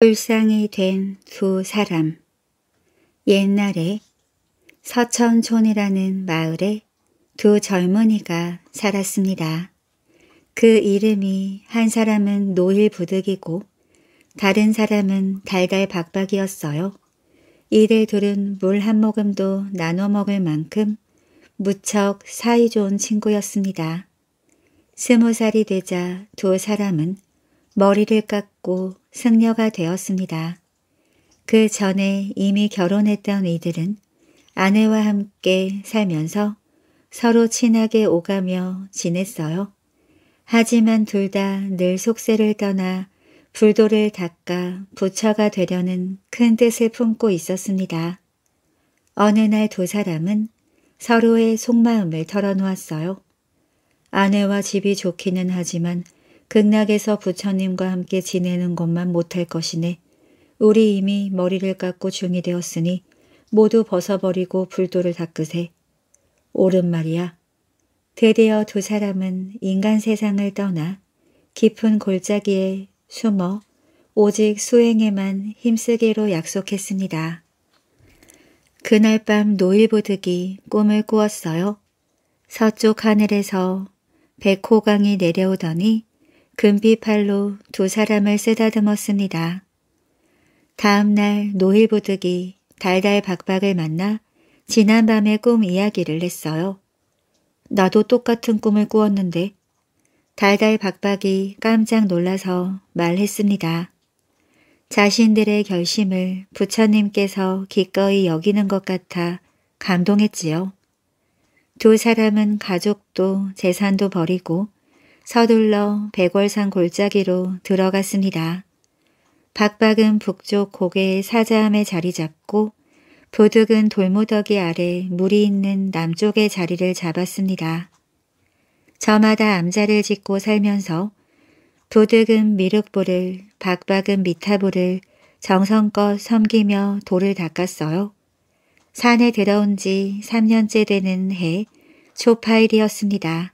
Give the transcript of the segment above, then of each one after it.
불쌍히 된두 사람 옛날에 서천촌이라는 마을에 두 젊은이가 살았습니다. 그 이름이 한 사람은 노일부득이고 다른 사람은 달달박박이었어요. 이들둘은물 한 모금도 나눠 먹을 만큼 무척 사이좋은 친구였습니다. 스무 살이 되자 두 사람은 머리를 깎고 승려가 되었습니다. 그 전에 이미 결혼했던 이들은 아내와 함께 살면서 서로 친하게 오가며 지냈어요. 하지만 둘 다 늘 속세를 떠나 불도를 닦아 부처가 되려는 큰 뜻을 품고 있었습니다. 어느 날 두 사람은 서로의 속마음을 털어놓았어요. 아내와 집이 좋기는 하지만 극락에서 부처님과 함께 지내는 것만 못할 것이네. 우리 이미 머리를 깎고 중이 되었으니 모두 벗어버리고 불도를 닦으세. 옳은 말이야. 드디어 두 사람은 인간 세상을 떠나 깊은 골짜기에 숨어 오직 수행에만 힘쓰기로 약속했습니다. 그날 밤노일부득이 꿈을 꾸었어요. 서쪽 하늘에서 백호강이 내려오더니 금빛팔로두 사람을 쓰다듬었습니다. 다음 날 노일보드기 달달박박을 만나 지난밤의 꿈 이야기를 했어요. 나도 똑같은 꿈을 꾸었는데 달달박박이 깜짝 놀라서 말했습니다. 자신들의 결심을 부처님께서 기꺼이 여기는 것 같아 감동했지요. 두 사람은 가족도 재산도 버리고 서둘러 백월산 골짜기로 들어갔습니다. 박박은 북쪽 고개의 사자함에 자리 잡고 부둑은 돌무더기 아래 물이 있는 남쪽의 자리를 잡았습니다. 저마다 암자를 짓고 살면서 부둑은미륵불을 박박은 미타불을 정성껏 섬기며 돌을 닦았어요. 산에 들어온 지 3년째 되는 해 초파일이었습니다.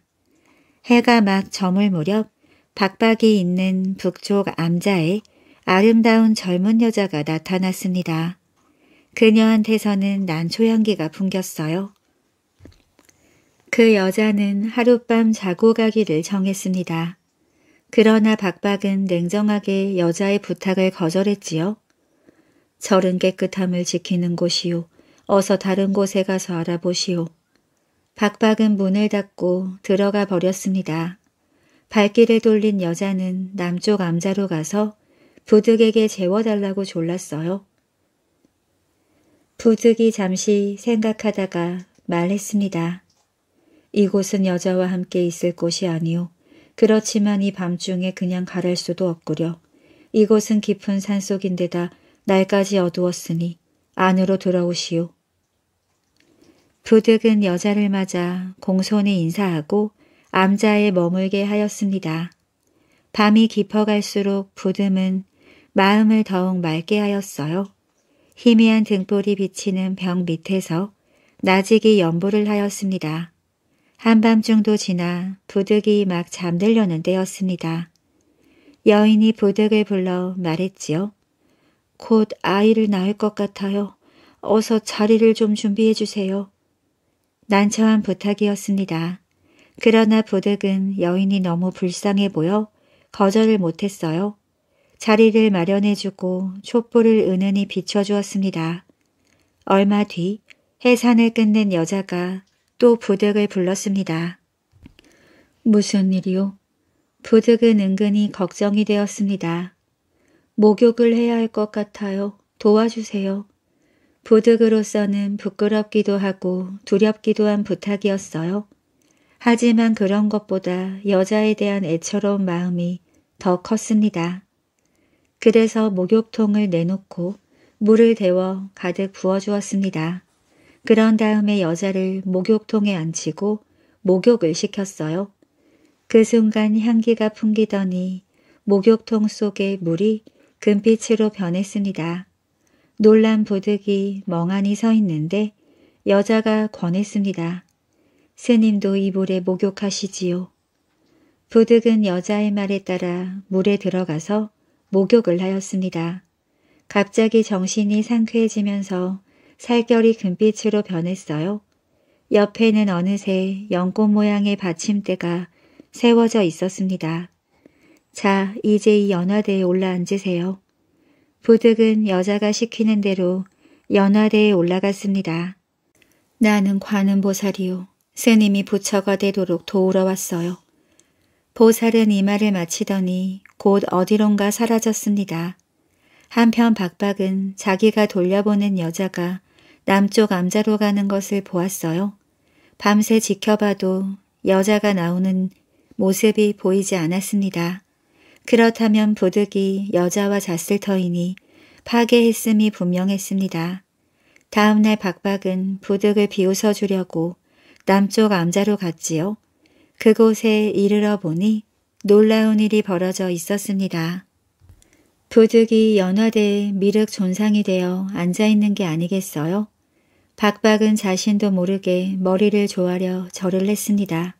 해가 막 저물 무렵 박박이 있는 북쪽 암자에 아름다운 젊은 여자가 나타났습니다. 그녀한테서는 난초향기가 풍겼어요. 그 여자는 하룻밤 자고 가기를 정했습니다. 그러나 박박은 냉정하게 여자의 부탁을 거절했지요. 절은 깨끗함을 지키는 곳이요. 어서 다른 곳에 가서 알아보시오. 박박은 문을 닫고 들어가 버렸습니다. 발길을 돌린 여자는 남쪽 암자로 가서 부득에게 재워달라고 졸랐어요. 부득이 잠시 생각하다가 말했습니다. 이곳은 여자와 함께 있을 곳이 아니오. 그렇지만 이 밤중에 그냥 가랄 수도 없구려. 이곳은 깊은 산속인데다 날까지 어두웠으니 안으로 들어오시오. 부득은 여자를 맞아 공손히 인사하고 암자에 머물게 하였습니다. 밤이 깊어갈수록 부듬은 마음을 더욱 맑게 하였어요. 희미한 등불이 비치는 병 밑에서 나직이 연보를 하였습니다. 한밤중도 지나 부득이 막 잠들려는 때였습니다. 여인이 부득을 불러 말했지요. 곧 아이를 낳을 것 같아요. 어서 자리를 좀 준비해 주세요. 난처한 부탁이었습니다. 그러나 부득은 여인이 너무 불쌍해 보여 거절을 못했어요. 자리를 마련해주고 촛불을 은은히 비춰주었습니다. 얼마 뒤 해산을 끝낸 여자가 또 부득을 불렀습니다. 무슨 일이요? 부득은 은근히 걱정이 되었습니다. 목욕을 해야 할 것 같아요. 도와주세요. 보득으로서는 부끄럽기도 하고 두렵기도 한 부탁이었어요. 하지만 그런 것보다 여자에 대한 애처로운 마음이 더 컸습니다. 그래서 목욕통을 내놓고 물을 데워 가득 부어주었습니다. 그런 다음에 여자를 목욕통에 앉히고 목욕을 시켰어요. 그 순간 향기가 풍기더니 목욕통 속의 물이 금빛으로 변했습니다. 놀란 부득이 멍하니 서 있는데 여자가 권했습니다. 스님도 이 물에 목욕하시지요. 부득은 여자의 말에 따라 물에 들어가서 목욕을 하였습니다. 갑자기 정신이 상쾌해지면서 살결이 금빛으로 변했어요. 옆에는 어느새 연꽃 모양의 받침대가 세워져 있었습니다. 자, 이제 이 연화대에 올라앉으세요. 부득은 여자가 시키는 대로 연화대에 올라갔습니다. 나는 관음보살이요. 스님이 부처가 되도록 도우러 왔어요. 보살은 이 말을 마치더니 곧 어디론가 사라졌습니다. 한편 박박은 자기가 돌려보낸 여자가 남쪽 암자로 가는 것을 보았어요. 밤새 지켜봐도 여자가 나오는 모습이 보이지 않았습니다. 그렇다면 부득이 여자와 잤을 터이니 파괴했음이 분명했습니다. 다음날 박박은 부득을 비웃어 주려고 남쪽 암자로 갔지요. 그곳에 이르러 보니 놀라운 일이 벌어져 있었습니다. 부득이 연화대에 미륵 존상이 되어 앉아있는 게 아니겠어요? 박박은 자신도 모르게 머리를 조아려 절을 했습니다.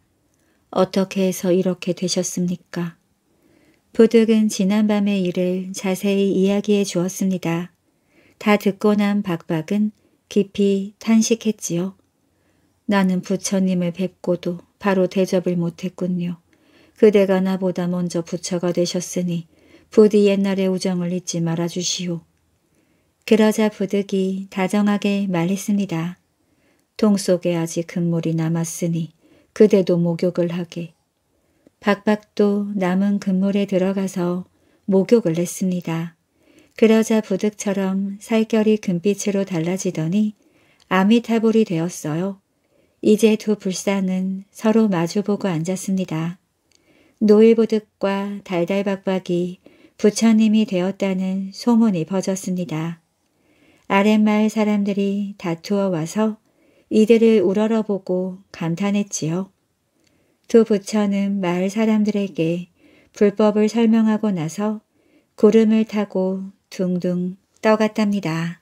어떻게 해서 이렇게 되셨습니까? 부득은 지난밤의 일을 자세히 이야기해 주었습니다. 다 듣고 난 박박은 깊이 탄식했지요. 나는 부처님을 뵙고도 바로 대접을 못했군요. 그대가 나보다 먼저 부처가 되셨으니 부디 옛날의 우정을 잊지 말아주시오. 그러자 부득이 다정하게 말했습니다. 동 속에 아직 금물이 남았으니 그대도 목욕을 하게 박박도 남은 금물에 들어가서 목욕을 했습니다. 그러자 부득처럼 살결이 금빛으로 달라지더니 아미타불이 되었어요. 이제 두불사는 서로 마주보고 앉았습니다. 노일보득과 달달박박이 부처님이 되었다는 소문이 퍼졌습니다. 아랫마을 사람들이 다투어 와서 이들을 우러러보고 감탄했지요. 두 부처는 마을 사람들에게 불법을 설명하고 나서 구름을 타고 둥둥 떠갔답니다.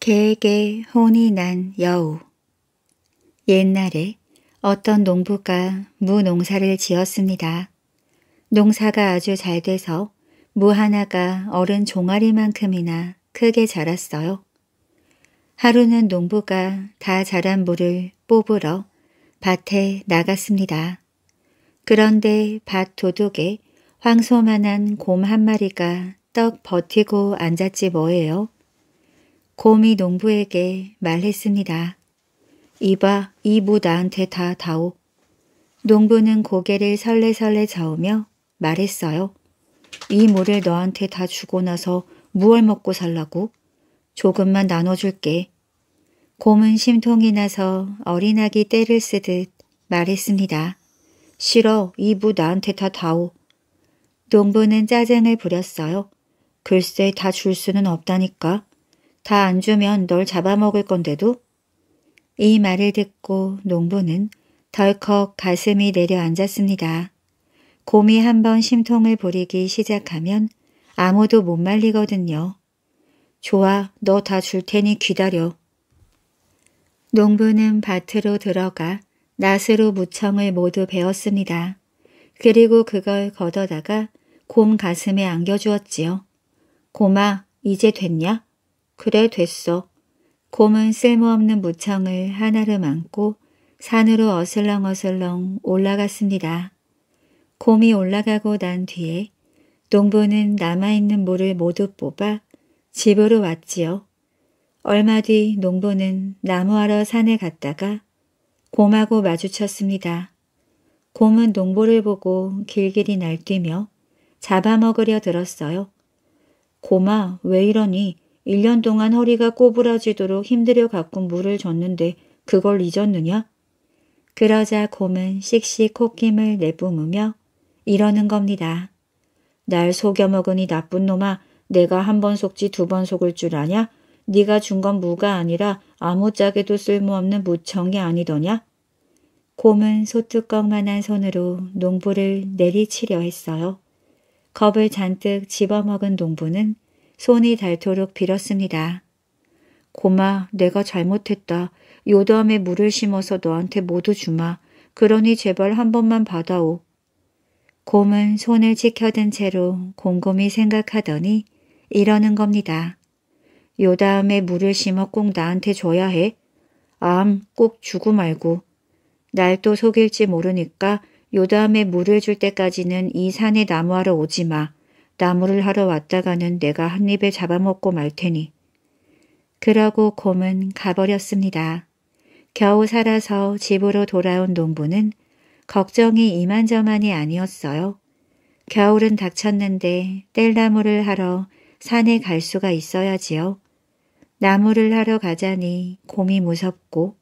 개에게 혼이 난 여우 옛날에 어떤 농부가 무 농사를 지었습니다. 농사가 아주 잘 돼서 무 하나가 어른 종아리만큼이나 크게 자랐어요. 하루는 농부가 다 자란 무를 뽑으러 밭에 나갔습니다. 그런데 밭 도둑에 황소만한 곰 한 마리가 떡 버티고 앉았지 뭐예요. 곰이 농부에게 말했습니다. 이봐, 이 무 나한테 다 다오. 농부는 고개를 설레설레 저으며 말했어요. 이 무를 너한테 다 주고 나서 무얼 먹고 살라고? 조금만 나눠줄게. 곰은 심통이 나서 어린아기 때를 쓰듯 말했습니다. 싫어, 이부 나한테 다 다오. 농부는 짜증을 부렸어요. 글쎄 다 줄 수는 없다니까. 다 안 주면 널 잡아먹을 건데도. 이 말을 듣고 농부는 덜컥 가슴이 내려앉았습니다. 곰이 한번 심통을 부리기 시작하면 아무도 못 말리거든요. 좋아, 너 다 줄 테니 기다려. 농부는 밭으로 들어가 낫으로 무청을 모두 베었습니다. 그리고 그걸 걷어다가 곰 가슴에 안겨주었지요. 곰아, 이제 됐냐? 그래, 됐어. 곰은 쓸모없는 무청을 하나를 안고 산으로 어슬렁어슬렁 올라갔습니다. 곰이 올라가고 난 뒤에 농부는 남아있는 물을 모두 뽑아 집으로 왔지요. 얼마 뒤 농부는 나무하러 산에 갔다가 곰하고 마주쳤습니다. 곰은 농부를 보고 길길이 날뛰며 잡아먹으려 들었어요. 곰아 왜 이러니 1년 동안 허리가 꼬부라지도록 힘들여 가꾼 물을 줬는데 그걸 잊었느냐? 그러자 곰은 씩씩 콧김을 내뿜으며 이러는 겁니다. 날 속여 먹으니 나쁜 놈아 내가 한 번 속지 두 번 속을 줄 아냐? 네가 준 건 무가 아니라 아무짝에도 쓸모없는 무청이 아니더냐? 곰은 소뚜껑만한 손으로 농부를 내리치려 했어요. 겁을 잔뜩 집어먹은 농부는 손이 닳도록 빌었습니다. 고마, 내가 잘못했다. 요담에 물을 심어서 너한테 모두 주마. 그러니 제발 한 번만 받아오. 곰은 손을 지켜든 채로 곰곰이 생각하더니 이러는 겁니다. 요다음에 물을 심어 꼭 나한테 줘야 해. 암, 꼭 주고 말고. 날 또 속일지 모르니까 요다음에 물을 줄 때까지는 이 산에 나무하러 오지 마. 나무를 하러 왔다가는 내가 한 입에 잡아먹고 말 테니. 그러고 곰은 가버렸습니다. 겨우 살아서 집으로 돌아온 농부는 걱정이 이만저만이 아니었어요. 겨울은 닥쳤는데 뗄나무를 하러 산에 갈 수가 있어야지요. 나무를 하러 가자니 곰이 무섭고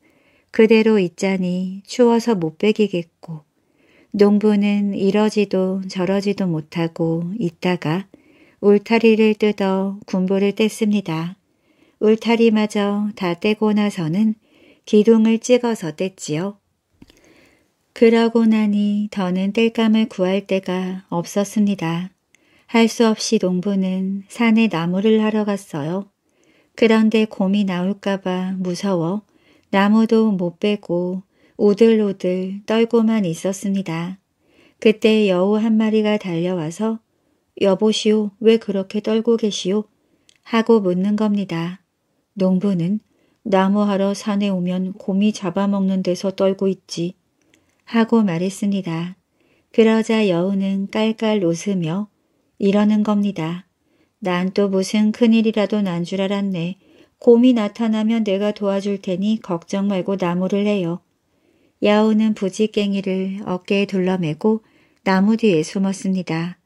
그대로 있자니 추워서 못 베기겠고 농부는 이러지도 저러지도 못하고 있다가 울타리를 뜯어 군부를 뗐습니다. 울타리마저 다 떼고 나서는 기둥을 찍어서 뗐지요. 그러고 나니 더는 뗄감을 구할 데가 없었습니다. 할 수 없이 농부는 산에 나무를 하러 갔어요. 그런데 곰이 나올까봐 무서워 나무도 못 빼고 오들오들 떨고만 있었습니다. 그때 여우 한 마리가 달려와서 여보시오 왜 그렇게 떨고 계시오? 하고 묻는 겁니다. 농부는 나무하러 산에 오면 곰이 잡아먹는 데서 떨고 있지 하고 말했습니다. 그러자 여우는 깔깔 웃으며 이러는 겁니다. 난또 무슨 큰일이라도 난 줄 알았네. 곰이 나타나면 내가 도와줄 테니 걱정 말고 나무를 해요. 야오는 부지깽이를 어깨에 둘러매고 나무 뒤에 숨었습니다.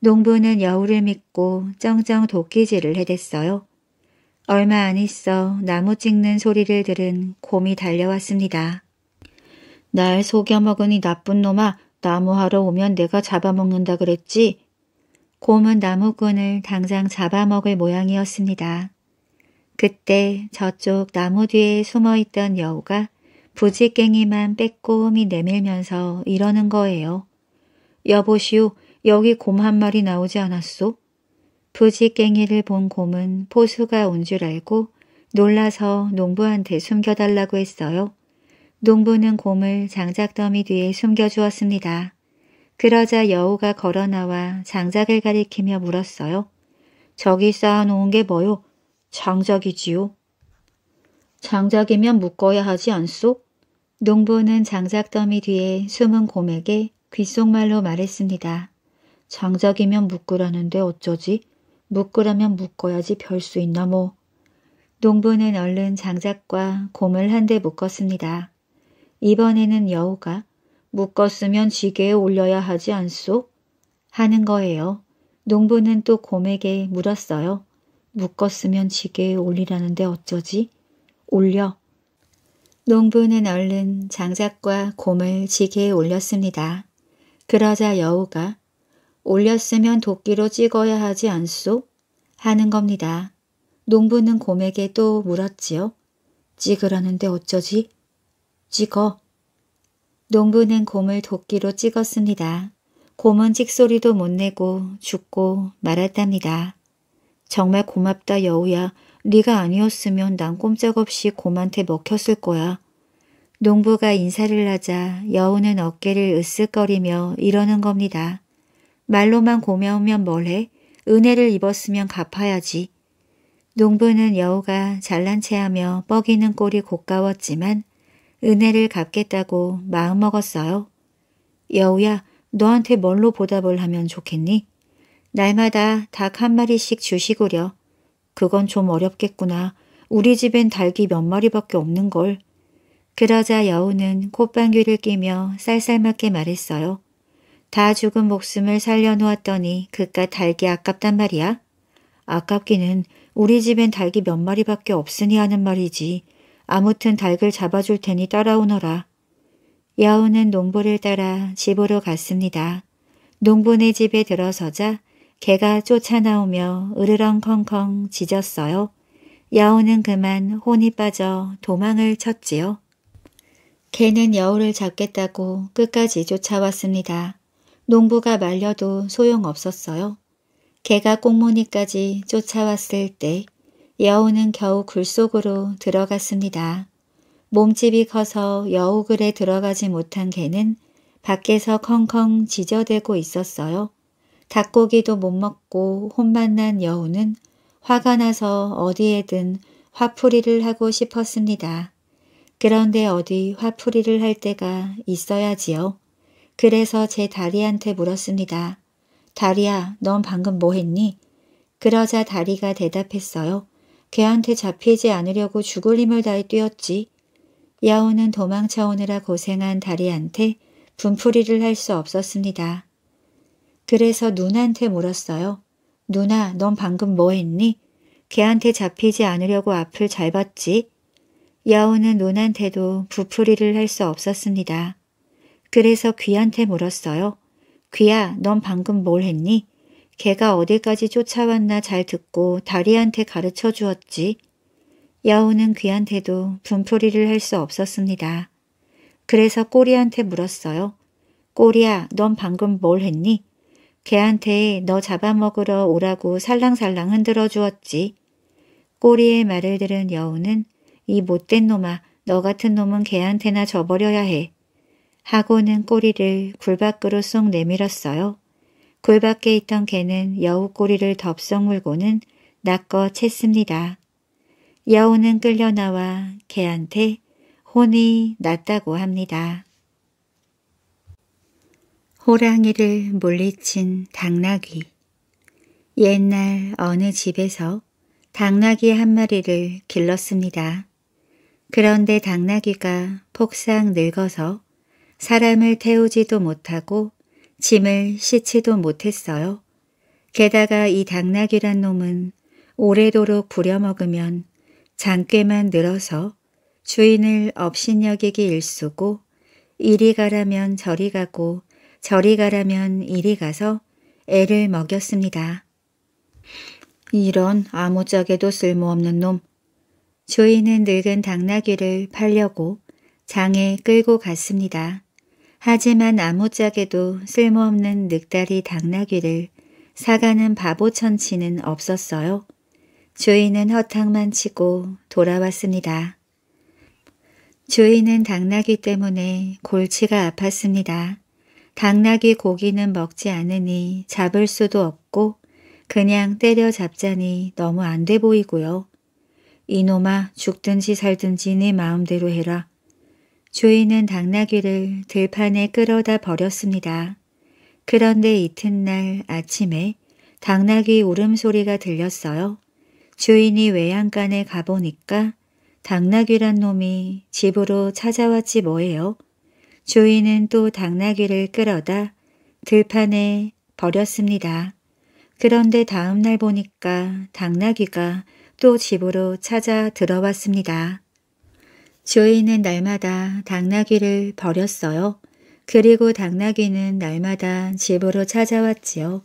농부는 여우를 믿고 쩡쩡 도끼질을 해댔어요. 얼마 안 있어 나무 찍는 소리를 들은 곰이 달려왔습니다. 날 속여먹은 이 나쁜 놈아 나무하러 오면 내가 잡아먹는다 그랬지? 곰은 나무꾼을 당장 잡아먹을 모양이었습니다. 그때 저쪽 나무 뒤에 숨어있던 여우가 부지깽이만 빼꼼히 내밀면서 이러는 거예요. 여보시오, 여기 곰 한 마리 나오지 않았소? 부지깽이를 본 곰은 포수가 온 줄 알고 놀라서 농부한테 숨겨달라고 했어요. 농부는 곰을 장작더미 뒤에 숨겨주었습니다. 그러자 여우가 걸어나와 장작을 가리키며 물었어요. 저기 쌓아놓은 게 뭐요? 장작이지요. 장작이면 묶어야 하지 않소? 농부는 장작더미 뒤에 숨은 곰에게 귓속말로 말했습니다. 장작이면 묶으라는데 어쩌지? 묶으라면 묶어야지 별 수 있나 뭐. 농부는 얼른 장작과 곰을 한 대 묶었습니다. 이번에는 여우가 묶었으면 지게에 올려야 하지 않소? 하는 거예요. 농부는 또 곰에게 물었어요. 묶었으면 지게에 올리라는데 어쩌지? 올려. 농부는 얼른 장작과 곰을 지게에 올렸습니다. 그러자 여우가 올렸으면 도끼로 찍어야 하지 않소? 하는 겁니다. 농부는 곰에게 또 물었지요. 찍으라는데 어쩌지? 찍어. 농부는 곰을 도끼로 찍었습니다. 곰은 찍소리도 못 내고 죽고 말았답니다. 정말 고맙다 여우야. 네가 아니었으면 난 꼼짝없이 곰한테 먹혔을 거야. 농부가 인사를 하자 여우는 어깨를 으쓱거리며 이러는 겁니다. 말로만 고마우면 뭘 해? 은혜를 입었으면 갚아야지. 농부는 여우가 잘난 체하며 뻐기는 꼴이 고까웠지만 은혜를 갚겠다고 마음먹었어요. 여우야, 너한테 뭘로 보답을 하면 좋겠니? 날마다 닭 한 마리씩 주시구려 그건 좀 어렵겠구나. 우리 집엔 닭이 몇 마리밖에 없는걸. 그러자 여우는 콧방귀를 끼며 쌀쌀맞게 말했어요. 다 죽은 목숨을 살려놓았더니 그깟 닭이 아깝단 말이야? 아깝기는 우리 집엔 닭이 몇 마리밖에 없으니 하는 말이지. 아무튼 닭을 잡아줄 테니 따라오너라. 여우는 농부를 따라 집으로 갔습니다. 농부네 집에 들어서자 개가 쫓아나오며 으르렁컹컹 짖었어요. 여우는 그만 혼이 빠져 도망을 쳤지요. 개는 여우를 잡겠다고 끝까지 쫓아왔습니다. 농부가 말려도 소용없었어요. 개가 꽁무니까지 쫓아왔을 때 여우는 겨우 굴속으로 들어갔습니다. 몸집이 커서 여우굴에 들어가지 못한 개는 밖에서 컹컹 지저대고 있었어요. 닭고기도 못 먹고 혼만 난 여우는 화가 나서 어디에든 화풀이를 하고 싶었습니다. 그런데 어디 화풀이를 할 때가 있어야지요. 그래서 제 다리한테 물었습니다. 다리야, 넌 방금 뭐 했니? 그러자 다리가 대답했어요. 걔한테 잡히지 않으려고 죽을 힘을 다해 뛰었지. 야오는 도망쳐 오느라 고생한 다리한테 분풀이를 할 수 없었습니다. 그래서 누나한테 물었어요. 누나, 넌 방금 뭐 했니? 걔한테 잡히지 않으려고 앞을 잘 봤지? 야오는 누나한테도 부풀이를 할 수 없었습니다. 그래서 귀한테 물었어요. 귀야, 넌 방금 뭘 했니? 개가 어디까지 쫓아왔나 잘 듣고 다리한테 가르쳐 주었지. 여우는 귀한테도 분풀이를 할 수 없었습니다. 그래서 꼬리한테 물었어요. 꼬리야, 넌 방금 뭘 했니? 개한테 너 잡아먹으러 오라고 살랑살랑 흔들어 주었지. 꼬리의 말을 들은 여우는 이 못된 놈아, 너 같은 놈은 개한테나 져버려야 해. 하고는 꼬리를 굴 밖으로 쏙 내밀었어요. 굴 밖에 있던 개는 여우 꼬리를 덥석 물고는 낚어 챘습니다. 여우는 끌려 나와 개한테 혼이 났다고 합니다. 호랑이를 물리친 당나귀 옛날 어느 집에서 당나귀 한 마리를 길렀습니다. 그런데 당나귀가 폭삭 늙어서 사람을 태우지도 못하고 짐을 씻지도 못했어요. 게다가 이 당나귀란 놈은 오래도록 부려먹으면 장꾀만 늘어서 주인을 업신여기기 일쑤고 이리 가라면 저리 가고 저리 가라면 이리 가서 애를 먹였습니다. 이런 아무짝에도 쓸모없는 놈. 주인은 늙은 당나귀를 팔려고 장에 끌고 갔습니다. 하지만 아무짝에도 쓸모없는 늑다리 당나귀를 사가는 바보 천치는 없었어요. 주인은 허탕만 치고 돌아왔습니다. 주인은 당나귀 때문에 골치가 아팠습니다. 당나귀 고기는 먹지 않으니 잡을 수도 없고 그냥 때려잡자니 너무 안 돼 보이고요. 이놈아 죽든지 살든지 네 마음대로 해라. 주인은 당나귀를 들판에 끌어다 버렸습니다. 그런데 이튿날 아침에 당나귀 울음소리가 들렸어요. 주인이 외양간에 가보니까 당나귀란 놈이 집으로 찾아왔지 뭐예요. 주인은 또 당나귀를 끌어다 들판에 버렸습니다. 그런데 다음날 보니까 당나귀가 또 집으로 찾아 들어왔습니다. 주인은 날마다 당나귀를 버렸어요. 그리고 당나귀는 날마다 집으로 찾아왔지요.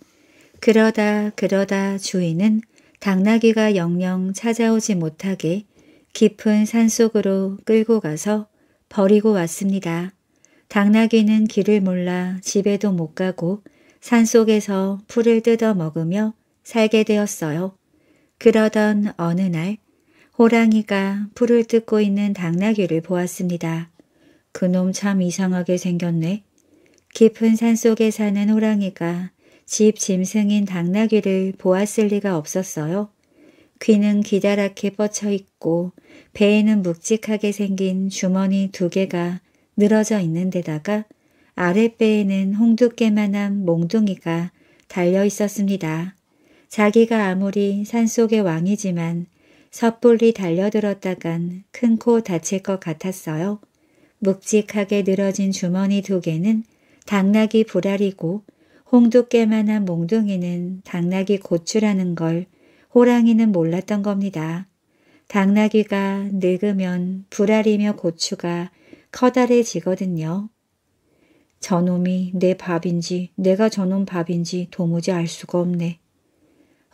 그러다 그러다 주인은 당나귀가 영영 찾아오지 못하게 깊은 산속으로 끌고 가서 버리고 왔습니다. 당나귀는 길을 몰라 집에도 못 가고 산속에서 풀을 뜯어 먹으며 살게 되었어요. 그러던 어느 날 호랑이가 풀을 뜯고 있는 당나귀를 보았습니다. 그놈 참 이상하게 생겼네. 깊은 산속에 사는 호랑이가 집 짐승인 당나귀를 보았을 리가 없었어요. 귀는 기다랗게 뻗쳐 있고 배에는 묵직하게 생긴 주머니 두 개가 늘어져 있는 데다가 아랫배에는 홍두깨만한 몽둥이가 달려 있었습니다. 자기가 아무리 산속의 왕이지만 섣불리 달려들었다간 큰 코 다칠 것 같았어요. 묵직하게 늘어진 주머니 두 개는 당나귀 불알이고 홍두깨만한 몽둥이는 당나귀 고추라는 걸 호랑이는 몰랐던 겁니다. 당나귀가 늙으면 불알이며 고추가 커다래지거든요. 저놈이 내 밥인지 내가 저놈 밥인지 도무지 알 수가 없네.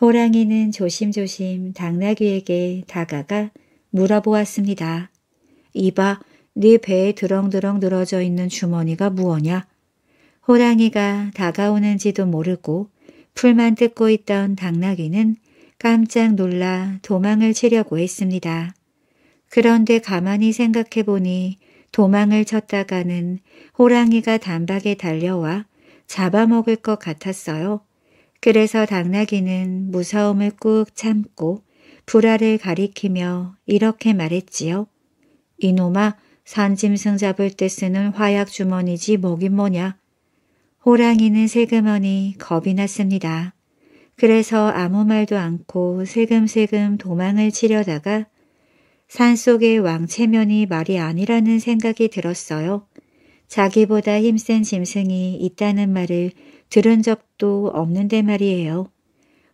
호랑이는 조심조심 당나귀에게 다가가 물어보았습니다. 이봐, 네 배에 드렁드렁 늘어져 있는 주머니가 무엇냐? 호랑이가 다가오는지도 모르고 풀만 뜯고 있던 당나귀는 깜짝 놀라 도망을 치려고 했습니다. 그런데 가만히 생각해보니 도망을 쳤다가는 호랑이가 단박에 달려와 잡아먹을 것 같았어요. 그래서 당나귀는 무서움을 꾹 참고 불화를 가리키며 이렇게 말했지요. 이놈아 산짐승 잡을 때 쓰는 화약 주머니지 뭐긴 뭐냐. 호랑이는 세그머니 겁이 났습니다. 그래서 아무 말도 않고 세금세금 도망을 치려다가 산속의 왕체면이 말이 아니라는 생각이 들었어요. 자기보다 힘센 짐승이 있다는 말을 들은 적도 없는데 말이에요.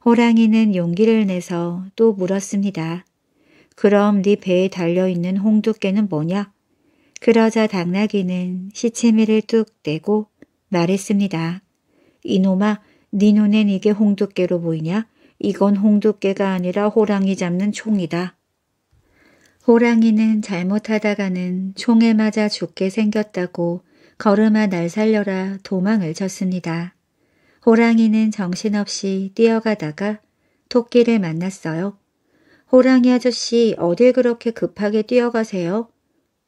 호랑이는 용기를 내서 또 물었습니다. 그럼 네 배에 달려있는 홍두깨는 뭐냐? 그러자 당나귀는 시치미를 뚝 떼고 말했습니다. 이놈아, 네 눈엔 이게 홍두깨로 보이냐? 이건 홍두깨가 아니라 호랑이 잡는 총이다. 호랑이는 잘못하다가는 총에 맞아 죽게 생겼다고 걸음아 날 살려라 도망을 쳤습니다. 호랑이는 정신없이 뛰어가다가 토끼를 만났어요. 호랑이 아저씨 어딜 그렇게 급하게 뛰어가세요?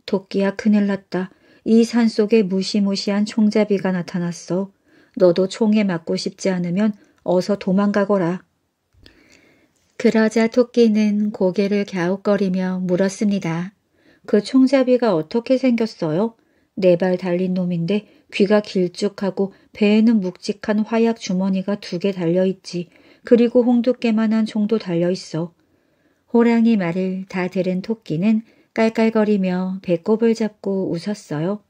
토끼야 큰일 났다. 이 산속에 무시무시한 총잡이가 나타났어. 너도 총에 맞고 싶지 않으면 어서 도망가거라. 그러자 토끼는 고개를 갸웃거리며 물었습니다. 그 총잡이가 어떻게 생겼어요? 네 발 달린 놈인데 귀가 길쭉하고 배에는 묵직한 화약 주머니가 두 개 달려있지. 그리고 홍두깨만한 종도 달려있어. 호랑이 말을 다 들은 토끼는 깔깔거리며 배꼽을 잡고 웃었어요.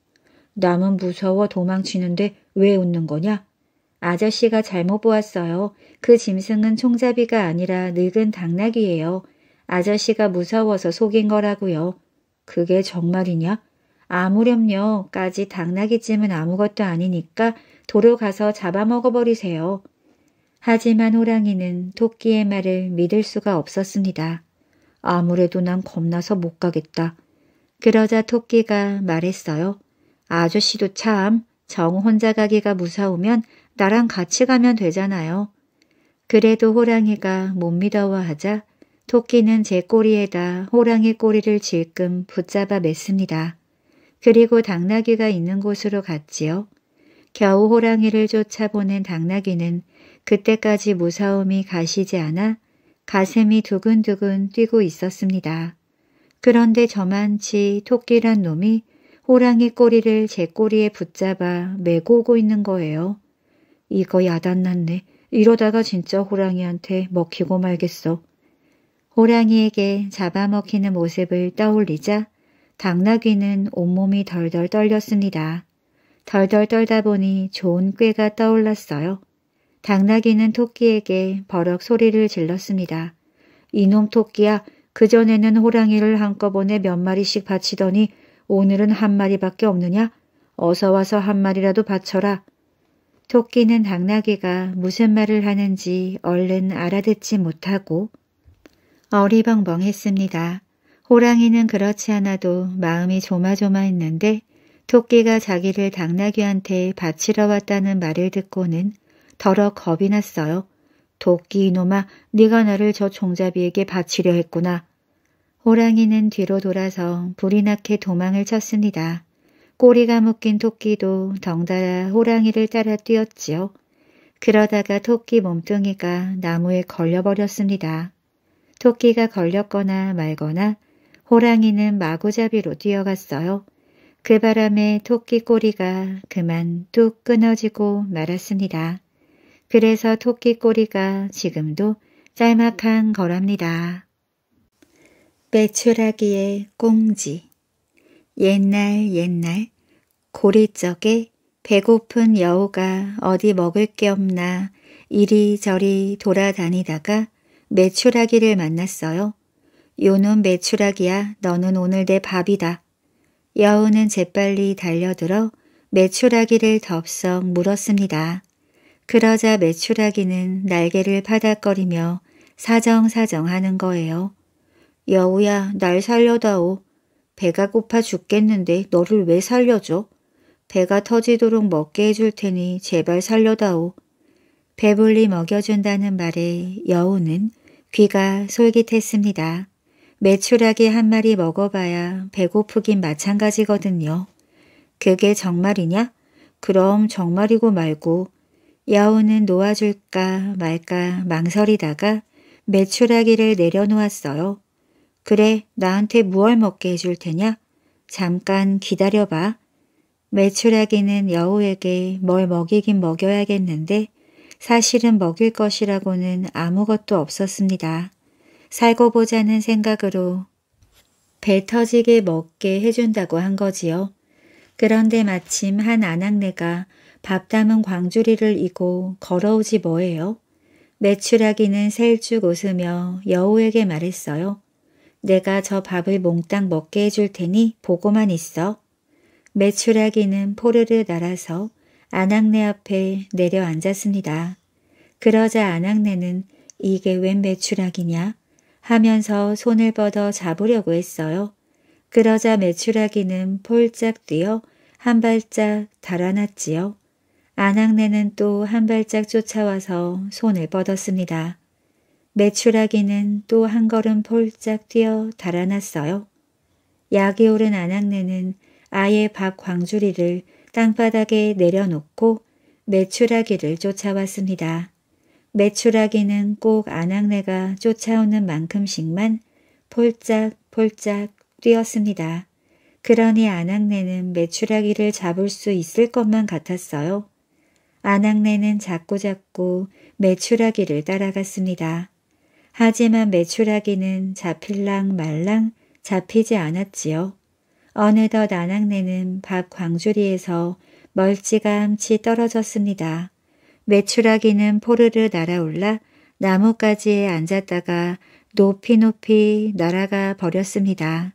남은 무서워 도망치는데 왜 웃는 거냐? 아저씨가 잘못 보았어요. 그 짐승은 총잡이가 아니라 늙은 당나귀예요. 아저씨가 무서워서 속인 거라고요. 그게 정말이냐? 아무렴요.까지 당나귀찜은 아무것도 아니니까 도로 가서 잡아먹어버리세요. 하지만 호랑이는 토끼의 말을 믿을 수가 없었습니다. 아무래도 난 겁나서 못 가겠다. 그러자 토끼가 말했어요. 아저씨도 참, 정 혼자 가기가 무서우면 나랑 같이 가면 되잖아요. 그래도 호랑이가 못 믿어워하자 토끼는 제 꼬리에다 호랑이 꼬리를 질끔 붙잡아 맸습니다. 그리고 당나귀가 있는 곳으로 갔지요. 겨우 호랑이를 쫓아보낸 당나귀는 그때까지 무서움이 가시지 않아 가슴이 두근두근 뛰고 있었습니다. 그런데 저만치 토끼란 놈이 호랑이 꼬리를 제 꼬리에 붙잡아 메고 오고 있는 거예요. 이거 야단났네. 이러다가 진짜 호랑이한테 먹히고 말겠어. 호랑이에게 잡아먹히는 모습을 떠올리자 당나귀는 온몸이 덜덜 떨렸습니다. 덜덜 떨다 보니 좋은 꾀가 떠올랐어요. 당나귀는 토끼에게 버럭 소리를 질렀습니다. 이놈 토끼야, 그전에는 호랑이를 한꺼번에 몇 마리씩 바치더니 오늘은 한 마리밖에 없느냐? 어서 와서 한 마리라도 바쳐라. 토끼는 당나귀가 무슨 말을 하는지 얼른 알아듣지 못하고 어리벙벙했습니다. 호랑이는 그렇지 않아도 마음이 조마조마했는데 토끼가 자기를 당나귀한테 바치러 왔다는 말을 듣고는 더러 겁이 났어요. 도끼 이놈아 네가 나를 저 종잡이에게 바치려 했구나. 호랑이는 뒤로 돌아서 불이 나게 도망을 쳤습니다. 꼬리가 묶인 토끼도 덩달아 호랑이를 따라 뛰었지요. 그러다가 토끼 몸뚱이가 나무에 걸려버렸습니다. 토끼가 걸렸거나 말거나 호랑이는 마구잡이로 뛰어갔어요. 그 바람에 토끼 꼬리가 그만 뚝 끊어지고 말았습니다. 그래서 토끼 꼬리가 지금도 짤막한 거랍니다. 매추라기의 꽁지 옛날 옛날 고리적에 배고픈 여우가 어디 먹을 게 없나 이리저리 돌아다니다가 매추라기를 만났어요. 요는 메추라기야 너는 오늘 내 밥이다. 여우는 재빨리 달려들어 메추라기를 덥석 물었습니다. 그러자 메추라기는 날개를 파닥거리며 사정사정 하는 거예요. 여우야 날 살려다오. 배가 고파 죽겠는데 너를 왜 살려줘? 배가 터지도록 먹게 해줄 테니 제발 살려다오. 배불리 먹여준다는 말에 여우는 귀가 솔깃했습니다. 매출하기한 마리 먹어봐야 배고프긴 마찬가지거든요. 그게 정말이냐? 그럼 정말이고 말고 야오는 놓아줄까 말까 망설이다가 매출하기를 내려놓았어요. 그래 나한테 무얼 먹게 해줄 테냐? 잠깐 기다려봐. 매출하기는 여우에게 뭘 먹이긴 먹여야겠는데 사실은 먹일 것이라고는 아무것도 없었습니다. 살고 보자는 생각으로 배 터지게 먹게 해준다고 한 거지요. 그런데 마침 한 아낙네가 밥 담은 광주리를 이고 걸어오지 뭐예요. 매출하기는 셀쭉 웃으며 여우에게 말했어요. 내가 저 밥을 몽땅 먹게 해줄 테니 보고만 있어. 매출하기는 포르르 날아서 아낙네 앞에 내려앉았습니다. 그러자 아낙네는 이게 웬 매출하기냐? 하면서 손을 뻗어 잡으려고 했어요. 그러자 메추라기는 폴짝 뛰어 한 발짝 달아났지요. 안악내는 또 한 발짝 쫓아와서 손을 뻗었습니다. 메추라기는 또 한 걸음 폴짝 뛰어 달아났어요. 약이 오른 안악내는 아예 박광주리를 땅바닥에 내려놓고 메추라기를 쫓아왔습니다. 매출하기는 꼭아낙네가 쫓아오는 만큼씩만 폴짝폴짝 뛰었습니다. 그러니 아낙네는 매출하기를 잡을 수 있을 것만 같았어요. 아낙네는 자꾸자꾸 매출하기를 따라갔습니다. 하지만 매출하기는 잡힐랑 말랑 잡히지 않았지요. 어느덧 아낙네는밥 광주리에서 멀찌감치 떨어졌습니다. 메추라기는 포르르 날아올라 나뭇가지에 앉았다가 높이 높이 날아가 버렸습니다.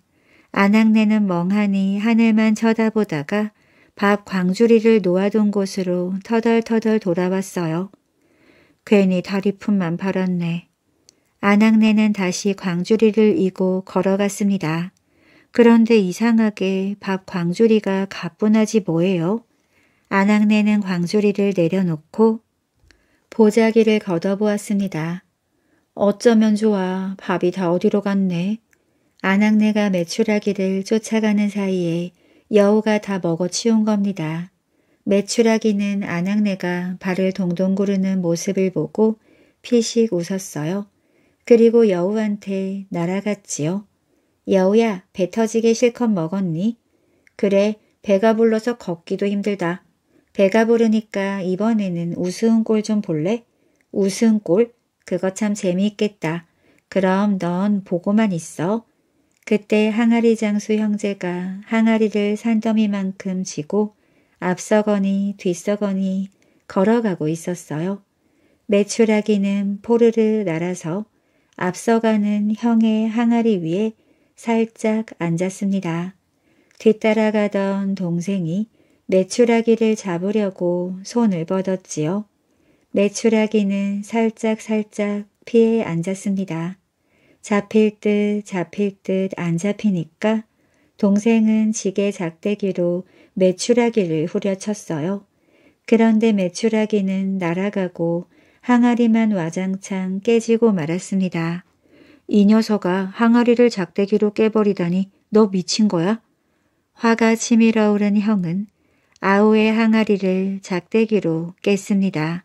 아낙네는 멍하니 하늘만 쳐다보다가 밥 광주리를 놓아둔 곳으로 터덜터덜 돌아왔어요. 괜히 다리품만 팔았네. 아낙네는 다시 광주리를 이고 걸어갔습니다. 그런데 이상하게 밥 광주리가 가뿐하지 뭐예요? 안악내는 광주리를 내려놓고 보자기를 걷어보았습니다. 어쩌면 좋아. 밥이 다 어디로 갔네. 안악내가 메추라기를 쫓아가는 사이에 여우가 다 먹어치운 겁니다. 메추라기는 안악내가 발을 동동 구르는 모습을 보고 피식 웃었어요. 그리고 여우한테 날아갔지요. 여우야, 배 터지게 실컷 먹었니? 그래, 배가 불러서 걷기도 힘들다. 배가 부르니까 이번에는 우스운꼴 좀 볼래? 우스운꼴? 그거 참 재미있겠다. 그럼 넌 보고만 있어. 그때 항아리 장수 형제가 항아리를 산더미만큼 지고 앞서거니 뒤서거니 걸어가고 있었어요. 매추라기는 포르르 날아서 앞서가는 형의 항아리 위에 살짝 앉았습니다. 뒤따라가던 동생이 메추라기를 잡으려고 손을 뻗었지요. 메추라기는 살짝살짝 피해 앉았습니다. 잡힐 듯 잡힐 듯 안 잡히니까 동생은 지게 작대기로 메추라기를 후려쳤어요. 그런데 메추라기는 날아가고 항아리만 와장창 깨지고 말았습니다. 이 녀석아 항아리를 작대기로 깨버리다니 너 미친 거야? 화가 치밀어 오른 형은 아우의 항아리를 작대기로 깼습니다.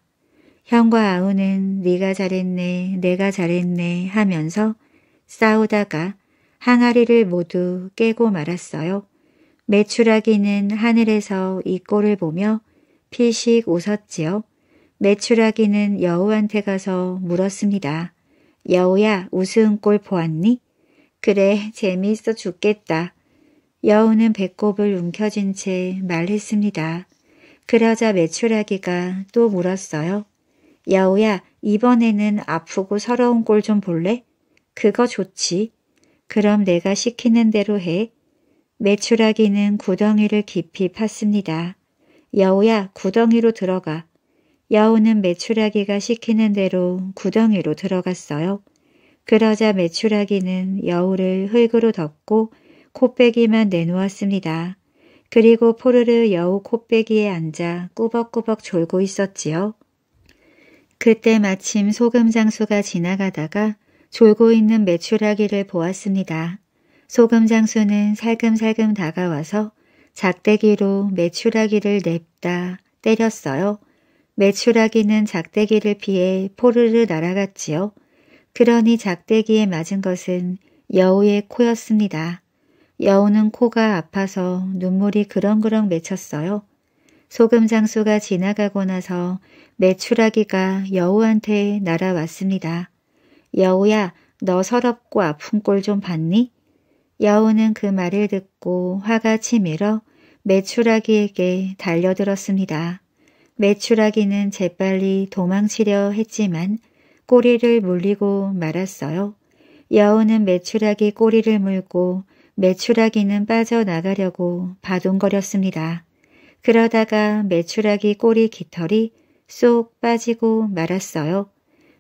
형과 아우는 네가 잘했네 내가 잘했네 하면서 싸우다가 항아리를 모두 깨고 말았어요. 메추라기는 하늘에서 이 꼴을 보며 피식 웃었지요. 메추라기는 여우한테 가서 물었습니다. 여우야 우스운 꼴 보았니? 그래 재미있어 죽겠다. 여우는 배꼽을 움켜쥔 채 말했습니다. 그러자 매출하기가 또 물었어요. 여우야 이번에는 아프고 서러운 꼴 좀 볼래? 그거 좋지. 그럼 내가 시키는 대로 해. 매출하기는 구덩이를 깊이 팠습니다. 여우야 구덩이로 들어가. 여우는 매출하기가 시키는 대로 구덩이로 들어갔어요. 그러자 매출하기는 여우를 흙으로 덮고 코빼기만 내놓았습니다. 그리고 포르르 여우 코빼기에 앉아 꾸벅꾸벅 졸고 있었지요. 그때 마침 소금 장수가 지나가다가 졸고 있는 메추라기를 보았습니다. 소금 장수는 살금살금 다가와서 작대기로 메추라기를 냅다 때렸어요. 메추라기는 작대기를 피해 포르르 날아갔지요. 그러니 작대기에 맞은 것은 여우의 코였습니다. 여우는 코가 아파서 눈물이 그렁그렁 맺혔어요. 소금 장수가 지나가고 나서 매출하기가 여우한테 날아왔습니다. 여우야, 너 서럽고 아픈 꼴 좀 봤니? 여우는 그 말을 듣고 화가 치밀어 매출하기에게 달려들었습니다. 매출하기는 재빨리 도망치려 했지만 꼬리를 물리고 말았어요. 여우는 매출하기 꼬리를 물고 매추라기는 빠져나가려고 바둥거렸습니다. 그러다가 매추라기 꼬리 깃털이 쏙 빠지고 말았어요.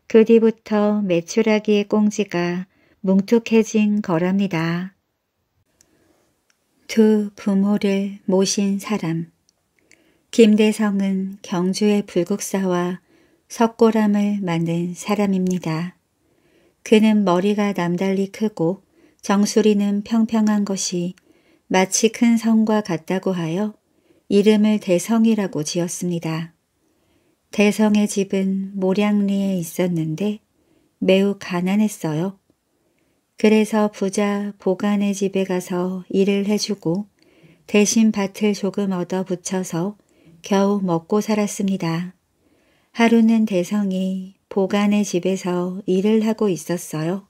그 뒤부터 매추라기의 꽁지가 뭉툭해진 거랍니다. 두 부모를 모신 사람 김대성은 경주의 불국사와 석고람을 만든 사람입니다. 그는 머리가 남달리 크고 정수리는 평평한 것이 마치 큰 성과 같다고 하여 이름을 대성이라고 지었습니다. 대성의 집은 모량리에 있었는데 매우 가난했어요. 그래서 부자 보관의 집에 가서 일을 해주고 대신 밭을 조금 얻어 붙여서 겨우 먹고 살았습니다. 하루는 대성이 보관의 집에서 일을 하고 있었어요.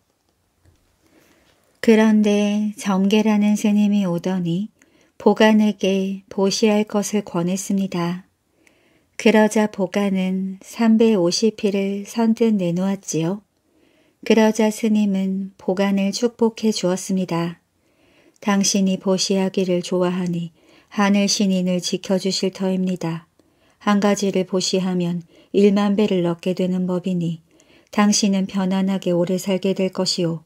그런데 점계라는 스님이 오더니 보관에게 보시할 것을 권했습니다. 그러자 보관은 350피를 선뜻 내놓았지요. 그러자 스님은 보관을 축복해 주었습니다. 당신이 보시하기를 좋아하니 하늘 신인을 지켜주실 터입니다. 한 가지를 보시하면 1만 배를 얻게 되는 법이니 당신은 편안하게 오래 살게 될 것이오.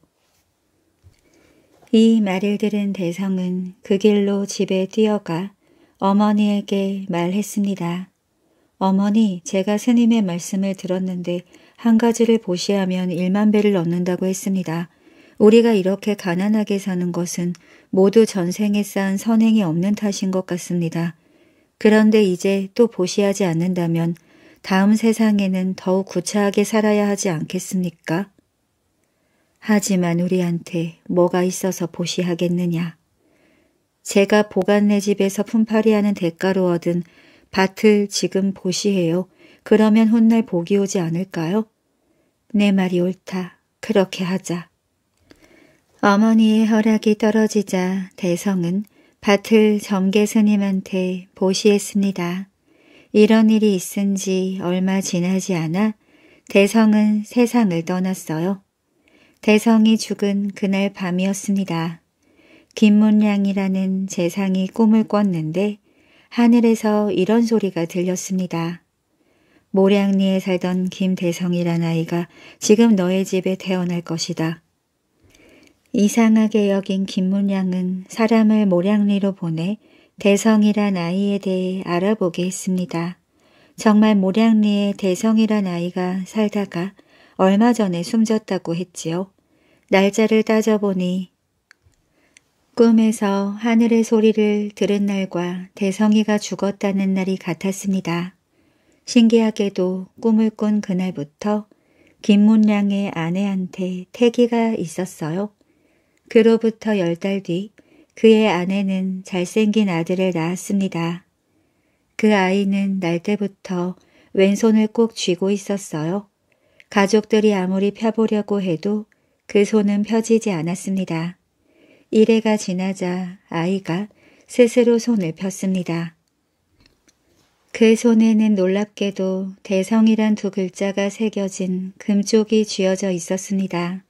이 말을 들은 대성은 그 길로 집에 뛰어가 어머니에게 말했습니다. 어머니, 제가 스님의 말씀을 들었는데 한 가지를 보시하면 1만 배를 얻는다고 했습니다. 우리가 이렇게 가난하게 사는 것은 모두 전생에 쌓은 선행이 없는 탓인 것 같습니다. 그런데 이제 또 보시하지 않는다면 다음 세상에는 더욱 구차하게 살아야 하지 않겠습니까? 하지만 우리한테 뭐가 있어서 보시하겠느냐. 제가 보관내 집에서 품팔이하는 대가로 얻은 밭을 지금 보시해요. 그러면 훗날 복이 오지 않을까요? 내 말이 옳다. 그렇게 하자. 어머니의 허락이 떨어지자 대성은 밭을 정계 스님한테 보시했습니다. 이런 일이 있은 지 얼마 지나지 않아 대성은 세상을 떠났어요. 대성이 죽은 그날 밤이었습니다. 김문량이라는 재상이 꿈을 꿨는데 하늘에서 이런 소리가 들렸습니다. 모량리에 살던 김대성이란 아이가 지금 너의 집에 태어날 것이다. 이상하게 여긴 김문량은 사람을 모량리로 보내 대성이란 아이에 대해 알아보게 했습니다. 정말 모량리에 대성이란 아이가 살다가 얼마 전에 숨졌다고 했지요. 날짜를 따져보니 꿈에서 하늘의 소리를 들은 날과 대성이가 죽었다는 날이 같았습니다. 신기하게도 꿈을 꾼 그날부터 김문량의 아내한테 태기가 있었어요. 그로부터 열 달 뒤 그의 아내는 잘생긴 아들을 낳았습니다. 그 아이는 날 때부터 왼손을 꼭 쥐고 있었어요. 가족들이 아무리 펴보려고 해도 그 손은 펴지지 않았습니다. 이래가 지나자 아이가 스스로 손을 폈습니다. 그 손에는 놀랍게도 대성이란 두 글자가 새겨진 금쪽이 쥐어져 있었습니다.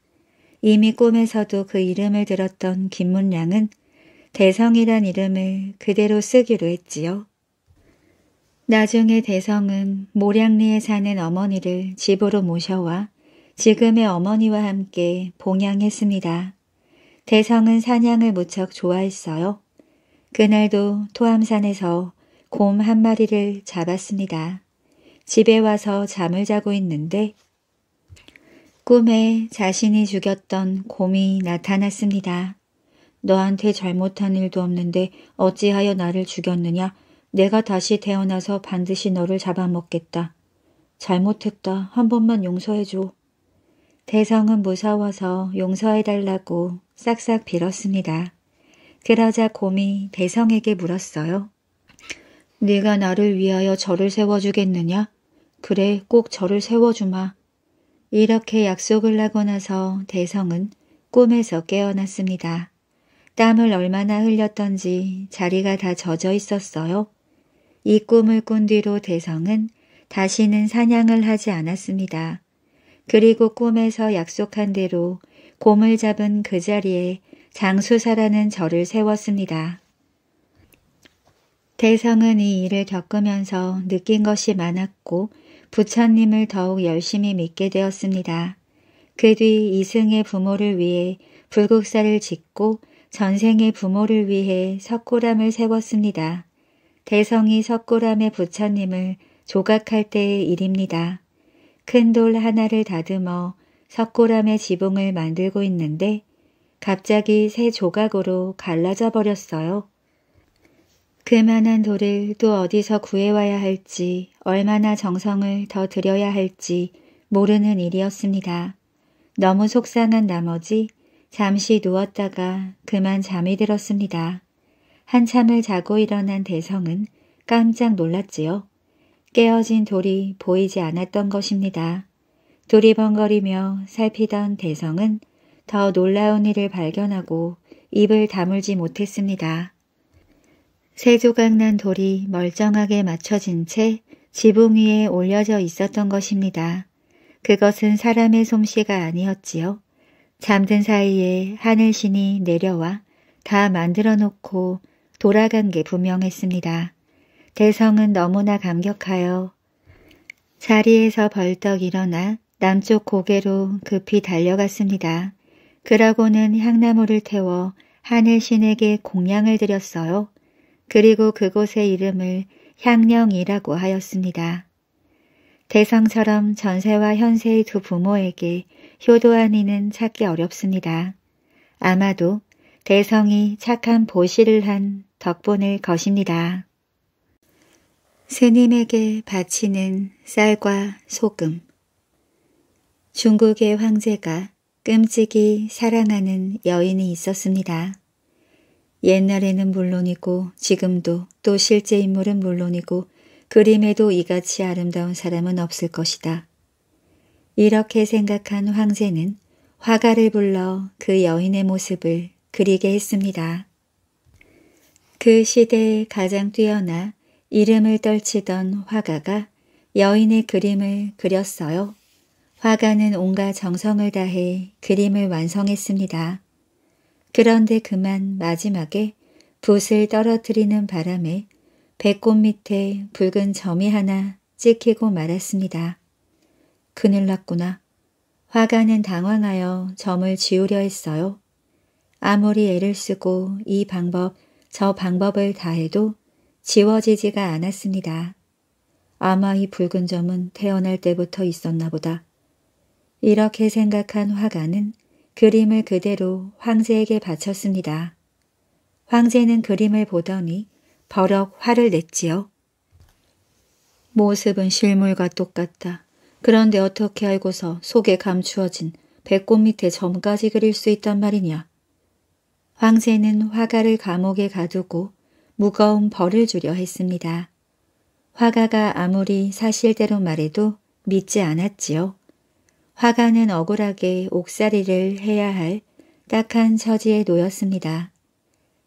이미 꿈에서도 그 이름을 들었던 김문량은 대성이란 이름을 그대로 쓰기로 했지요. 나중에 대성은 모량리에 사는 어머니를 집으로 모셔와 지금의 어머니와 함께 봉양했습니다. 대성은 사냥을 무척 좋아했어요. 그날도 토암산에서 곰 한 마리를 잡았습니다. 집에 와서 잠을 자고 있는데 꿈에 자신이 죽였던 곰이 나타났습니다. 너한테 잘못한 일도 없는데 어찌하여 나를 죽였느냐? 내가 다시 태어나서 반드시 너를 잡아먹겠다. 잘못했다. 한 번만 용서해줘. 대성은 무서워서 용서해달라고 싹싹 빌었습니다. 그러자 곰이 대성에게 물었어요. 네가 나를 위하여 절을 세워주겠느냐? 그래 꼭 절을 세워주마. 이렇게 약속을 하고 나서 대성은 꿈에서 깨어났습니다. 땀을 얼마나 흘렸던지 자리가 다 젖어 있었어요. 이 꿈을 꾼 뒤로 대성은 다시는 사냥을 하지 않았습니다. 그리고 꿈에서 약속한 대로 곰을 잡은 그 자리에 장수사라는 절을 세웠습니다. 대성은 이 일을 겪으면서 느낀 것이 많았고 부처님을 더욱 열심히 믿게 되었습니다. 그 뒤 이승의 부모를 위해 불국사를 짓고 전생의 부모를 위해 석굴암을 세웠습니다. 대성이 석굴암의 부처님을 조각할 때의 일입니다. 큰 돌 하나를 다듬어 석굴암의 지붕을 만들고 있는데 갑자기 새 조각으로 갈라져 버렸어요. 그만한 돌을 또 어디서 구해와야 할지 얼마나 정성을 더 들여야 할지 모르는 일이었습니다. 너무 속상한 나머지 잠시 누웠다가 그만 잠이 들었습니다. 한참을 자고 일어난 대성은 깜짝 놀랐지요. 깨어진 돌이 보이지 않았던 것입니다. 두리번거리며 살피던 대성은 더 놀라운 일을 발견하고 입을 다물지 못했습니다. 세 조각 난 돌이 멀쩡하게 맞춰진 채 지붕 위에 올려져 있었던 것입니다. 그것은 사람의 솜씨가 아니었지요. 잠든 사이에 하늘신이 내려와 다 만들어 놓고 돌아간 게 분명했습니다. 대성은 너무나 감격하여 자리에서 벌떡 일어나 남쪽 고개로 급히 달려갔습니다. 그러고는 향나무를 태워 하늘 신에게 공양을 드렸어요. 그리고 그곳의 이름을 향령이라고 하였습니다. 대성처럼 전세와 현세의 두 부모에게 효도한 이는 찾기 어렵습니다. 아마도 대성이 착한 보시를 한 덕분을 것입니다. 스님에게 바치는 쌀과 소금 중국의 황제가 끔찍이 사랑하는 여인이 있었습니다. 옛날에는 물론이고 지금도 또 실제 인물은 물론이고 그림에도 이같이 아름다운 사람은 없을 것이다. 이렇게 생각한 황제는 화가를 불러 그 여인의 모습을 그리게 했습니다. 그 시대에 가장 뛰어나 이름을 떨치던 화가가 여인의 그림을 그렸어요. 화가는 온갖 정성을 다해 그림을 완성했습니다. 그런데 그만 마지막에 붓을 떨어뜨리는 바람에 배꼽 밑에 붉은 점이 하나 찍히고 말았습니다. 그늘 났구나. 화가는 당황하여 점을 지우려 했어요. 아무리 애를 쓰고 이 방법 저 방법을 다해도 지워지지가 않았습니다. 아마 이 붉은 점은 태어날 때부터 있었나 보다. 이렇게 생각한 화가는 그림을 그대로 황제에게 바쳤습니다. 황제는 그림을 보더니 버럭 화를 냈지요. 모습은 실물과 똑같다. 그런데 어떻게 알고서 속에 감추어진 배꼽 밑에 점까지 그릴 수 있단 말이냐. 황제는 화가를 감옥에 가두고 무거운 벌을 주려 했습니다. 화가가 아무리 사실대로 말해도 믿지 않았지요. 화가는 억울하게 옥살이를 해야 할 딱한 처지에 놓였습니다.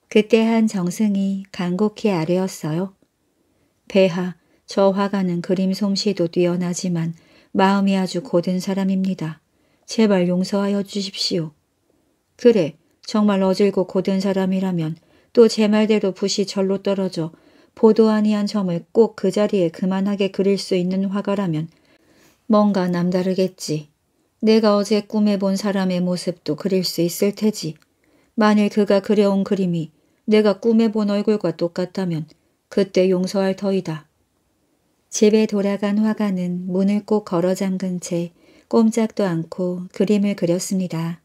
그때 한 정승이 간곡히 아뢰었어요. 배하, 저 화가는 그림 솜씨도 뛰어나지만 마음이 아주 고든 사람입니다. 제발 용서하여 주십시오. 그래, 정말 어질고 고된 사람이라면 또 제 말대로 붓이 절로 떨어져 보도 아니한 점을 꼭 그 자리에 그만하게 그릴 수 있는 화가라면 뭔가 남다르겠지. 내가 어제 꿈에 본 사람의 모습도 그릴 수 있을 테지. 만일 그가 그려온 그림이 내가 꿈에 본 얼굴과 똑같다면 그때 용서할 터이다. 집에 돌아간 화가는 문을 꼭 걸어 잠근 채 꼼짝도 않고 그림을 그렸습니다.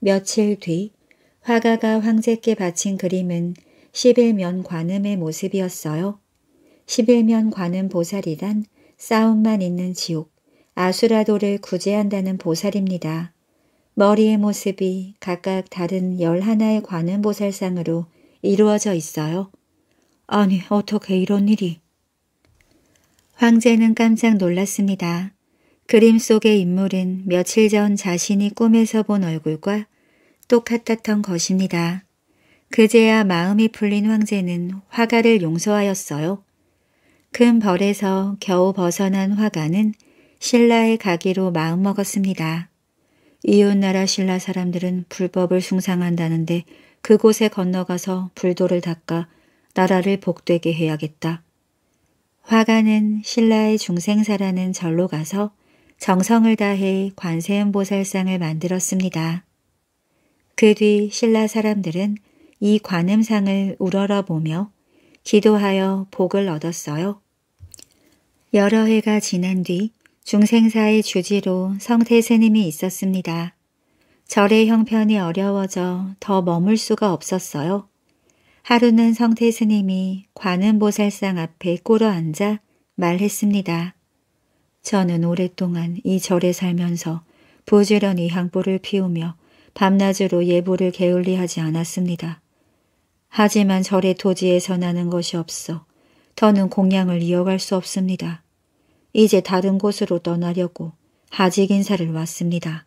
며칠 뒤 화가가 황제께 바친 그림은 11면 관음의 모습이었어요. 11면 관음 보살이란 싸움만 있는 지옥, 아수라도를 구제한다는 보살입니다. 머리의 모습이 각각 다른 11하나의 관음 보살상으로 이루어져 있어요. 아니, 어떻게 이런 일이? 황제는 깜짝 놀랐습니다. 그림 속의 인물은 며칠 전 자신이 꿈에서 본 얼굴과 똑같았던 것입니다. 그제야 마음이 풀린 황제는 화가를 용서하였어요. 큰 벌에서 겨우 벗어난 화가는 신라에 가기로 마음먹었습니다. 이웃나라 신라 사람들은 불법을 숭상한다는데 그곳에 건너가서 불도를 닦아 나라를 복되게 해야겠다. 화가는 신라의 중생사라는 절로 가서 정성을 다해 관세음보살상을 만들었습니다. 그뒤 신라 사람들은 이 관음상을 우러러보며 기도하여 복을 얻었어요. 여러 해가 지난 뒤 중생사의 주지로 성태 스님이 있었습니다. 절의 형편이 어려워져 더 머물 수가 없었어요. 하루는 성태 스님이 관음보살상 앞에 꿇어 앉아 말했습니다. 저는 오랫동안 이 절에 살면서 부지런히 향보를 피우며 밤낮으로 예보를 게을리하지 않았습니다. 하지만 절의 토지에서 나는 것이 없어 더는 공양을 이어갈 수 없습니다. 이제 다른 곳으로 떠나려고 하직 인사를 왔습니다.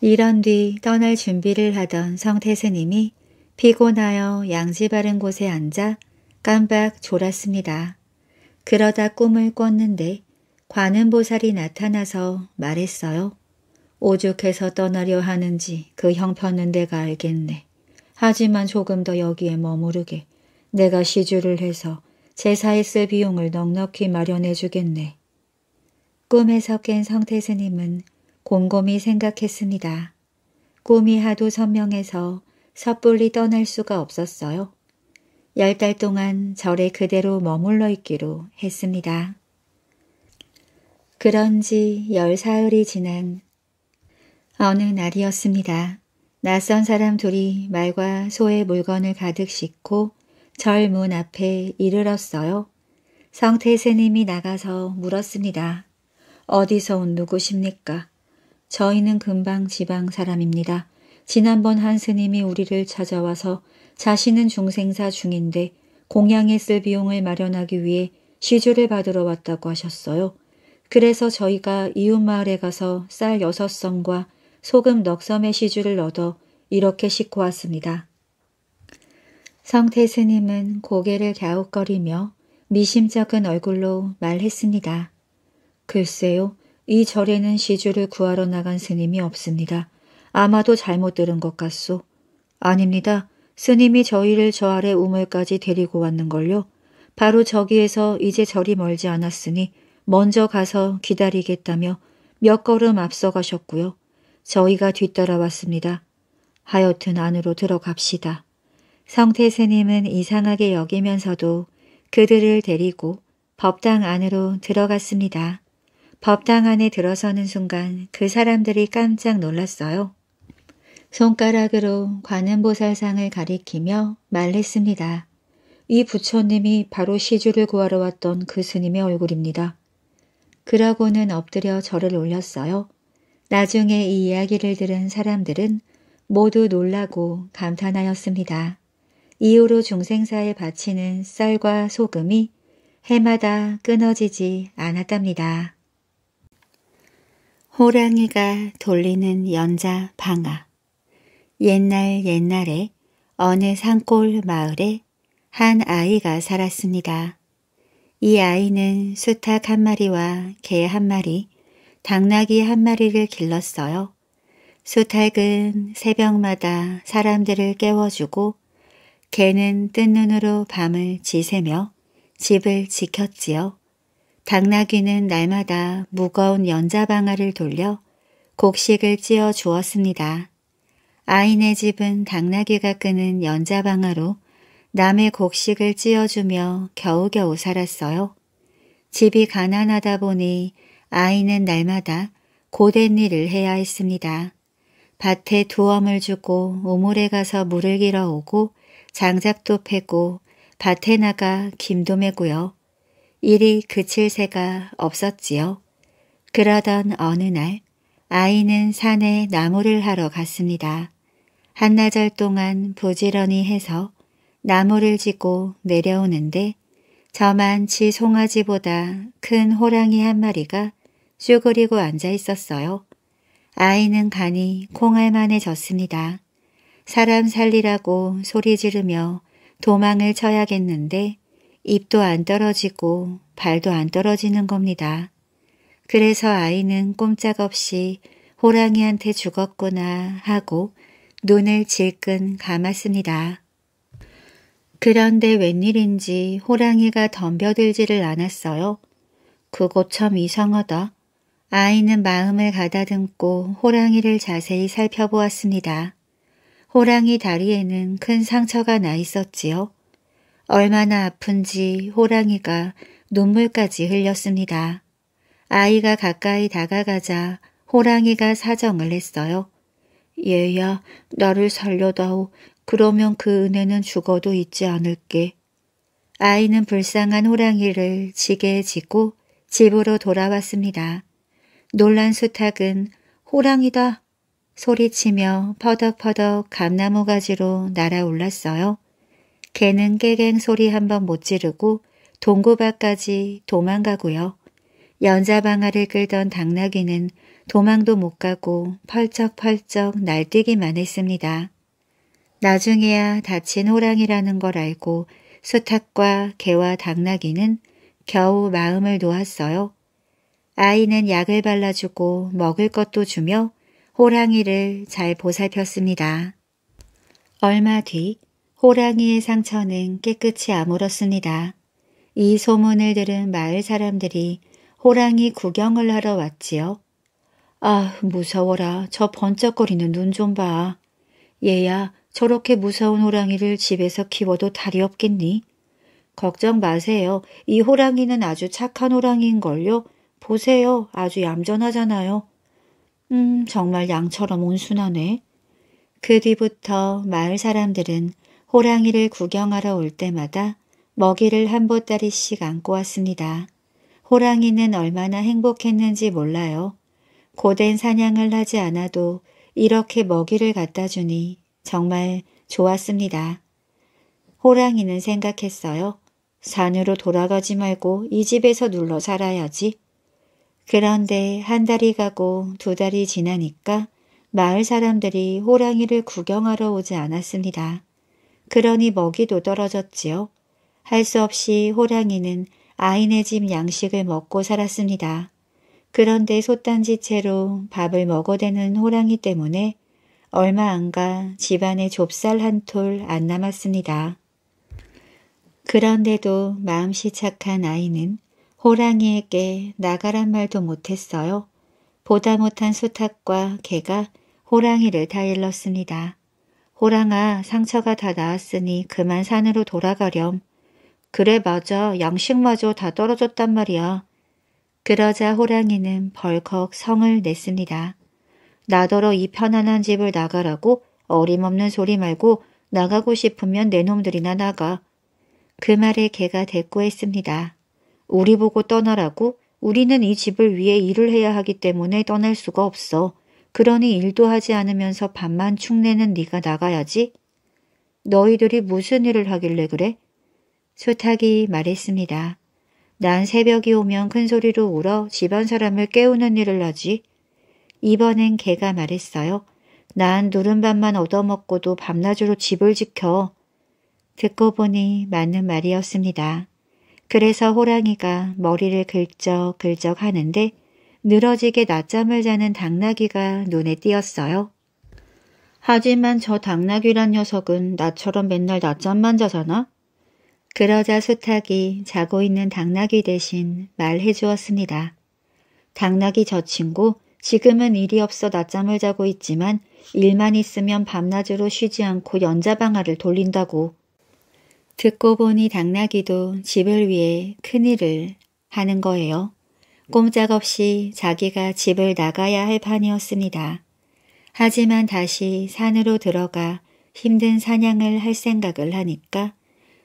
이런 뒤 떠날 준비를 하던 성태스님이 피곤하여 양지 바른 곳에 앉아 깜박 졸았습니다. 그러다 꿈을 꿨는데 관음보살이 나타나서 말했어요. 오죽해서 떠나려 하는지 그 형편은 내가 알겠네. 하지만 조금 더 여기에 머무르게 내가 시주를 해서 제사에 쓸 비용을 넉넉히 마련해 주겠네. 꿈에서 깬 성태스님은 곰곰이 생각했습니다. 꿈이 하도 선명해서 섣불리 떠날 수가 없었어요. 열 달 동안 절에 그대로 머물러 있기로 했습니다. 그런지 열 사흘이 지난 어느 날이었습니다. 낯선 사람 둘이 말과 소의 물건을 가득 싣고 절 문 앞에 이르렀어요. 성태스님이 나가서 물었습니다. 어디서 온 누구십니까? 저희는 금방 지방 사람입니다. 지난번 한 스님이 우리를 찾아와서 자신은 중생사 중인데 공양에 쓸 비용을 마련하기 위해 시주를 받으러 왔다고 하셨어요. 그래서 저희가 이웃마을에 가서 쌀 여섯 성과 소금 넉섬의 시주를 얻어 이렇게 싣고왔습니다. 성태 스님은 고개를 갸웃거리며 미심쩍은 얼굴로 말했습니다. 글쎄요, 이 절에는 시주를 구하러 나간 스님이 없습니다. 아마도 잘못 들은 것 같소. 아닙니다. 스님이 저희를 저 아래 우물까지 데리고 왔는걸요. 바로 저기에서 이제 절이 멀지 않았으니 먼저 가서 기다리겠다며 몇 걸음 앞서 가셨고요. 저희가 뒤따라왔습니다. 하여튼 안으로 들어갑시다. 성태스님은 이상하게 여기면서도 그들을 데리고 법당 안으로 들어갔습니다. 법당 안에 들어서는 순간 그 사람들이 깜짝 놀랐어요. 손가락으로 관음보살상을 가리키며 말했습니다. 이 부처님이 바로 시주를 구하러 왔던 그 스님의 얼굴입니다. 그러고는 엎드려 절을 올렸어요. 나중에 이 이야기를 들은 사람들은 모두 놀라고 감탄하였습니다. 이후로 중생사에 바치는 쌀과 소금이 해마다 끊어지지 않았답니다. 호랑이가 돌리는 연자 방아 옛날 옛날에 어느 산골 마을에 한 아이가 살았습니다. 이 아이는 수탉 한 마리와 개 한 마리, 당나귀 한 마리를 길렀어요. 수탉은 새벽마다 사람들을 깨워주고 개는 뜬 눈으로 밤을 지새며 집을 지켰지요. 당나귀는 날마다 무거운 연자방아를 돌려 곡식을 찧어 주었습니다. 아이네 집은 당나귀가 끄는 연자방아로 남의 곡식을 찧어주며 겨우겨우 살았어요. 집이 가난하다 보니 아이는 날마다 고된 일을 해야 했습니다. 밭에 두엄을 주고 오물에 가서 물을 길어 오고 장작도 패고 밭에 나가 김도 매고요. 일이 그칠 새가 없었지요. 그러던 어느 날 아이는 산에 나무를 하러 갔습니다. 한나절 동안 부지런히 해서 나무를 짓고 내려오는데 저만 지 송아지보다 큰 호랑이 한 마리가 쭈그리고 앉아 있었어요. 아이는 간이 콩알만해졌습니다. 사람 살리라고 소리 지르며 도망을 쳐야겠는데 입도 안 떨어지고 발도 안 떨어지는 겁니다. 그래서 아이는 꼼짝없이 호랑이한테 죽었구나 하고 눈을 질끈 감았습니다. 그런데 웬일인지 호랑이가 덤벼들지를 않았어요. 그거 참 이상하다. 아이는 마음을 가다듬고 호랑이를 자세히 살펴보았습니다. 호랑이 다리에는 큰 상처가 나 있었지요. 얼마나 아픈지 호랑이가 눈물까지 흘렸습니다. 아이가 가까이 다가가자 호랑이가 사정을 했어요. 얘야, 나를 살려다오. 그러면 그 은혜는 죽어도 잊지 않을게. 아이는 불쌍한 호랑이를 지게에 지고 집으로 돌아왔습니다. 놀란 수탉은 호랑이다 소리치며 퍼덕퍼덕 감나무 가지로 날아올랐어요. 개는 깨갱 소리 한 번 못 지르고 동구 밖까지 도망가고요. 연자방아를 끌던 당나귀는 도망도 못 가고 펄쩍펄쩍 날뛰기만 했습니다. 나중에야 다친 호랑이라는 걸 알고 수탉과 개와 당나귀는 겨우 마음을 놓았어요. 아이는 약을 발라주고 먹을 것도 주며 호랑이를 잘 보살폈습니다. 얼마 뒤 호랑이의 상처는 깨끗이 아물었습니다. 이 소문을 들은 마을 사람들이 호랑이 구경을 하러 왔지요. 아 무서워라 저 번쩍거리는 눈 좀 봐. 얘야 저렇게 무서운 호랑이를 집에서 키워도 다리 없겠니? 걱정 마세요. 이 호랑이는 아주 착한 호랑이인걸요. 보세요. 아주 얌전하잖아요. 음, 정말 양처럼 온순하네. 그 뒤부터 마을 사람들은 호랑이를 구경하러 올 때마다 먹이를 한 보따리씩 안고 왔습니다. 호랑이는 얼마나 행복했는지 몰라요. 고된 사냥을 하지 않아도 이렇게 먹이를 갖다 주니 정말 좋았습니다. 호랑이는 생각했어요. 산으로 돌아가지 말고 이 집에서 눌러 살아야지. 그런데 한 달이 가고 두 달이 지나니까 마을 사람들이 호랑이를 구경하러 오지 않았습니다. 그러니 먹이도 떨어졌지요. 할 수 없이 호랑이는 아이네 집 양식을 먹고 살았습니다. 그런데 솥단지 채로 밥을 먹어대는 호랑이 때문에 얼마 안 가 집안에 좁쌀 한 톨 안 남았습니다. 그런데도 마음씨 착한 아이는 호랑이에게 나가란 말도 못했어요. 보다 못한 수탉과 개가 호랑이를 다 일렀습니다. 호랑아 상처가 다 나았으니 그만 산으로 돌아가렴. 그래 맞아 양식마저 다 떨어졌단 말이야. 그러자 호랑이는 벌컥 성을 냈습니다. 나더러 이 편안한 집을 나가라고 어림없는 소리 말고 나가고 싶으면 내 놈들이나 나가. 그 말에 개가 대꾸했습니다. 우리 보고 떠나라고 우리는 이 집을 위해 일을 해야 하기 때문에 떠날 수가 없어. 그러니 일도 하지 않으면서 밥만 축내는 네가 나가야지. 너희들이 무슨 일을 하길래 그래? 소탁이 말했습니다. 난 새벽이 오면 큰 소리로 울어 집안 사람을 깨우는 일을 하지. 이번엔 개가 말했어요. 난 누른밥만 얻어먹고도 밤낮으로 집을 지켜. 듣고 보니 맞는 말이었습니다. 그래서 호랑이가 머리를 긁적 긁적 하는데 늘어지게 낮잠을 자는 당나귀가 눈에 띄었어요. 하지만 저 당나귀란 녀석은 나처럼 맨날 낮잠만 자잖아? 그러자 수탉이 자고 있는 당나귀 대신 말해 주었습니다. 당나귀 저 친구 지금은 일이 없어 낮잠을 자고 있지만 일만 있으면 밤낮으로 쉬지 않고 연자방아를 돌린다고. 듣고 보니 당나귀도 집을 위해 큰일을 하는 거예요. 꼼짝없이 자기가 집을 나가야 할 판이었습니다. 하지만 다시 산으로 들어가 힘든 사냥을 할 생각을 하니까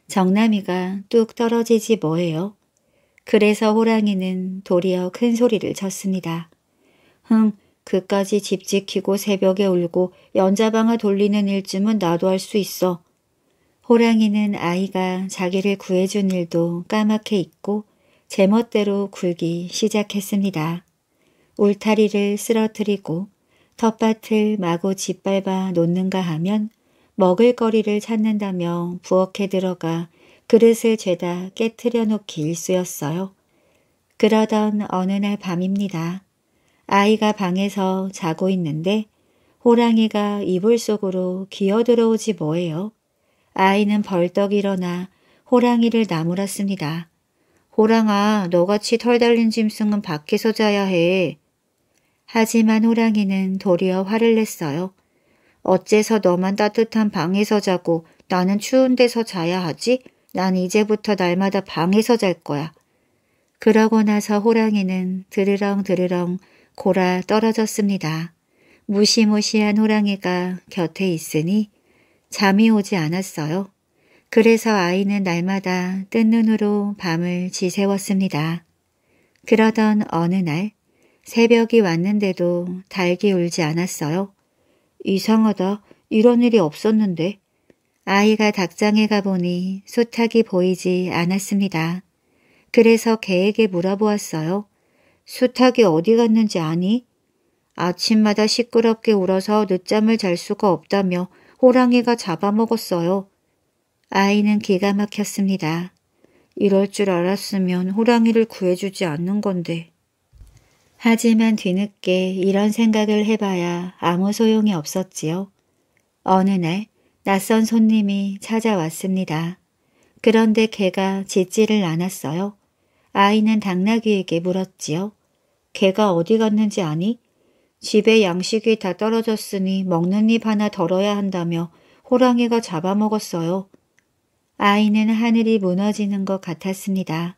정남이가 뚝 떨어지지 뭐예요. 그래서 호랑이는 도리어 큰 소리를 쳤습니다. 흥, 그까지 집 지키고 새벽에 울고 연자방아 돌리는 일쯤은 나도 할 수 있어. 호랑이는 아이가 자기를 구해준 일도 까맣게 잊고 제멋대로 굴기 시작했습니다. 울타리를 쓰러뜨리고 텃밭을 마구 짓밟아 놓는가 하면 먹을 거리를 찾는다며 부엌에 들어가 그릇을 죄다 깨트려 놓기 일쑤였어요. 그러던 어느 날 밤입니다. 아이가 방에서 자고 있는데 호랑이가 이불 속으로 기어들어오지 뭐예요. 아이는 벌떡 일어나 호랑이를 나무랐습니다. 호랑아, 너같이 털 달린 짐승은 밖에서 자야 해. 하지만 호랑이는 도리어 화를 냈어요. 어째서 너만 따뜻한 방에서 자고 나는 추운 데서 자야 하지? 난 이제부터 날마다 방에서 잘 거야. 그러고 나서 호랑이는 드르렁 드르렁 고라 떨어졌습니다. 무시무시한 호랑이가 곁에 있으니 잠이 오지 않았어요. 그래서 아이는 날마다 뜬 눈으로 밤을 지새웠습니다. 그러던 어느 날 새벽이 왔는데도 달기 울지 않았어요. 이상하다. 이런 일이 없었는데. 아이가 닭장에 가보니 수탉이 보이지 않았습니다. 그래서 개에게 물어보았어요. 수탉이 어디 갔는지 아니? 아침마다 시끄럽게 울어서 늦잠을 잘 수가 없다며 호랑이가 잡아먹었어요. 아이는 기가 막혔습니다. 이럴 줄 알았으면 호랑이를 구해주지 않는 건데. 하지만 뒤늦게 이런 생각을 해봐야 아무 소용이 없었지요. 어느 날 낯선 손님이 찾아왔습니다. 그런데 개가 짖지를 않았어요. 아이는 당나귀에게 물었지요. 개가 어디 갔는지 아니? 집에 양식이 다 떨어졌으니 먹는 입 하나 덜어야 한다며 호랑이가 잡아먹었어요. 아이는 하늘이 무너지는 것 같았습니다.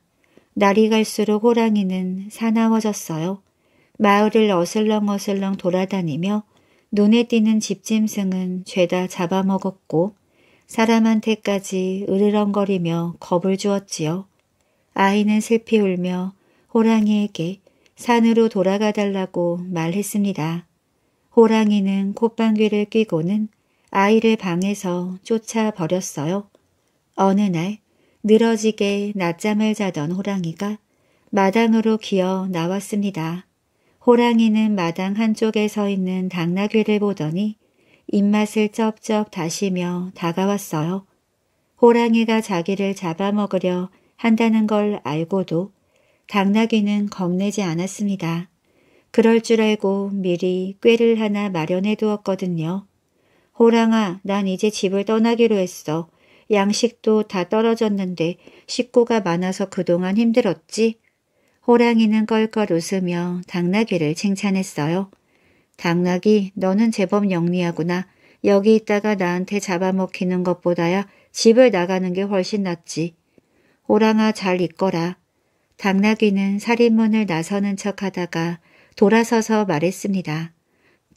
날이 갈수록 호랑이는 사나워졌어요. 마을을 어슬렁어슬렁 돌아다니며 눈에 띄는 집짐승은 죄다 잡아먹었고 사람한테까지 으르렁거리며 겁을 주었지요. 아이는 슬피 울며 호랑이에게 산으로 돌아가 달라고 말했습니다. 호랑이는 콧방귀를 뀌고는 아이를 방에서 쫓아버렸어요. 어느 날 늘어지게 낮잠을 자던 호랑이가 마당으로 기어 나왔습니다. 호랑이는 마당 한쪽에 서 있는 당나귀를 보더니 입맛을 쩝쩝 다시며 다가왔어요. 호랑이가 자기를 잡아먹으려 한다는 걸 알고도 당나귀는 겁내지 않았습니다. 그럴 줄 알고 미리 꾀를 하나 마련해 두었거든요. 호랑아, 난 이제 집을 떠나기로 했어. 양식도 다 떨어졌는데 식구가 많아서 그동안 힘들었지? 호랑이는 껄껄 웃으며 당나귀를 칭찬했어요. 당나귀, 너는 제법 영리하구나. 여기 있다가 나한테 잡아먹히는 것보다야 집을 나가는 게 훨씬 낫지. 호랑아 잘 있거라. 당나귀는 살인문을 나서는 척하다가 돌아서서 말했습니다.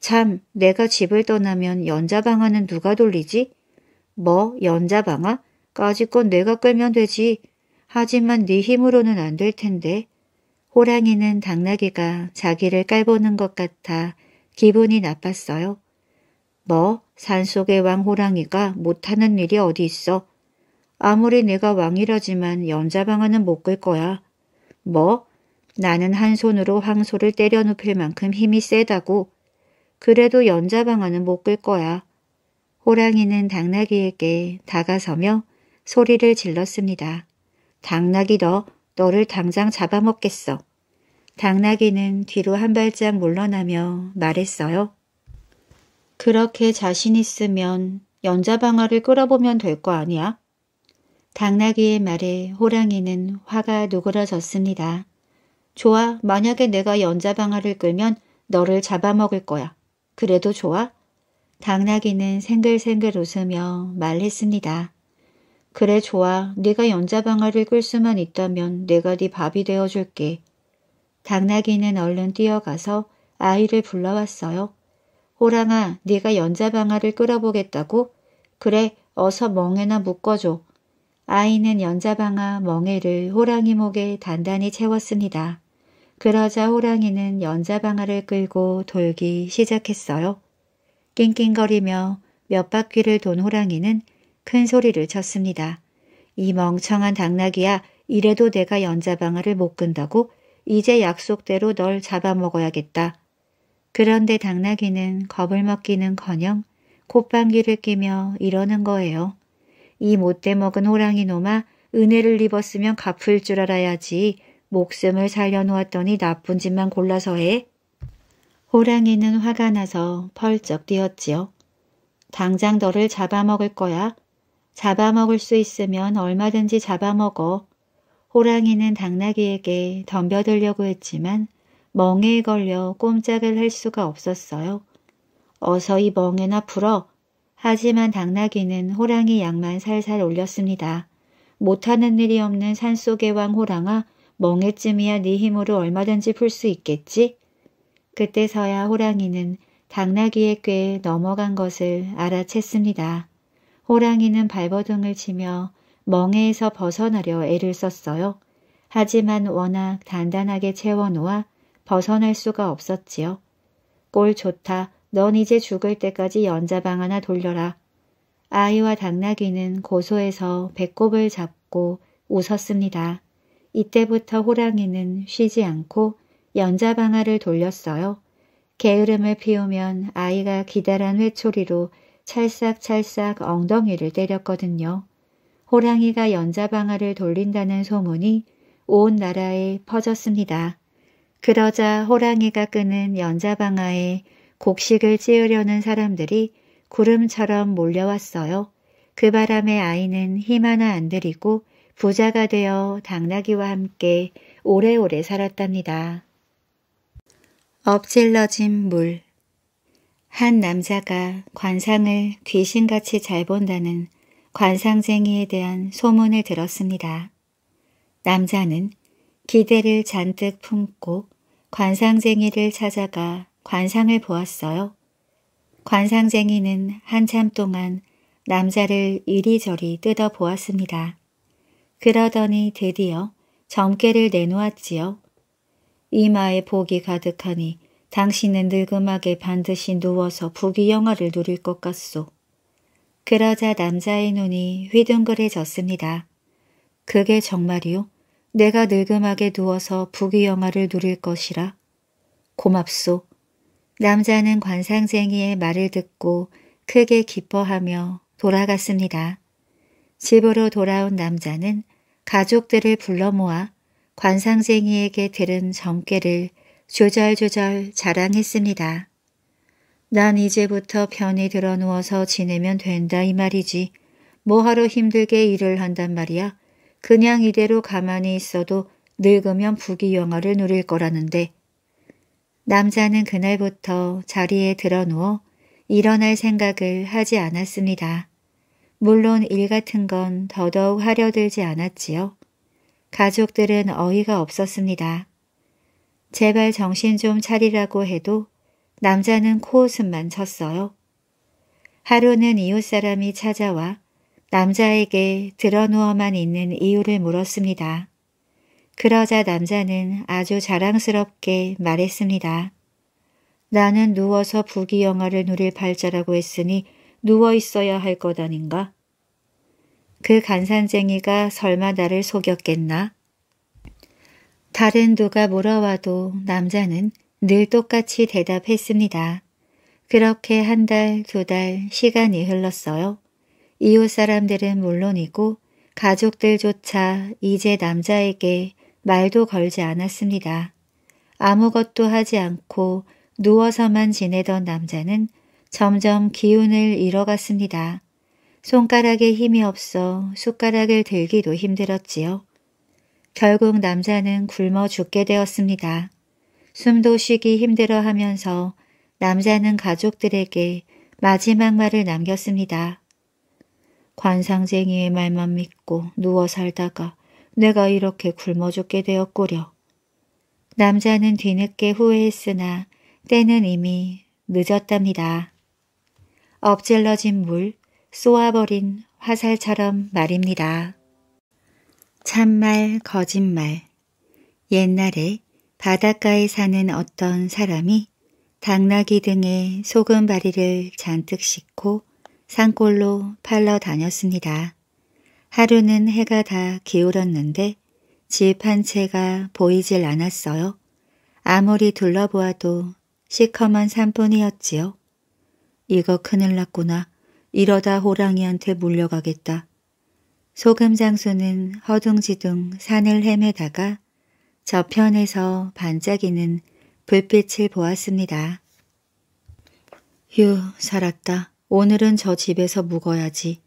참, 내가 집을 떠나면 연자방아는 누가 돌리지? 뭐, 연자방아? 까짓건 내가 끌면 되지. 하지만 네 힘으로는 안 될 텐데. 호랑이는 당나귀가 자기를 깔보는 것 같아 기분이 나빴어요. 뭐, 산속의 왕 호랑이가 못하는 일이 어디 있어. 아무리 내가 왕이라지만 연자방아는 못 끌 거야. 뭐? 나는 한 손으로 황소를 때려 눕힐 만큼 힘이 세다고. 그래도 연자방아는 못 끌 거야. 호랑이는 당나귀에게 다가서며 소리를 질렀습니다. 당나귀 너, 너를 당장 잡아먹겠어. 당나귀는 뒤로 한 발짝 물러나며 말했어요. 그렇게 자신 있으면 연자방아를 끌어보면 될 거 아니야? 당나귀의 말에 호랑이는 화가 누그러졌습니다. 좋아, 만약에 내가 연자방아를 끌면 너를 잡아먹을 거야. 그래도 좋아? 당나귀는 생글생글 웃으며 말했습니다. 그래 좋아, 네가 연자방아를 끌 수만 있다면 내가 네 밥이 되어줄게. 당나귀는 얼른 뛰어가서 아이를 불러왔어요. 호랑아, 네가 연자방아를 끌어보겠다고? 그래, 어서 멍에나 묶어줘. 아이는 연자방아 멍에를 호랑이 목에 단단히 채웠습니다. 그러자 호랑이는 연자방아를 끌고 돌기 시작했어요. 낑낑거리며 몇 바퀴를 돈 호랑이는 큰 소리를 쳤습니다. 이 멍청한 당나귀야 이래도 내가 연자방아를 못 끈다고 이제 약속대로 널 잡아먹어야겠다. 그런데 당나귀는 겁을 먹기는커녕 콧방귀를 끼며 이러는 거예요. 이 못돼 먹은 호랑이 놈아 은혜를 입었으면 갚을 줄 알아야지 목숨을 살려놓았더니 나쁜 짓만 골라서 해. 호랑이는 화가 나서 펄쩍 뛰었지요. 당장 너를 잡아먹을 거야. 잡아먹을 수 있으면 얼마든지 잡아먹어. 호랑이는 당나귀에게 덤벼들려고 했지만 멍에 걸려 꼼짝을 할 수가 없었어요. 어서 이 멍에나 풀어. 하지만 당나귀는 호랑이 양만 살살 올렸습니다. 못하는 일이 없는 산속의 왕 호랑아 멍해쯤이야 네 힘으로 얼마든지 풀 수 있겠지? 그때서야 호랑이는 당나귀의 꾀에 넘어간 것을 알아챘습니다. 호랑이는 발버둥을 치며 멍해에서 벗어나려 애를 썼어요. 하지만 워낙 단단하게 채워놓아 벗어날 수가 없었지요. 꼴 좋다. 넌 이제 죽을 때까지 연자방 하나 돌려라. 아이와 당나귀는 고소해서 배꼽을 잡고 웃었습니다. 이때부터 호랑이는 쉬지 않고 연자방아를 돌렸어요. 게으름을 피우면 아이가 기다란 회초리로 찰싹찰싹 엉덩이를 때렸거든요. 호랑이가 연자방아를 돌린다는 소문이 온 나라에 퍼졌습니다. 그러자 호랑이가 끄는 연자방아에 곡식을 찌으려는 사람들이 구름처럼 몰려왔어요. 그 바람에 아이는 힘 하나 안 들이고 부자가 되어 당나귀와 함께 오래오래 살았답니다. 엎질러진 물 한 남자가 관상을 귀신같이 잘 본다는 관상쟁이에 대한 소문을 들었습니다. 남자는 기대를 잔뜩 품고 관상쟁이를 찾아가 관상을 보았어요. 관상쟁이는 한참 동안 남자를 이리저리 뜯어보았습니다. 그러더니 드디어 점괘를 내놓았지요. 이마에 복이 가득하니 당신은 늙음하게 반드시 누워서 부귀영화를 누릴 것 같소. 그러자 남자의 눈이 휘둥그레졌습니다. 그게 정말이요? 내가 늙음하게 누워서 부귀영화를 누릴 것이라? 고맙소. 남자는 관상쟁이의 말을 듣고 크게 기뻐하며 돌아갔습니다. 집으로 돌아온 남자는 가족들을 불러 모아 관상쟁이에게 들은 점괘를 조절조절 자랑했습니다. 난 이제부터 편히 들어 누워서 지내면 된다 이 말이지. 뭐하러 힘들게 일을 한단 말이야. 그냥 이대로 가만히 있어도 늙으면 부귀영화를 누릴 거라는데 남자는 그날부터 자리에 드러누워 일어날 생각을 하지 않았습니다. 물론 일 같은 건 더더욱 하려 들지 않았지요. 가족들은 어이가 없었습니다. 제발 정신 좀 차리라고 해도 남자는 코웃음만 쳤어요. 하루는 이웃사람이 찾아와 남자에게 드러누워만 있는 이유를 물었습니다. 그러자 남자는 아주 자랑스럽게 말했습니다. 나는 누워서 부귀 영화를 누릴 발자라고 했으니 누워 있어야 할 것 아닌가? 그 간산쟁이가 설마 나를 속였겠나? 다른 누가 물어와도 남자는 늘 똑같이 대답했습니다. 그렇게 한 달, 두 달 시간이 흘렀어요. 이웃 사람들은 물론이고 가족들조차 이제 남자에게 말도 걸지 않았습니다. 아무것도 하지 않고 누워서만 지내던 남자는 점점 기운을 잃어갔습니다. 손가락에 힘이 없어 숟가락을 들기도 힘들었지요. 결국 남자는 굶어 죽게 되었습니다. 숨도 쉬기 힘들어 하면서 남자는 가족들에게 마지막 말을 남겼습니다. 관상쟁이의 말만 믿고 누워 살다가 내가 이렇게 굶어 죽게 되었구려. 남자는 뒤늦게 후회했으나 때는 이미 늦었답니다. 엎질러진 물, 쏘아버린 화살처럼 말입니다. 참말 거짓말 옛날에 바닷가에 사는 어떤 사람이 당나귀 등에 소금 바리를 잔뜩 싣고 산골로 팔러 다녔습니다. 하루는 해가 다 기울었는데 집 한 채가 보이질 않았어요. 아무리 둘러보아도 시커먼 산뿐이었지요. 이거 큰일 났구나. 이러다 호랑이한테 물려가겠다. 소금 장수는 허둥지둥 산을 헤매다가 저편에서 반짝이는 불빛을 보았습니다. 휴, 살았다. 오늘은 저 집에서 묵어야지.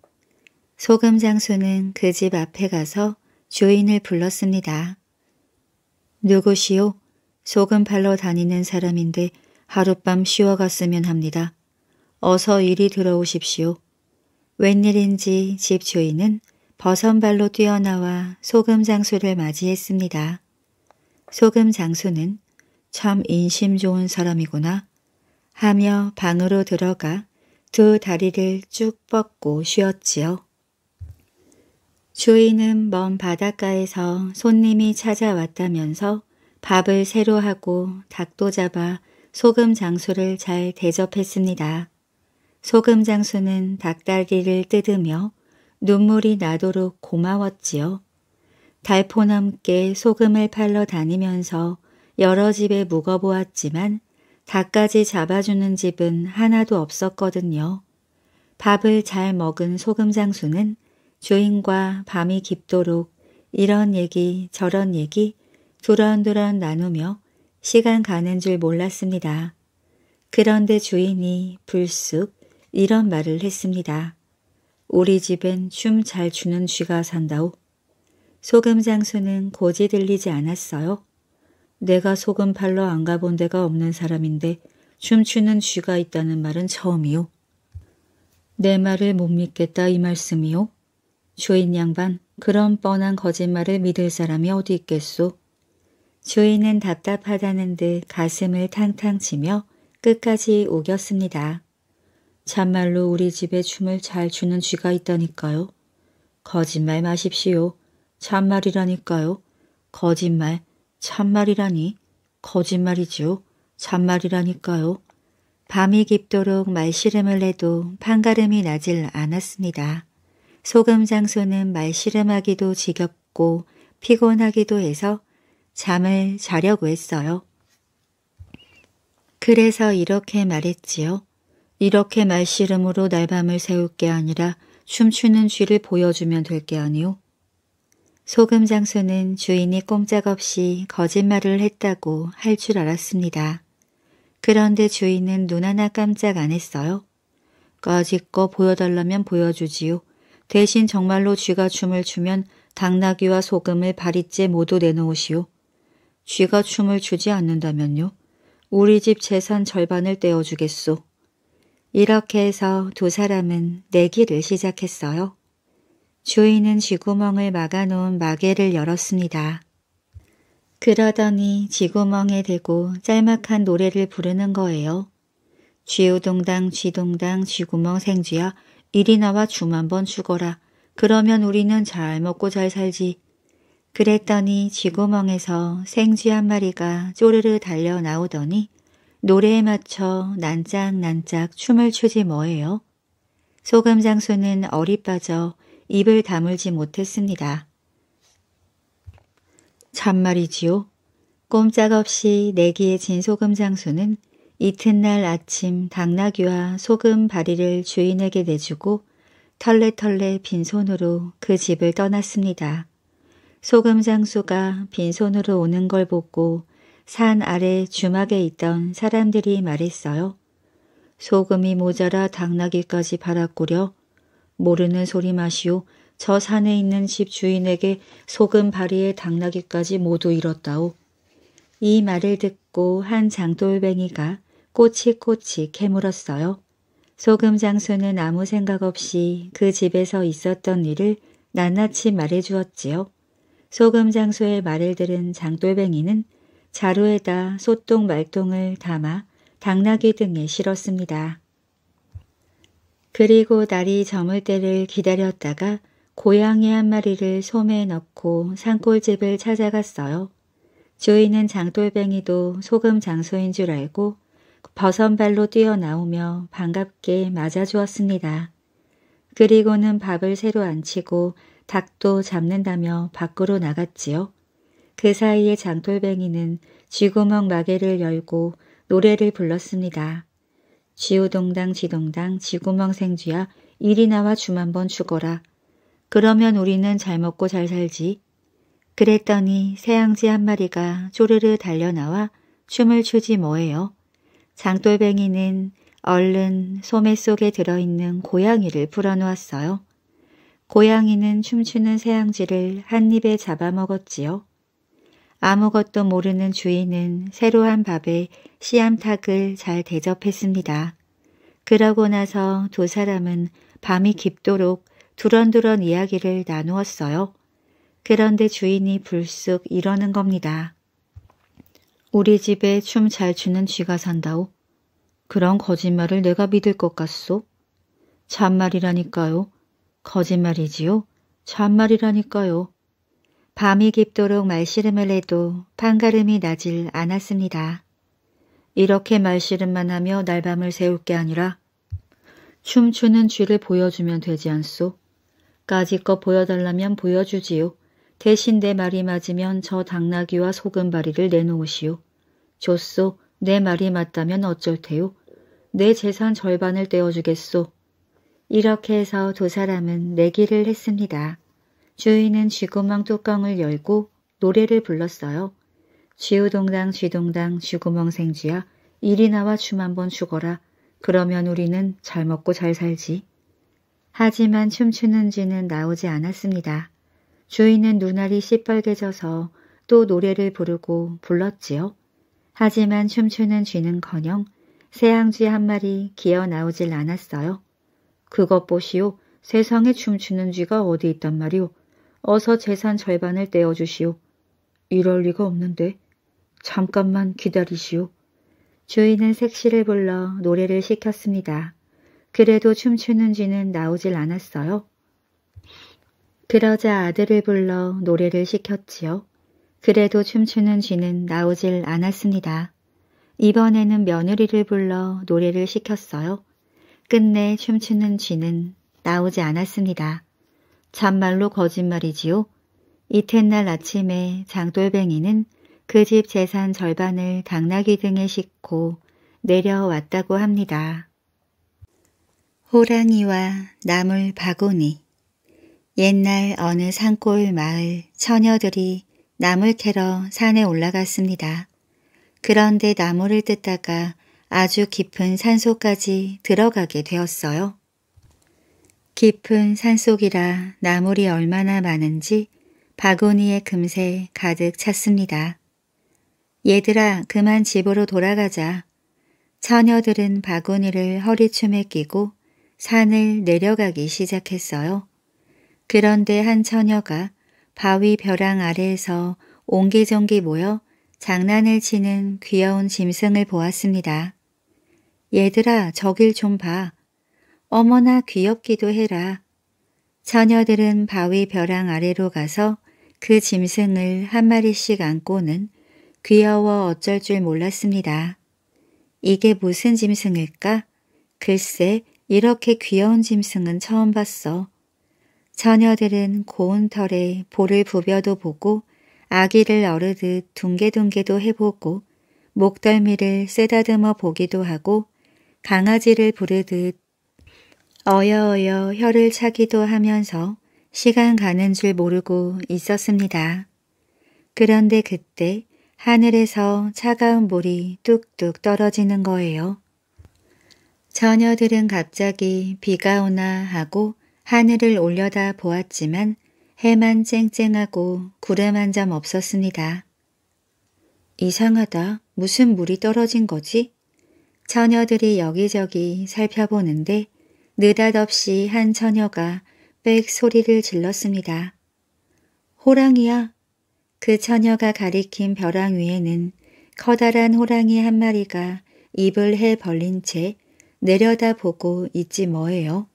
소금 장수는 그 집 앞에 가서 주인을 불렀습니다. 누구시오? 소금 팔러 다니는 사람인데 하룻밤 쉬어갔으면 합니다. 어서 이리 들어오십시오. 웬일인지 집 주인은 버선발로 뛰어나와 소금 장수를 맞이했습니다. 소금 장수는 참 인심 좋은 사람이구나 하며 방으로 들어가 두 다리를 쭉 뻗고 쉬었지요. 주인은 먼 바닷가에서 손님이 찾아왔다면서 밥을 새로 하고 닭도 잡아 소금 장수를 잘 대접했습니다. 소금 장수는 닭다리를 뜯으며 눈물이 나도록 고마웠지요. 달포넘게 소금을 팔러 다니면서 여러 집에 묵어보았지만 닭까지 잡아주는 집은 하나도 없었거든요. 밥을 잘 먹은 소금 장수는 주인과 밤이 깊도록 이런 얘기 저런 얘기 두런두런 나누며 시간 가는 줄 몰랐습니다. 그런데 주인이 불쑥 이런 말을 했습니다. 우리 집엔 춤 잘 추는 쥐가 산다오. 소금 장수는 고지 들리지 않았어요. 내가 소금 팔러 안 가본 데가 없는 사람인데 춤추는 쥐가 있다는 말은 처음이오. 내 말을 못 믿겠다 이 말씀이오. 주인 양반 그런 뻔한 거짓말을 믿을 사람이 어디 있겠소. 주인은 답답하다는 듯 가슴을 탕탕 치며 끝까지 우겼습니다. 참말로 우리 집에 춤을 잘 추는 쥐가 있다니까요. 거짓말 마십시오. 참말이라니까요. 거짓말, 참말이라니. 거짓말이지요. 참말이라니까요. 밤이 깊도록 말씨름을 해도 판가름이 나질 않았습니다. 소금 장소는 말씨름하기도 지겹고 피곤하기도 해서 잠을 자려고 했어요. 그래서 이렇게 말했지요. 이렇게 말씨름으로 날밤을 세울게 아니라 춤추는 쥐를 보여주면 될 게 아니오. 소금 장수는 주인이 꼼짝없이 거짓말을 했다고 할 줄 알았습니다. 그런데 주인은 눈 하나 깜짝 안 했어요. 꺼짓거 보여달라면 보여주지요. 대신 정말로 쥐가 춤을 추면 당나귀와 소금을 바리째 모두 내놓으시오. 쥐가 춤을 추지 않는다면요. 우리 집 재산 절반을 떼어주겠소. 이렇게 해서 두 사람은 내기를 시작했어요. 주인은 쥐구멍을 막아놓은 마개를 열었습니다. 그러더니 쥐구멍에 대고 짤막한 노래를 부르는 거예요. 쥐우동당 쥐동당 쥐구멍 생쥐야 이리 나와 줌 한 번 죽어라. 그러면 우리는 잘 먹고 잘 살지. 그랬더니 쥐구멍에서 생쥐 한 마리가 쪼르르 달려 나오더니 노래에 맞춰 난짝난짝 춤을 추지 뭐예요. 소금 장수는 어리 빠져 입을 다물지 못했습니다. 참말이지요. 꼼짝없이 내기에 진 소금 장수는 이튿날 아침 당나귀와 소금 바리를 주인에게 내주고 털레털레 빈손으로 그 집을 떠났습니다. 소금 장수가 빈손으로 오는 걸 보고 산 아래 주막에 있던 사람들이 말했어요. 소금이 모자라 당나귀까지 바라꾸려 모르는 소리 마시오 저 산에 있는 집 주인에게 소금 바리의 당나귀까지 모두 잃었다오. 이 말을 듣고 한 장돌뱅이가 꼬치꼬치 캐물었어요. 소금 장수는 아무 생각 없이 그 집에서 있었던 일을 낱낱이 말해주었지요. 소금 장수의 말을 들은 장돌뱅이는 자루에다 소똥 말똥을 담아 당나귀 등에 실었습니다. 그리고 날이 저물 때를 기다렸다가 고양이 한 마리를 솜에 넣고 산골집을 찾아갔어요. 주인은 장돌뱅이도 소금 장소인 줄 알고 버선발로 뛰어나오며 반갑게 맞아주었습니다. 그리고는 밥을 새로 안치고 닭도 잡는다며 밖으로 나갔지요. 그 사이에 장돌뱅이는 쥐구멍 마개를 열고 노래를 불렀습니다. 지우동당 지동당 쥐구멍 생쥐야 이리 나와 줌 한번 죽어라. 그러면 우리는 잘 먹고 잘 살지. 그랬더니 새양지 한 마리가 쪼르르 달려나와 춤을 추지 뭐예요. 장돌뱅이는 얼른 소매 속에 들어있는 고양이를 풀어놓았어요. 고양이는 춤추는 새양지를 한 입에 잡아먹었지요. 아무것도 모르는 주인은 새로 한 밥에 씨암탉을 잘 대접했습니다. 그러고 나서 두 사람은 밤이 깊도록 두런두런 이야기를 나누었어요. 그런데 주인이 불쑥 이러는 겁니다. 우리 집에 춤 잘 추는 쥐가 산다오. 그런 거짓말을 내가 믿을 것 같소? 잔말이라니까요. 거짓말이지요. 잔말이라니까요. 밤이 깊도록 말씨름을 해도 판가름이 나질 않았습니다. 이렇게 말씨름만 하며 날밤을 세울게 아니라 춤추는 쥐를 보여주면 되지 않소. 까짓거 보여달라면 보여주지요. 대신 내 말이 맞으면 저 당나귀와 소금바리를 내놓으시오. 좋소, 내 말이 맞다면 어쩔 테요. 내 재산 절반을 떼어주겠소. 이렇게 해서 두 사람은 내기를 했습니다. 주인은 쥐구멍 뚜껑을 열고 노래를 불렀어요. 쥐우동당 쥐동당 쥐구멍 생쥐야 이리 나와 춤 한번 죽어라 그러면 우리는 잘 먹고 잘 살지. 하지만 춤추는 쥐는 나오지 않았습니다. 주인은 눈알이 시뻘개져서 또 노래를 부르고 불렀지요. 하지만 춤추는 쥐는커녕 새양쥐 한 마리 기어 나오질 않았어요. 그것 보시오. 세상에 춤추는 쥐가 어디 있단 말이오. 어서 재산 절반을 떼어주시오. 이럴 리가 없는데. 잠깐만 기다리시오. 주인은 색시를 불러 노래를 시켰습니다. 그래도 춤추는 쥐는 나오질 않았어요. 그러자 아들을 불러 노래를 시켰지요. 그래도 춤추는 쥐는 나오질 않았습니다. 이번에는 며느리를 불러 노래를 시켰어요. 끝내 춤추는 쥐는 나오지 않았습니다. 참말로 거짓말이지요. 이튿날 아침에 장돌뱅이는 그 집 재산 절반을 당나귀 등에 싣고 내려왔다고 합니다. 호랑이와 나물 바구니 옛날 어느 산골 마을 처녀들이 나물 캐러 산에 올라갔습니다. 그런데 나무를 뜯다가 아주 깊은 산속까지 들어가게 되었어요. 깊은 산속이라 나물이 얼마나 많은지 바구니에 금세 가득 찼습니다. 얘들아 그만 집으로 돌아가자. 처녀들은 바구니를 허리춤에 끼고 산을 내려가기 시작했어요. 그런데 한 처녀가 바위 벼랑 아래에서 옹기종기 모여 장난을 치는 귀여운 짐승을 보았습니다. 얘들아 저길 좀 봐. 어머나 귀엽기도 해라. 처녀들은 바위 벼랑 아래로 가서 그 짐승을 한 마리씩 안고는 귀여워 어쩔 줄 몰랐습니다. 이게 무슨 짐승일까? 글쎄 이렇게 귀여운 짐승은 처음 봤어. 처녀들은 고운 털에 볼을 부벼도 보고 아기를 어르듯 둥개둥개도 해보고 목덜미를 쓰다듬어 보기도 하고 강아지를 부르듯 어여어여 혀를 차기도 하면서 시간 가는 줄 모르고 있었습니다. 그런데 그때 하늘에서 차가운 물이 뚝뚝 떨어지는 거예요. 처녀들은 갑자기 비가 오나 하고 하늘을 올려다 보았지만 해만 쨍쨍하고 구름한 점 없었습니다. 이상하다. 무슨 물이 떨어진 거지? 처녀들이 여기저기 살펴보는데 느닷없이 한 처녀가 빽 소리를 질렀습니다. 호랑이야. 그 처녀가 가리킨 벼랑 위에는 커다란 호랑이 한 마리가 입을 해 벌린 채 내려다보고 있지 뭐예요.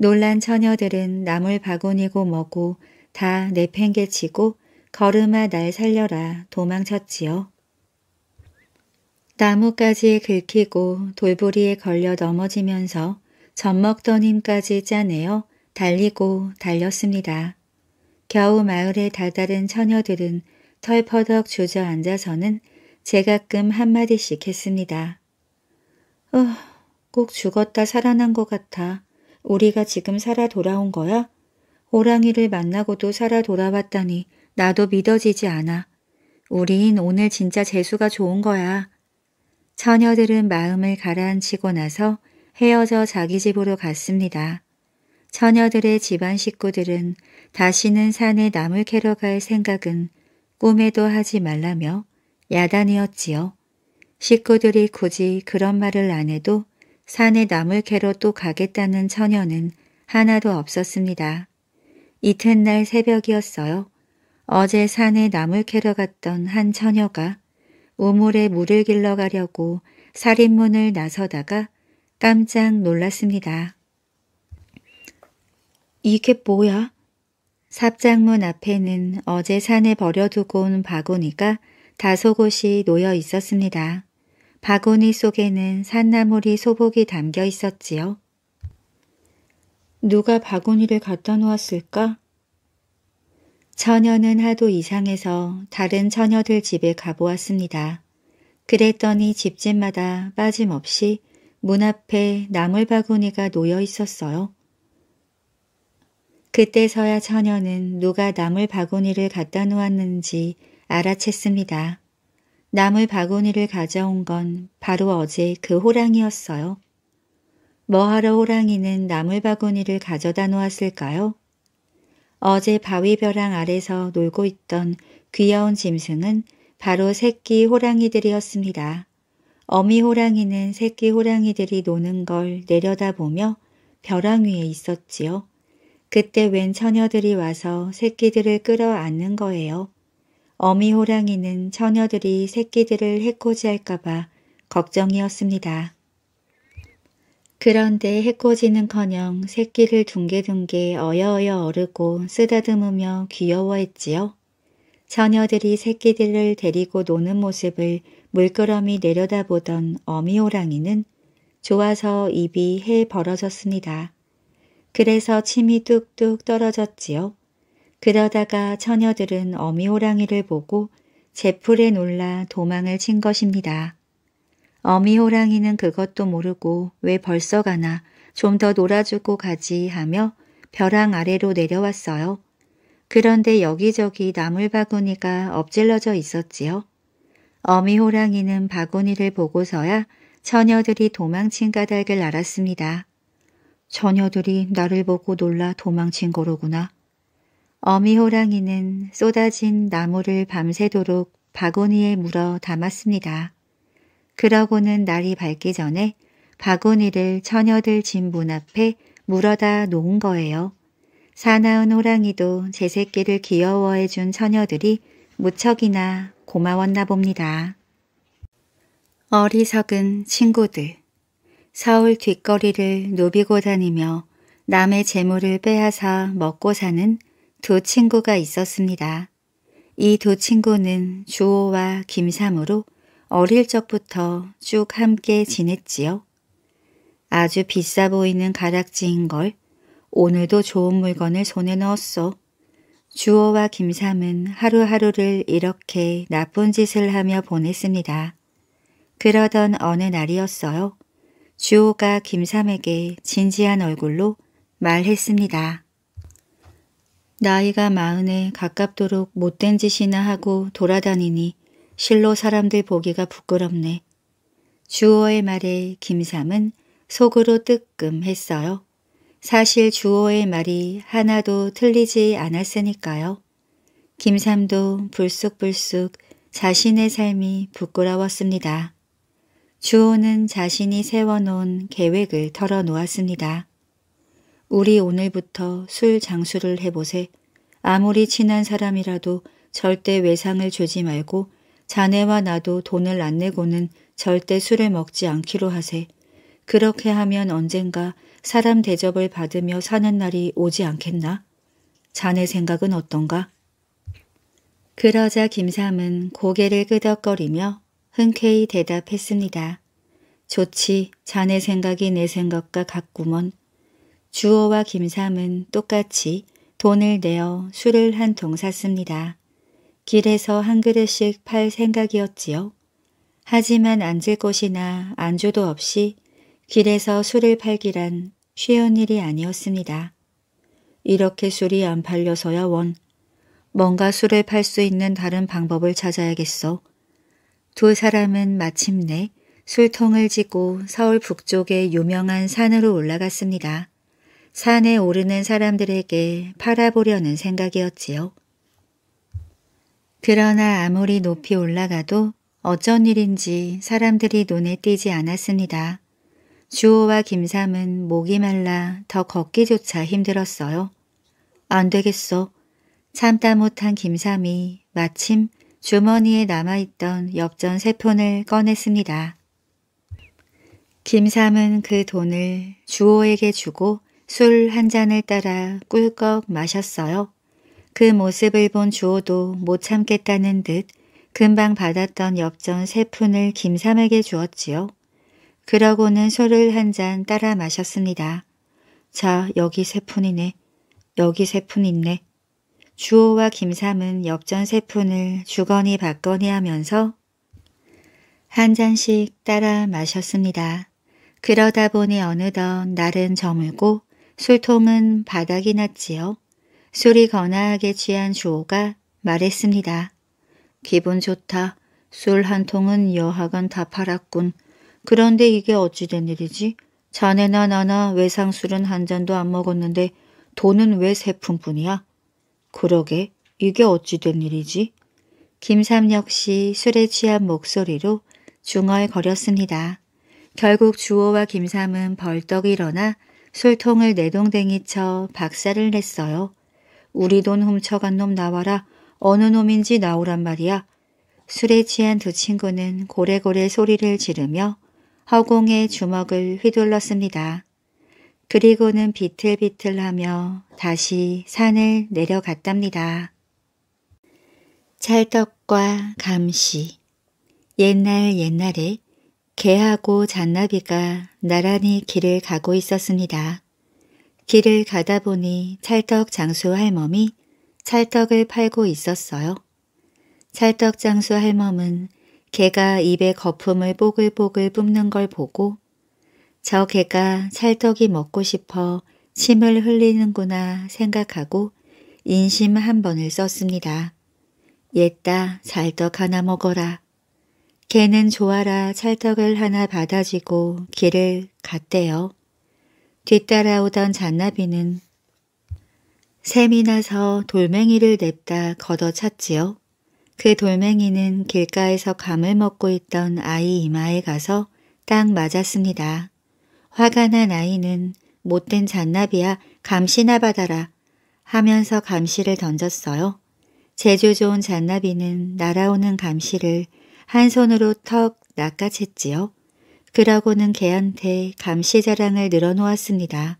놀란 처녀들은 나물 바구니고 뭐고 다 내팽개치고 걸음아 날 살려라 도망쳤지요. 나무까지 긁히고 돌부리에 걸려 넘어지면서 젖먹던 힘까지 짜내어 달리고 달렸습니다. 겨우 마을에 다다른 처녀들은 털퍼덕 주저앉아서는 제가끔 한마디씩 했습니다. 어, 꼭 죽었다 살아난 것 같아. 우리가 지금 살아 돌아온 거야? 호랑이를 만나고도 살아 돌아왔다니 나도 믿어지지 않아. 우린 오늘 진짜 재수가 좋은 거야. 처녀들은 마음을 가라앉히고 나서 헤어져 자기 집으로 갔습니다. 처녀들의 집안 식구들은 다시는 산에 나물 캐러 갈 생각은 꿈에도 하지 말라며 야단이었지요. 식구들이 굳이 그런 말을 안 해도 산에 나물 캐러 또 가겠다는 처녀는 하나도 없었습니다. 이튿날 새벽이었어요. 어제 산에 나물 캐러 갔던 한 처녀가 우물에 물을 길러 가려고 살인문을 나서다가 깜짝 놀랐습니다. 이게 뭐야? 삽장문 앞에는 어제 산에 버려두고 온 바구니가 다소곳이 놓여 있었습니다. 바구니 속에는 산나물이 소복이 담겨 있었지요. 누가 바구니를 갖다 놓았을까? 처녀는 하도 이상해서 다른 처녀들 집에 가보았습니다. 그랬더니 집집마다 빠짐없이 문 앞에 나물 바구니가 놓여 있었어요. 그때서야 처녀는 누가 나물 바구니를 갖다 놓았는지 알아챘습니다. 나물 바구니를 가져온 건 바로 어제 그 호랑이였어요. 뭐하러 호랑이는 나물 바구니를 가져다 놓았을까요? 어제 바위 벼랑 아래서 놀고 있던 귀여운 짐승은 바로 새끼 호랑이들이었습니다. 어미 호랑이는 새끼 호랑이들이 노는 걸 내려다보며 벼랑 위에 있었지요. 그때 웬 처녀들이 와서 새끼들을 끌어안는 거예요. 어미 호랑이는 처녀들이 새끼들을 해코지할까봐 걱정이었습니다. 그런데 해코지는커녕 새끼를 둥게둥게 어여어여 어르고 쓰다듬으며 귀여워했지요. 처녀들이 새끼들을 데리고 노는 모습을 물끄러미 내려다보던 어미 호랑이는 좋아서 입이 해 벌어졌습니다. 그래서 침이 뚝뚝 떨어졌지요. 그러다가 처녀들은 어미 호랑이를 보고 제풀에 놀라 도망을 친 것입니다. 어미 호랑이는 그것도 모르고 왜 벌써 가나 좀 더 놀아주고 가지 하며 벼랑 아래로 내려왔어요. 그런데 여기저기 나물 바구니가 엎질러져 있었지요. 어미 호랑이는 바구니를 보고서야 처녀들이 도망친 가닥을 알았습니다. 처녀들이 나를 보고 놀라 도망친 거로구나. 어미 호랑이는 쏟아진 나무를 밤새도록 바구니에 물어 담았습니다. 그러고는 날이 밝기 전에 바구니를 처녀들 집 문 앞에 물어다 놓은 거예요. 사나운 호랑이도 제 새끼를 귀여워해준 처녀들이 무척이나 고마웠나 봅니다. 어리석은 친구들 서울 뒷거리를 누비고 다니며 남의 재물을 빼앗아 먹고 사는 두 친구가 있었습니다. 이 두 친구는 주호와 김삼으로 어릴 적부터 쭉 함께 지냈지요. 아주 비싸 보이는 가락지인 걸 오늘도 좋은 물건을 손에 넣었어 주호와 김삼은 하루하루를 이렇게 나쁜 짓을 하며 보냈습니다. 그러던 어느 날이었어요. 주호가 김삼에게 진지한 얼굴로 말했습니다. 나이가 마흔에 가깝도록 못된 짓이나 하고 돌아다니니 실로 사람들 보기가 부끄럽네. 주호의 말에 김삼은 속으로 뜨끔했어요. 사실 주호의 말이 하나도 틀리지 않았으니까요. 김삼도 불쑥불쑥 자신의 삶이 부끄러웠습니다. 주호는 자신이 세워놓은 계획을 털어놓았습니다. 우리 오늘부터 술 장수를 해보세. 아무리 친한 사람이라도 절대 외상을 주지 말고 자네와 나도 돈을 안 내고는 절대 술을 먹지 않기로 하세. 그렇게 하면 언젠가 사람 대접을 받으며 사는 날이 오지 않겠나? 자네 생각은 어떤가? 그러자 김삼은 고개를 끄덕거리며 흔쾌히 대답했습니다. 좋지, 자네 생각이 내 생각과 같구먼. 주호와 김삼은 똑같이 돈을 내어 술을 한 통 샀습니다. 길에서 한 그릇씩 팔 생각이었지요. 하지만 앉을 곳이나 안주도 없이 길에서 술을 팔기란 쉬운 일이 아니었습니다. 이렇게 술이 안 팔려서야 원. 뭔가 술을 팔 수 있는 다른 방법을 찾아야겠어. 두 사람은 마침내 술통을 지고 서울 북쪽의 유명한 산으로 올라갔습니다. 산에 오르는 사람들에게 팔아보려는 생각이었지요. 그러나 아무리 높이 올라가도 어쩐 일인지 사람들이 눈에 띄지 않았습니다. 주호와 김삼은 목이 말라 더 걷기조차 힘들었어요. 안 되겠어. 참다 못한 김삼이 마침 주머니에 남아있던 엽전 세 폰을 꺼냈습니다. 김삼은 그 돈을 주호에게 주고 술한 잔을 따라 꿀꺽 마셨어요. 그 모습을 본 주호도 못 참겠다는 듯 금방 받았던 엽전 세 푼을 김삼에게 주었지요. 그러고는 술을 한 잔 따라 마셨습니다. 자, 여기 세 푼이네. 여기 세 푼 있네. 주호와 김삼은 엽전 세 푼을 주거니 받거니 하면서 한 잔씩 따라 마셨습니다. 그러다 보니 어느덧 날은 저물고 술통은 바닥이 났지요. 술이 거나하게 취한 주호가 말했습니다. 기분 좋다. 술 한 통은 여하간 다 팔았군. 그런데 이게 어찌된 일이지? 자네나 나나 외상술은 한 잔도 안 먹었는데 돈은 왜세 푼뿐이야? 그러게 이게 어찌된 일이지? 김삼 역시 술에 취한 목소리로 중얼거렸습니다. 결국 주호와 김삼은 벌떡 일어나 술통을 내동댕이 쳐 박살을 냈어요. 우리 돈 훔쳐간 놈 나와라. 어느 놈인지 나오란 말이야. 술에 취한 두 친구는 고래고래 소리를 지르며 허공에 주먹을 휘둘렀습니다. 그리고는 비틀비틀하며 다시 산을 내려갔답니다. 찰떡과 감시 옛날 옛날에 개하고 잔나비가 나란히 길을 가고 있었습니다. 길을 가다 보니 찰떡 장수 할멈이 찰떡을 팔고 있었어요. 찰떡 장수 할멈은 개가 입에 거품을 뽀글뽀글 뿜는 걸 보고 저 개가 찰떡이 먹고 싶어 침을 흘리는구나 생각하고 인심 한 번을 썼습니다. 옛다 찰떡 하나 먹어라. 개는 좋아라 찰떡을 하나 받아지고 길을 갔대요. 뒤따라오던 잔나비는 샘이 나서 돌멩이를 냅다 걷어찼지요. 그 돌멩이는 길가에서 감을 먹고 있던 아이 이마에 가서 딱 맞았습니다. 화가 난 아이는 못된 잔나비야 감시나 받아라 하면서 감시를 던졌어요. 제주 좋은 잔나비는 날아오는 감시를 한 손으로 턱 낚아챘지요. 그러고는 개한테 감시 자랑을 늘어놓았습니다.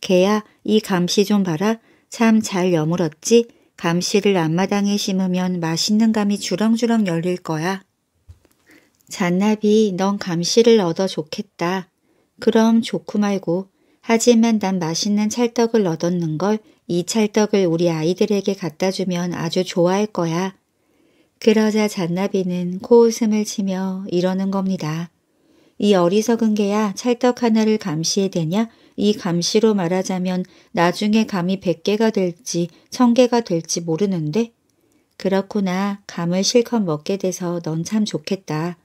개야 이 감시 좀 봐라. 참 잘 여물었지. 감시를 앞마당에 심으면 맛있는 감이 주렁주렁 열릴 거야. 잔나비 넌 감시를 얻어 좋겠다. 그럼 좋고 말고 하지만 난 맛있는 찰떡을 얻었는걸 이 찰떡을 우리 아이들에게 갖다 주면 아주 좋아할 거야. 그러자 잔나비는 코웃음을 치며 이러는 겁니다. 이 어리석은 개야 찰떡 하나를 감시해 대냐? 이 감시로 말하자면 나중에 감이 100개가 될지 1000개가 될지 모르는데? 그렇구나. 감을 실컷 먹게 돼서 넌 참 좋겠다.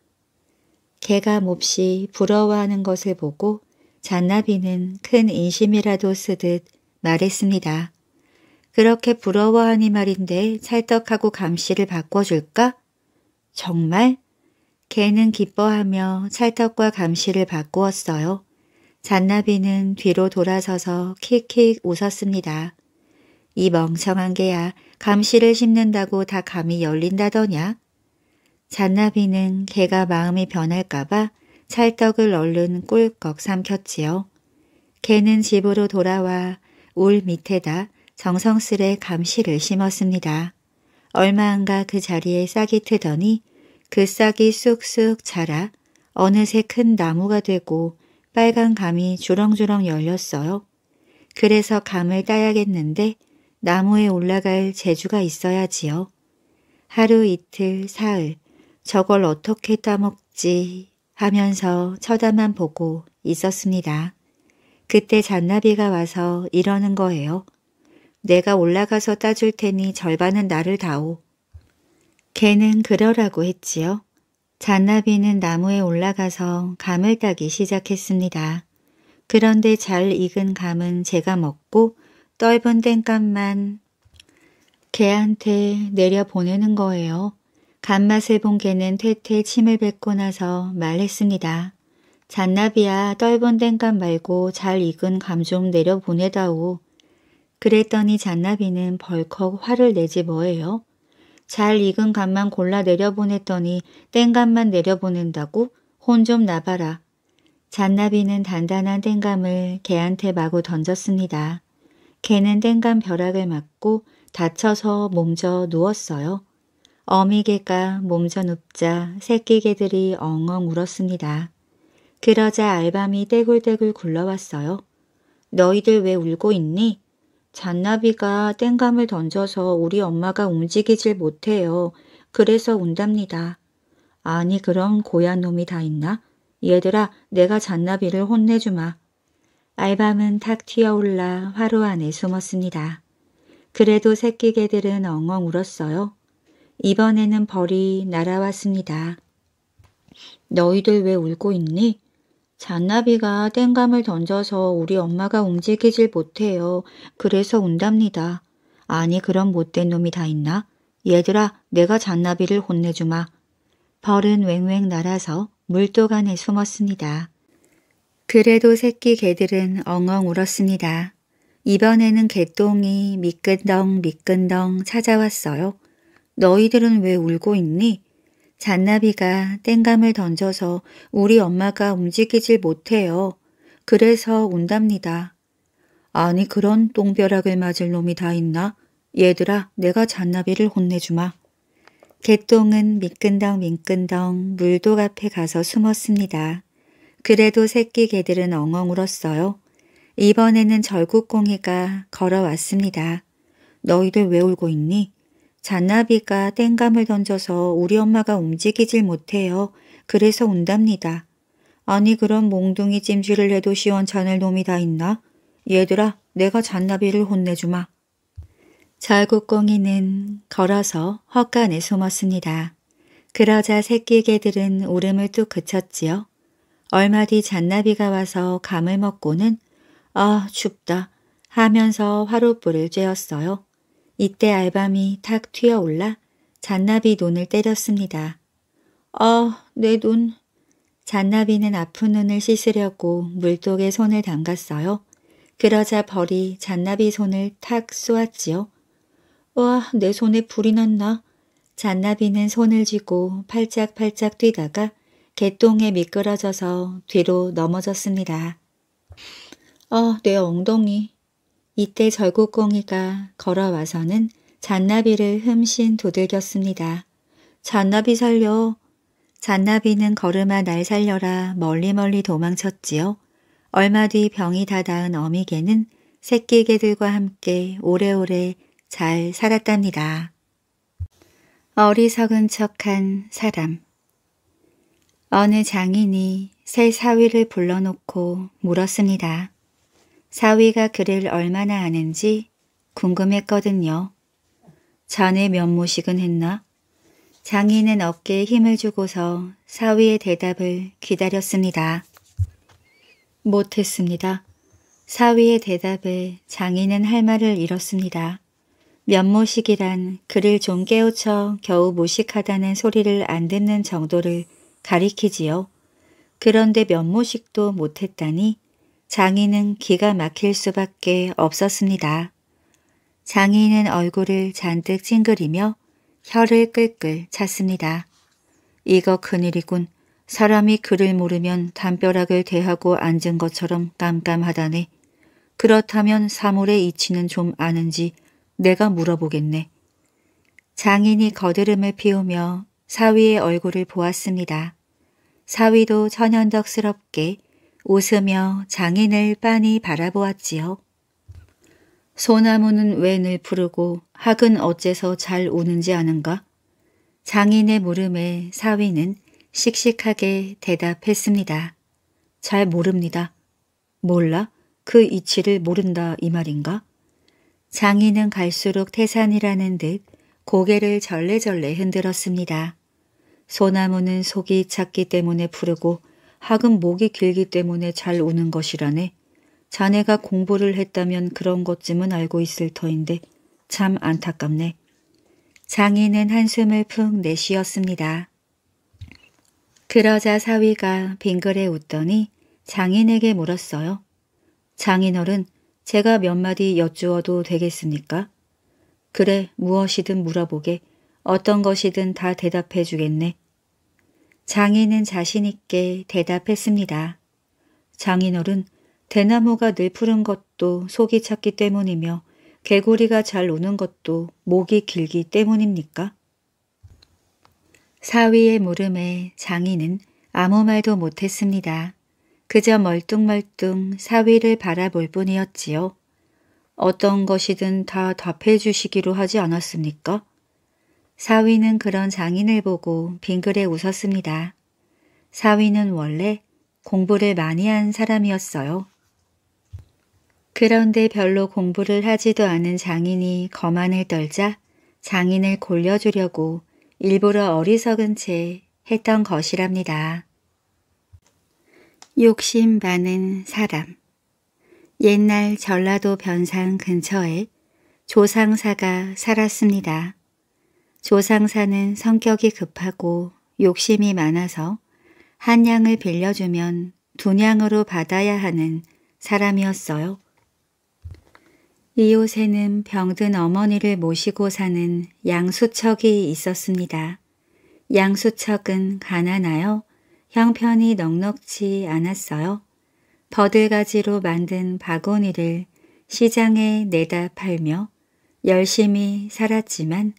개가 몹시 부러워하는 것을 보고 잔나비는 큰 인심이라도 쓰듯 말했습니다. 그렇게 부러워하니 말인데 찰떡하고 감시를 바꿔줄까? 정말? 개는 기뻐하며 찰떡과 감시를 바꾸었어요. 잔나비는 뒤로 돌아서서 킥킥 웃었습니다. 이 멍청한 개야 감시를 심는다고 다 감이 열린다더냐? 잔나비는 개가 마음이 변할까봐 찰떡을 얼른 꿀꺽 삼켰지요. 개는 집으로 돌아와 울 밑에다 정성스레 감시를 심었습니다. 얼마 안가 그 자리에 싹이 트더니 그 싹이 쑥쑥 자라 어느새 큰 나무가 되고 빨간 감이 주렁주렁 열렸어요. 그래서 감을 따야겠는데 나무에 올라갈 재주가 있어야지요. 하루 이틀 사흘 저걸 어떻게 따먹지 하면서 쳐다만 보고 있었습니다. 그때 잔나비가 와서 이러는 거예요. 내가 올라가서 따줄 테니 절반은 나를 다오. 개는 그러라고 했지요. 잔나비는 나무에 올라가서 감을 따기 시작했습니다. 그런데 잘 익은 감은 제가 먹고 떫은 땡감만 개한테 내려보내는 거예요. 감맛을 본 개는 퇴퇴 침을 뱉고 나서 말했습니다. 잔나비야 떫은 땡감 말고 잘 익은 감 좀 내려보내다오. 그랬더니 잔나비는 벌컥 화를 내지 뭐예요. 잘 익은 간만 골라 내려보냈더니 땡간만 내려보낸다고? 혼 좀 나봐라. 잔나비는 단단한 땡감을 개한테 마구 던졌습니다. 개는 땡감 벼락을 맞고 다쳐서 몸져 누웠어요. 어미개가 몸져 눕자 새끼개들이 엉엉 울었습니다. 그러자 알밤이 떼굴떼굴 굴러왔어요. 너희들 왜 울고 있니? 잔나비가 땡감을 던져서 우리 엄마가 움직이질 못해요. 그래서 운답니다. 아니 그런 고얀 놈이 다 있나? 얘들아 내가 잔나비를 혼내주마. 알밤은 탁 튀어올라 화로 안에 숨었습니다. 그래도 새끼 개들은 엉엉 울었어요. 이번에는 벌이 날아왔습니다. 너희들 왜 울고 있니? 잔나비가 땡감을 던져서 우리 엄마가 움직이질 못해요. 그래서 운답니다. 아니 그런 못된 놈이 다 있나? 얘들아 내가 잔나비를 혼내주마. 벌은 왱왱 날아서 물독 안에 숨었습니다. 그래도 새끼 개들은 엉엉 울었습니다. 이번에는 개똥이 미끈덩 미끈덩 찾아왔어요. 너희들은 왜 울고 있니? 잔나비가 땡감을 던져서 우리 엄마가 움직이질 못해요. 그래서 온답니다. 아니 그런 똥벼락을 맞을 놈이 다 있나? 얘들아 내가 잔나비를 혼내주마. 개똥은 미끈덩 민끈덩 물독 앞에 가서 숨었습니다. 그래도 새끼 개들은 엉엉 울었어요. 이번에는 절구공이가 걸어왔습니다. 너희들 왜 울고 있니? 잔나비가 땡감을 던져서 우리 엄마가 움직이질 못해요. 그래서 온답니다. 아니 그럼 몽둥이 찜질을 해도 시원찮을 놈이 다 있나? 얘들아 내가 잔나비를 혼내주마. 잘구꽁이는 걸어서 헛간에 숨었습니다. 그러자 새끼 개들은 울음을 뚝 그쳤지요. 얼마 뒤 잔나비가 와서 감을 먹고는 아 춥다 하면서 화롯불을 쬐었어요. 이때 알밤이 탁 튀어올라 잔나비 눈을 때렸습니다. 아, 내 눈. 잔나비는 아픈 눈을 씻으려고 물독에 손을 담갔어요. 그러자 벌이 잔나비 손을 탁 쏘았지요. 와, 내 손에 불이 났나? 잔나비는 손을 쥐고 팔짝팔짝 뛰다가 개똥에 미끄러져서 뒤로 넘어졌습니다. 아, 내 엉덩이. 이때 절곡공이가 걸어와서는 잔나비를 흠씬 두들겼습니다 잔나비 살려! 잔나비는 걸음아 날 살려라 멀리 멀리 도망쳤지요. 얼마 뒤 병이 다 닿은 어미개는 새끼 개들과 함께 오래오래 잘 살았답니다. 어리석은 척한 사람 어느 장인이 새 사위를 불러놓고 물었습니다. 사위가 그를 얼마나 아는지 궁금했거든요. 자네 면 모식은 했나? 장인은 어깨에 힘을 주고서 사위의 대답을 기다렸습니다. 못했습니다. 사위의 대답에 장인은 할 말을 잃었습니다. 면모식이란 그를 좀 깨우쳐 겨우 무식하다는 소리를 안 듣는 정도를 가리키지요. 그런데 면모식도 못했다니 장인은 기가 막힐 수밖에 없었습니다. 장인은 얼굴을 잔뜩 찡그리며 혀를 끌끌 찼습니다. 이거 큰일이군. 사람이 그를 모르면 담벼락을 대하고 앉은 것처럼 깜깜하다네. 그렇다면 사물의 이치는 좀 아는지 내가 물어보겠네. 장인이 거드름을 피우며 사위의 얼굴을 보았습니다. 사위도 천연덕스럽게 웃으며 장인을 빤히 바라보았지요. 소나무는 왜 늘 푸르고 학은 어째서 잘 우는지 아는가? 장인의 물음에 사위는 씩씩하게 대답했습니다. 잘 모릅니다. 몰라? 그 이치를 모른다 이 말인가? 장인은 갈수록 태산이라는 듯 고개를 절레절레 흔들었습니다. 소나무는 속이 찼기 때문에 푸르고 학은 목이 길기 때문에 잘 우는 것이라네. 자네가 공부를 했다면 그런 것쯤은 알고 있을 터인데 참 안타깝네. 장인은 한숨을 푹 내쉬었습니다. 그러자 사위가 빙그레 웃더니 장인에게 물었어요. 장인어른, 제가 몇 마디 여쭈어도 되겠습니까? 그래, 무엇이든 물어보게. 어떤 것이든 다 대답해 주겠네. 장인은 자신있게 대답했습니다. 장인어른 대나무가 늘 푸른 것도 속이 찼기 때문이며 개구리가 잘 노는 것도 목이 길기 때문입니까? 사위의 물음에 장인은 아무 말도 못했습니다. 그저 멀뚱멀뚱 사위를 바라볼 뿐이었지요. 어떤 것이든 다 답해 주시기로 하지 않았습니까? 사위는 그런 장인을 보고 빙그레 웃었습니다. 사위는 원래 공부를 많이 한 사람이었어요. 그런데 별로 공부를 하지도 않은 장인이 거만을 떨자 장인을 골려주려고 일부러 어리석은 채 했던 것이랍니다. 욕심 많은 사람 옛날 전라도 변산 근처에 조상사가 살았습니다. 조상사는 성격이 급하고 욕심이 많아서 한 양을 빌려주면 두 양으로 받아야 하는 사람이었어요. 이웃에는 병든 어머니를 모시고 사는 양수척이 있었습니다. 양수척은 가난하여 형편이 넉넉지 않았어요. 버들가지로 만든 바구니를 시장에 내다 팔며 열심히 살았지만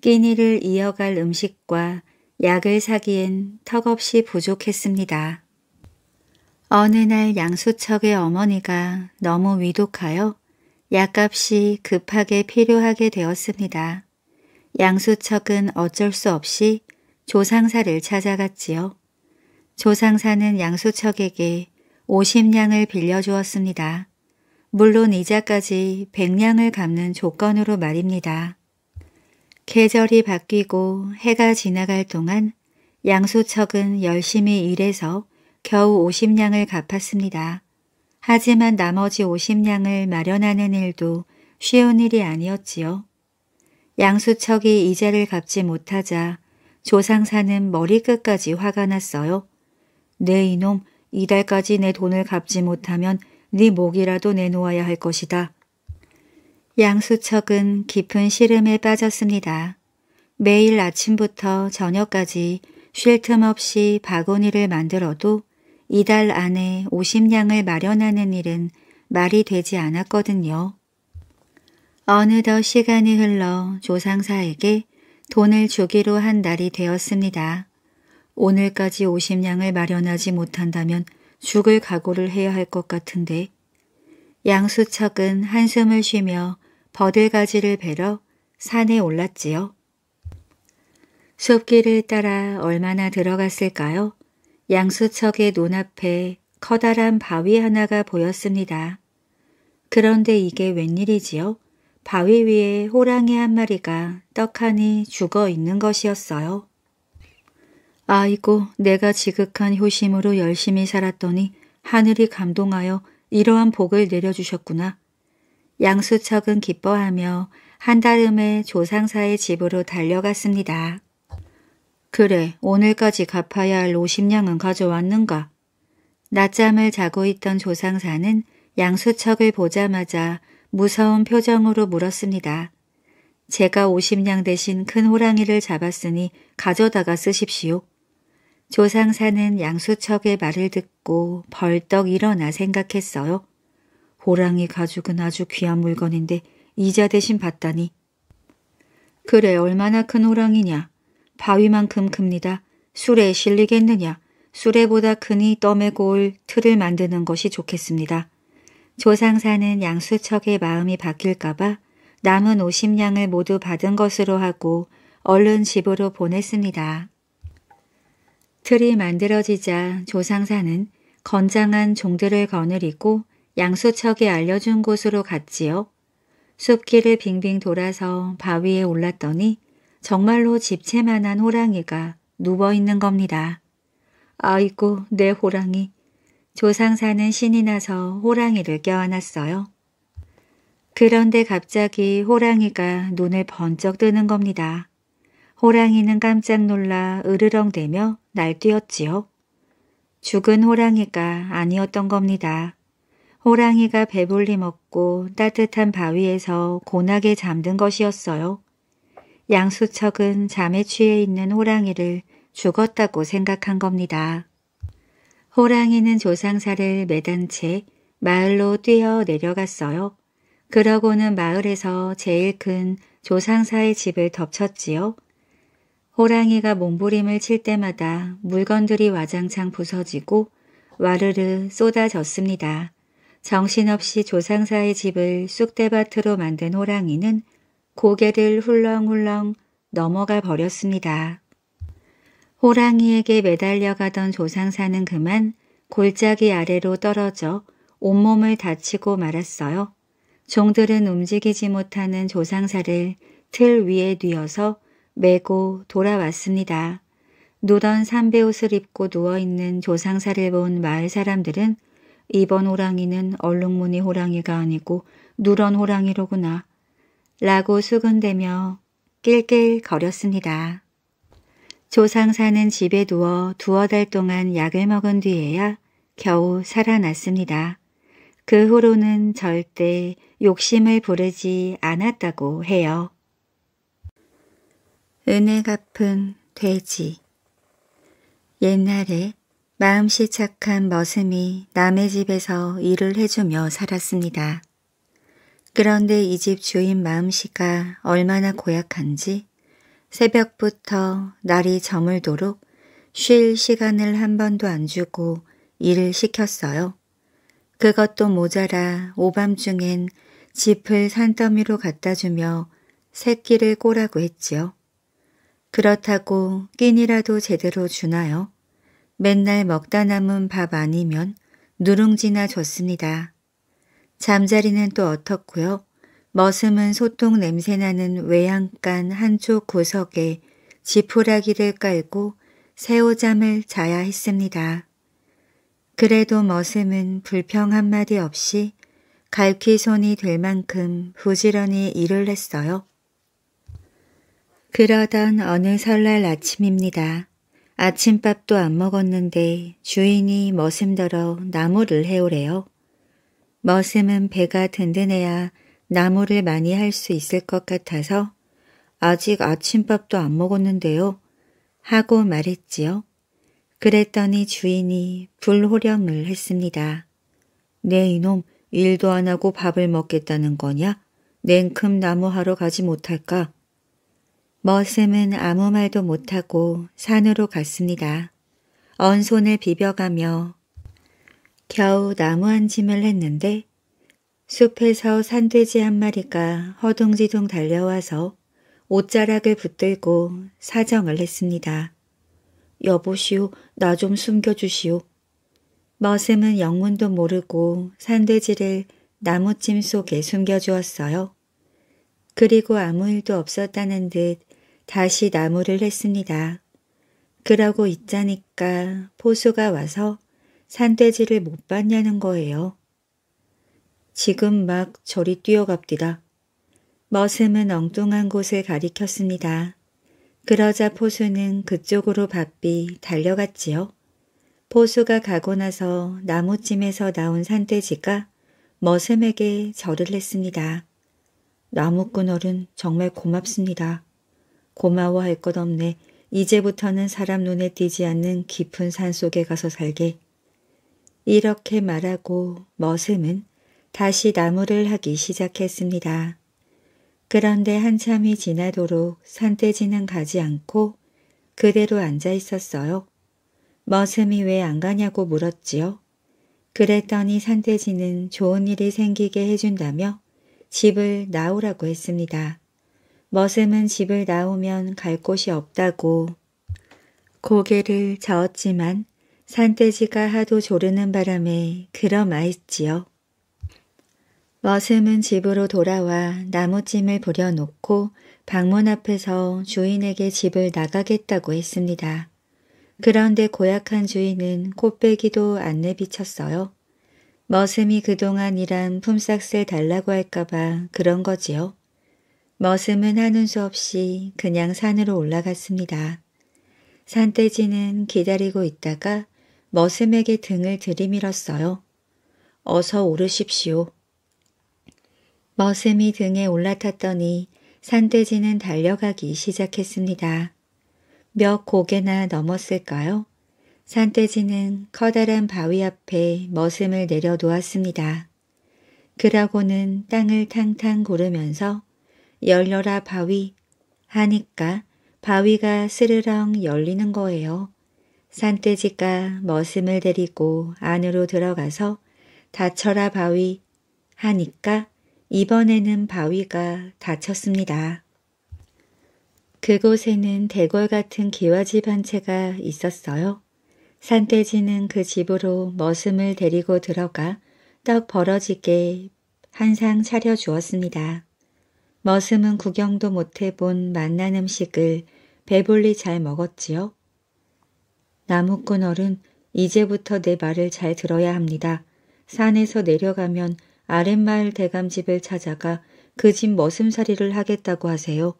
끼니를 이어갈 음식과 약을 사기엔 턱없이 부족했습니다. 어느 날 양수척의 어머니가 너무 위독하여 약값이 급하게 필요하게 되었습니다. 양수척은 어쩔 수 없이 조상사를 찾아갔지요. 조상사는 양수척에게 50냥을 빌려주었습니다. 물론 이자까지 100냥을 갚는 조건으로 말입니다. 계절이 바뀌고 해가 지나갈 동안 양수척은 열심히 일해서 겨우 50냥을 갚았습니다. 하지만 나머지 50냥을 마련하는 일도 쉬운 일이 아니었지요. 양수척이 이자를 갚지 못하자 조상사는 머리끝까지 화가 났어요. 내 네, 이놈 이달까지 내 돈을 갚지 못하면 네 목이라도 내놓아야 할 것이다. 양수척은 깊은 시름에 빠졌습니다. 매일 아침부터 저녁까지 쉴 틈 없이 바구니를 만들어도 이달 안에 50냥을 마련하는 일은 말이 되지 않았거든요. 어느덧 시간이 흘러 조상사에게 돈을 주기로 한 날이 되었습니다. 오늘까지 50냥을 마련하지 못한다면 죽을 각오를 해야 할 것 같은데 양수척은 한숨을 쉬며 버들가지를 베러 산에 올랐지요. 숲길을 따라 얼마나 들어갔을까요? 양수척의 눈앞에 커다란 바위 하나가 보였습니다. 그런데 이게 웬일이지요? 바위 위에 호랑이 한 마리가 떡하니 죽어 있는 것이었어요. 아이고 내가 지극한 효심으로 열심히 살았더니 하늘이 감동하여 이러한 복을 내려주셨구나. 양수척은 기뻐하며 한달음에 조상사의 집으로 달려갔습니다. 그래, 오늘까지 갚아야 할 50냥은 가져왔는가? 낮잠을 자고 있던 조상사는 양수척을 보자마자 무서운 표정으로 물었습니다. 제가 50냥 대신 큰 호랑이를 잡았으니 가져다가 쓰십시오. 조상사는 양수척의 말을 듣고 벌떡 일어나 생각했어요. 호랑이 가죽은 아주 귀한 물건인데 이자 대신 받다니. 그래 얼마나 큰 호랑이냐. 바위만큼 큽니다. 술에 실리겠느냐. 술에보다 크니 떠매고 올 틀을 만드는 것이 좋겠습니다. 조상사는 양수척의 마음이 바뀔까봐 남은 50냥을 모두 받은 것으로 하고 얼른 집으로 보냈습니다. 틀이 만들어지자 조상사는 건장한 종들을 거느리고 양수척이 알려준 곳으로 갔지요. 숲길을 빙빙 돌아서 바위에 올랐더니 정말로 집채만한 호랑이가 누워있는 겁니다. 아이고 내 호랑이. 조상사는 신이 나서 호랑이를 껴안았어요. 그런데 갑자기 호랑이가 눈을 번쩍 뜨는 겁니다. 호랑이는 깜짝 놀라 으르렁대며 날뛰었지요. 죽은 호랑이가 아니었던 겁니다. 호랑이가 배불리 먹고 따뜻한 바위에서 고나게 잠든 것이었어요. 양수척은 잠에 취해 있는 호랑이를 죽었다고 생각한 겁니다. 호랑이는 조상사를 매단 채 마을로 뛰어 내려갔어요. 그러고는 마을에서 제일 큰 조상사의 집을 덮쳤지요. 호랑이가 몸부림을 칠 때마다 물건들이 와장창 부서지고 와르르 쏟아졌습니다. 정신없이 조상사의 집을 쑥대밭으로 만든 호랑이는 고개를 훌렁훌렁 넘어가 버렸습니다. 호랑이에게 매달려가던 조상사는 그만 골짜기 아래로 떨어져 온몸을 다치고 말았어요. 종들은 움직이지 못하는 조상사를 틀 위에 뉘어서 메고 돌아왔습니다. 누던삼베옷을 입고 누워있는 조상사를 본 마을 사람들은 이번 호랑이는 얼룩무늬 호랑이가 아니고 누런 호랑이로구나. 라고 수근대며 낄낄 거렸습니다. 조상사는 집에 누워 두어 달 동안 약을 먹은 뒤에야 겨우 살아났습니다. 그 후로는 절대 욕심을 부르지 않았다고 해요. 은혜 갚은 돼지 옛날에 마음씨 착한 머슴이 남의 집에서 일을 해주며 살았습니다. 그런데 이 집 주인 마음씨가 얼마나 고약한지 새벽부터 날이 저물도록 쉴 시간을 한 번도 안 주고 일을 시켰어요. 그것도 모자라 오밤중엔 집을 산더미로 갖다주며 새끼를 꼬라고 했지요. 그렇다고 끼니라도 제대로 주나요? 맨날 먹다 남은 밥 아니면 누룽지나 줬습니다. 잠자리는 또 어떻고요? 머슴은 소똥 냄새나는 외양간 한쪽 구석에 지푸라기를 깔고 새우잠을 자야 했습니다. 그래도 머슴은 불평 한마디 없이 갈퀴손이 될 만큼 부지런히 일을 했어요. 그러던 어느 설날 아침입니다. 아침밥도 안 먹었는데 주인이 머슴더러 나무를 해오래요. 머슴은 배가 든든해야 나무를 많이 할 수 있을 것 같아서 아직 아침밥도 안 먹었는데요. 하고 말했지요. 그랬더니 주인이 불호령을 했습니다. 내 네, 이놈 일도 안 하고 밥을 먹겠다는 거냐? 냉큼 나무하러 가지 못할까? 머슴은 아무 말도 못하고 산으로 갔습니다. 언손을 비벼가며 겨우 나무 한 짐을 했는데 숲에서 산돼지 한 마리가 허둥지둥 달려와서 옷자락을 붙들고 사정을 했습니다. 여보시오, 나 좀 숨겨주시오. 머슴은 영문도 모르고 산돼지를 나무찜 속에 숨겨주었어요. 그리고 아무 일도 없었다는 듯 다시 나무를 했습니다. 그러고 있자니까 포수가 와서 산돼지를 못 봤냐는 거예요. 지금 막 저리 뛰어갑디다. 머슴은 엉뚱한 곳을 가리켰습니다. 그러자 포수는 그쪽으로 바삐 달려갔지요. 포수가 가고 나서 나무찜에서 나온 산돼지가 머슴에게 절을 했습니다. 나무꾼 어른 정말 고맙습니다. 고마워할 것 없네. 이제부터는 사람 눈에 띄지 않는 깊은 산속에 가서 살게. 이렇게 말하고 머슴은 다시 나무를 하기 시작했습니다. 그런데 한참이 지나도록 산돼지는 가지 않고 그대로 앉아 있었어요. 머슴이 왜 안 가냐고 물었지요. 그랬더니 산돼지는 좋은 일이 생기게 해준다며 집을 나오라고 했습니다. 머슴은 집을 나오면 갈 곳이 없다고 고개를 저었지만 산돼지가 하도 조르는 바람에 그러마있지요. 머슴은 집으로 돌아와 나무찜을 부려놓고 방문 앞에서 주인에게 집을 나가겠다고 했습니다. 그런데 고약한 주인은 코빼기도 안 내비쳤어요. 머슴이 그동안 일한 품삯을 달라고 할까봐 그런 거지요. 머슴은 하는 수 없이 그냥 산으로 올라갔습니다. 산돼지는 기다리고 있다가 머슴에게 등을 들이밀었어요. 어서 오르십시오. 머슴이 등에 올라탔더니 산돼지는 달려가기 시작했습니다. 몇 고개나 넘었을까요? 산돼지는 커다란 바위 앞에 머슴을 내려놓았습니다. 그러고는 땅을 탕탕 고르면서 열려라 바위 하니까 바위가 스르렁 열리는 거예요. 산돼지가 머슴을 데리고 안으로 들어가서 다쳐라 바위 하니까 이번에는 바위가 다쳤습니다. 그곳에는 대궐 같은 기와집 한 채가 있었어요. 산돼지는 그 집으로 머슴을 데리고 들어가 떡 벌어지게 한 상 차려주었습니다. 머슴은 구경도 못해본 맛난 음식을 배불리 잘 먹었지요. 나무꾼 어른, 이제부터 내 말을 잘 들어야 합니다. 산에서 내려가면 아랫마을 대감집을 찾아가 그 집 머슴살이를 하겠다고 하세요.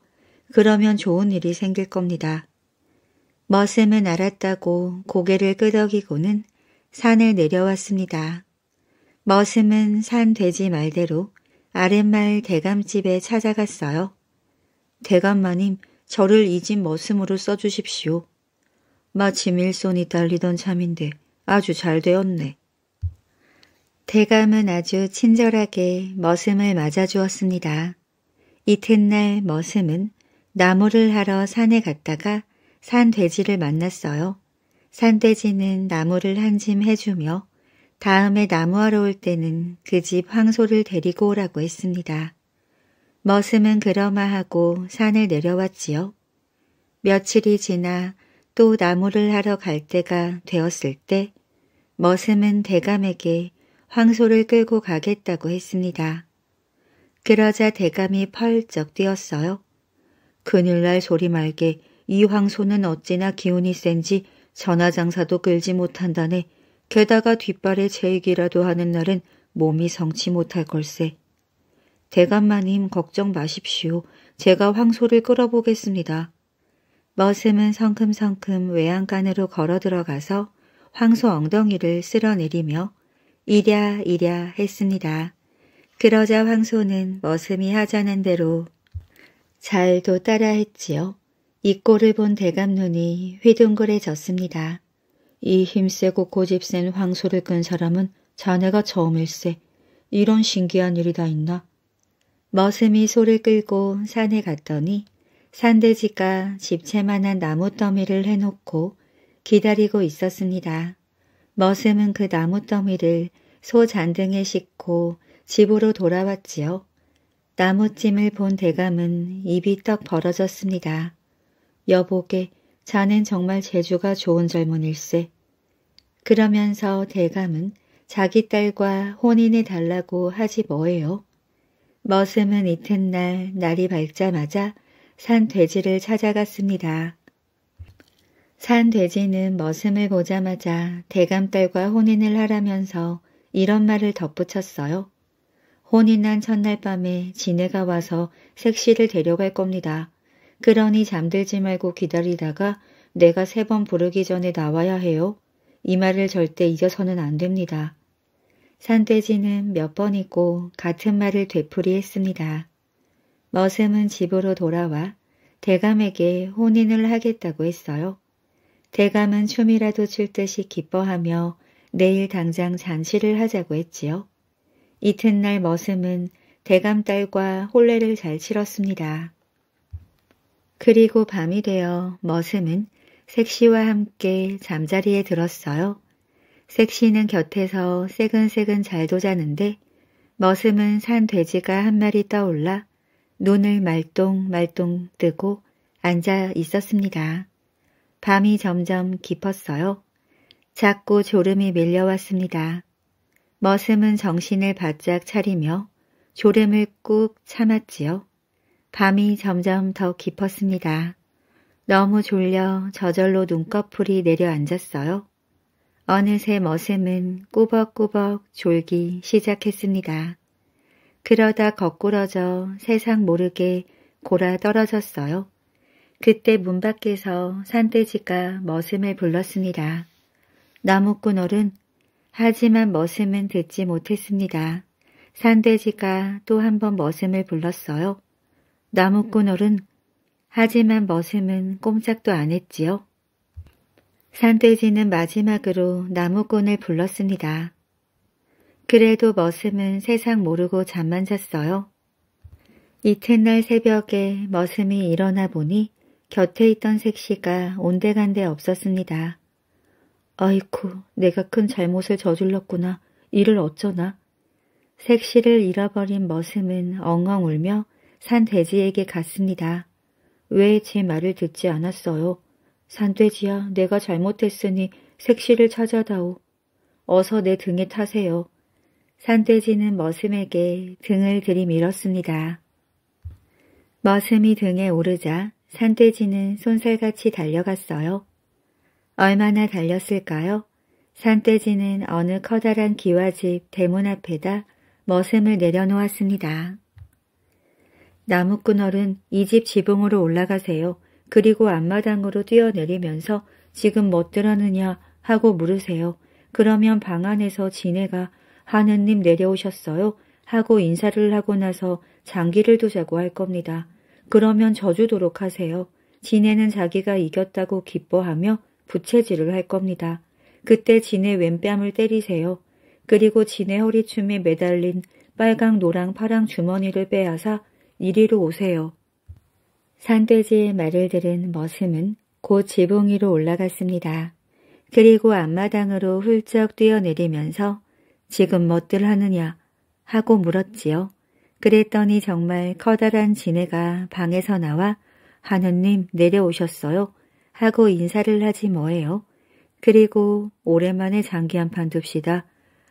그러면 좋은 일이 생길 겁니다. 머슴은 알았다고 고개를 끄덕이고는 산을 내려왔습니다. 머슴은 산 돼지 말대로 아랫마을 대감집에 찾아갔어요. 대감마님, 저를 이 집 머슴으로 써주십시오. 마침 일손이 딸리던 참인데 아주 잘 되었네. 대감은 아주 친절하게 머슴을 맞아주었습니다. 이튿날 머슴은 나무를 하러 산에 갔다가 산돼지를 만났어요. 산돼지는 나무를 한 짐 해주며 다음에 나무하러 올 때는 그 집 황소를 데리고 오라고 했습니다. 머슴은 그러마 하고 산을 내려왔지요. 며칠이 지나 또 나무를 하러 갈 때가 되었을 때 머슴은 대감에게 황소를 끌고 가겠다고 했습니다. 그러자 대감이 펄쩍 뛰었어요. 그늘날 소리 말게 이 황소는 어찌나 기운이 센지 전화장사도 끌지 못한다네 게다가 뒷발에 재익이라도 하는 날은 몸이 성치 못할 걸세. 대감마님 걱정 마십시오. 제가 황소를 끌어보겠습니다. 머슴은 성큼성큼 외양간으로 걸어 들어가서 황소 엉덩이를 쓸어내리며 이랴 이랴 했습니다. 그러자 황소는 머슴이 하자는 대로 잘도 따라했지요. 이 꼴을 본 대감눈이 휘둥그레졌습니다. 이 힘세고 고집센 황소를 끈 사람은 자네가 처음일세. 이런 신기한 일이 다 있나? 머슴이 소를 끌고 산에 갔더니 산돼지가 집채만한 나무 더미를 해놓고 기다리고 있었습니다. 머슴은 그 나무 더미를 소 잔등에 싣고 집으로 돌아왔지요. 나무찜을 본 대감은 입이 떡 벌어졌습니다. 여보게 자넨 정말 재주가 좋은 젊은일세. 그러면서 대감은 자기 딸과 혼인해 달라고 하지 뭐예요. 머슴은 이튿날 날이 밝자마자 산 돼지를 찾아갔습니다. 산 돼지는 머슴을 보자마자 대감딸과 혼인을 하라면서 이런 말을 덧붙였어요. 혼인한 첫날 밤에 지네가 와서 색시를 데려갈 겁니다. 그러니 잠들지 말고 기다리다가 내가 세 번 부르기 전에 나와야 해요. 이 말을 절대 잊어서는 안 됩니다. 산돼지는 몇 번있고 같은 말을 되풀이했습니다. 머슴은 집으로 돌아와 대감에게 혼인을 하겠다고 했어요. 대감은 춤이라도 출 듯이 기뻐하며 내일 당장 잔치를 하자고 했지요. 이튿날 머슴은 대감 딸과 혼례를 잘 치렀습니다. 그리고 밤이 되어 머슴은 섹시와 함께 잠자리에 들었어요. 섹시는 곁에서 새근새근 잘도 자는데 머슴은 산 돼지가 한 마리 떠올라 눈을 말똥말똥 뜨고 앉아 있었습니다. 밤이 점점 깊었어요. 자꾸 졸음이 밀려왔습니다. 머슴은 정신을 바짝 차리며 졸음을 꾹 참았지요. 밤이 점점 더 깊었습니다. 너무 졸려 저절로 눈꺼풀이 내려앉았어요. 어느새 머슴은 꾸벅꾸벅 졸기 시작했습니다. 그러다 거꾸러져 세상 모르게 골아 떨어졌어요. 그때 문 밖에서 산돼지가 머슴을 불렀습니다. 나무꾼 어른, 하지만 머슴은 듣지 못했습니다. 산돼지가 또 한번 머슴을 불렀어요. 나무꾼얼은 하지만 머슴은 꼼짝도 안 했지요. 산돼지는 마지막으로 나무꾼을 불렀습니다. 그래도 머슴은 세상 모르고 잠만 잤어요. 이튿날 새벽에 머슴이 일어나 보니 곁에 있던 색시가 온데간데 없었습니다. 아이쿠, 내가 큰 잘못을 저질렀구나. 이를 어쩌나. 색시를 잃어버린 머슴은 엉엉 울며 산돼지에게 갔습니다. 왜 제 말을 듣지 않았어요? 산돼지야, 내가 잘못했으니 색시를 찾아다오. 어서 내 등에 타세요. 산돼지는 머슴에게 등을 들이밀었습니다. 머슴이 등에 오르자 산돼지는 손살같이 달려갔어요. 얼마나 달렸을까요? 산돼지는 어느 커다란 기와집 대문 앞에다 머슴을 내려놓았습니다. 나무꾼얼은 이 집 지붕으로 올라가세요. 그리고 앞마당으로 뛰어내리면서 지금 뭣들하느냐 뭐 하고 물으세요. 그러면 방 안에서 지네가 하느님 내려오셨어요 하고 인사를 하고 나서 장기를 두자고 할 겁니다. 그러면 져주도록 하세요. 지네는 자기가 이겼다고 기뻐하며 부채질을 할 겁니다. 그때 지네 왼뺨을 때리세요. 그리고 지네 허리춤에 매달린 빨강, 노랑, 파랑 주머니를 빼앗아 이리로 오세요. 산돼지의 말을 들은 머슴은 곧 지붕 위로 올라갔습니다. 그리고 앞마당으로 훌쩍 뛰어내리면서 지금 뭣들 하느냐 하고 물었지요. 그랬더니 정말 커다란 지네가 방에서 나와 하느님 내려오셨어요 하고 인사를 하지 뭐예요. 그리고 오랜만에 장기 한 판 둡시다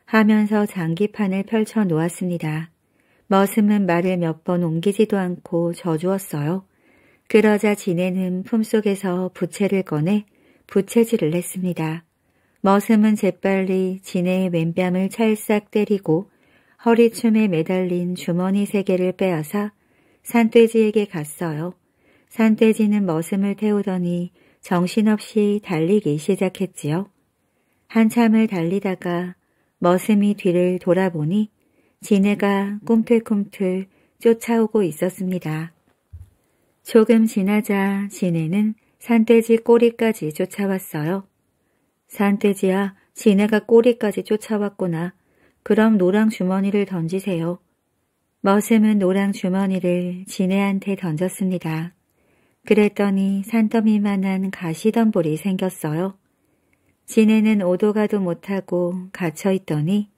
하면서 장기판을 펼쳐 놓았습니다. 머슴은 말을 몇 번 옮기지도 않고 져주었어요. 그러자 지네는 품속에서 부채를 꺼내 부채질을 했습니다. 머슴은 재빨리 지네의 왼뺨을 찰싹 때리고 허리춤에 매달린 주머니 세 개를 빼앗아 산돼지에게 갔어요. 산돼지는 머슴을 태우더니 정신없이 달리기 시작했지요. 한참을 달리다가 머슴이 뒤를 돌아보니 지네가 꿈틀꿈틀 쫓아오고 있었습니다. 조금 지나자 지네는 산돼지 꼬리까지 쫓아왔어요. 산돼지야, 지네가 꼬리까지 쫓아왔구나. 그럼 노랑 주머니를 던지세요. 머슴은 노랑 주머니를 지네한테 던졌습니다. 그랬더니 산더미만한 가시덤불이 생겼어요. 지네는 오도가도 못하고 갇혀있더니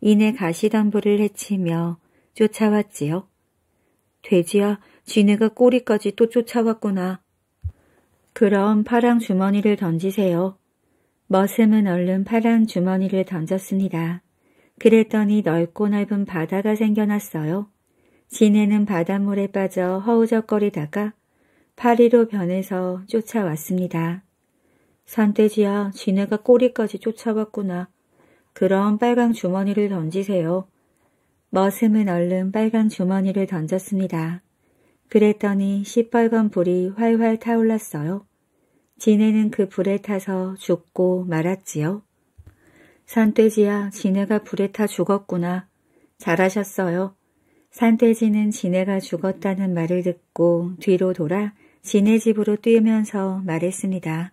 이내 가시덤불을 헤치며 쫓아왔지요. 돼지야, 지네가 꼬리까지 또 쫓아왔구나. 그럼 파랑 주머니를 던지세요. 머슴은 얼른 파랑 주머니를 던졌습니다. 그랬더니 넓고 넓은 바다가 생겨났어요. 지네는 바닷물에 빠져 허우적거리다가 파리로 변해서 쫓아왔습니다. 산돼지야, 지네가 꼬리까지 쫓아왔구나. 그럼 빨강 주머니를 던지세요. 머슴은 얼른 빨강 주머니를 던졌습니다. 그랬더니 시뻘건 불이 활활 타올랐어요. 지네는 그 불에 타서 죽고 말았지요. 산돼지야, 지네가 불에 타 죽었구나. 잘하셨어요. 산돼지는 지네가 죽었다는 말을 듣고 뒤로 돌아 지네 집으로 뛰면서 말했습니다.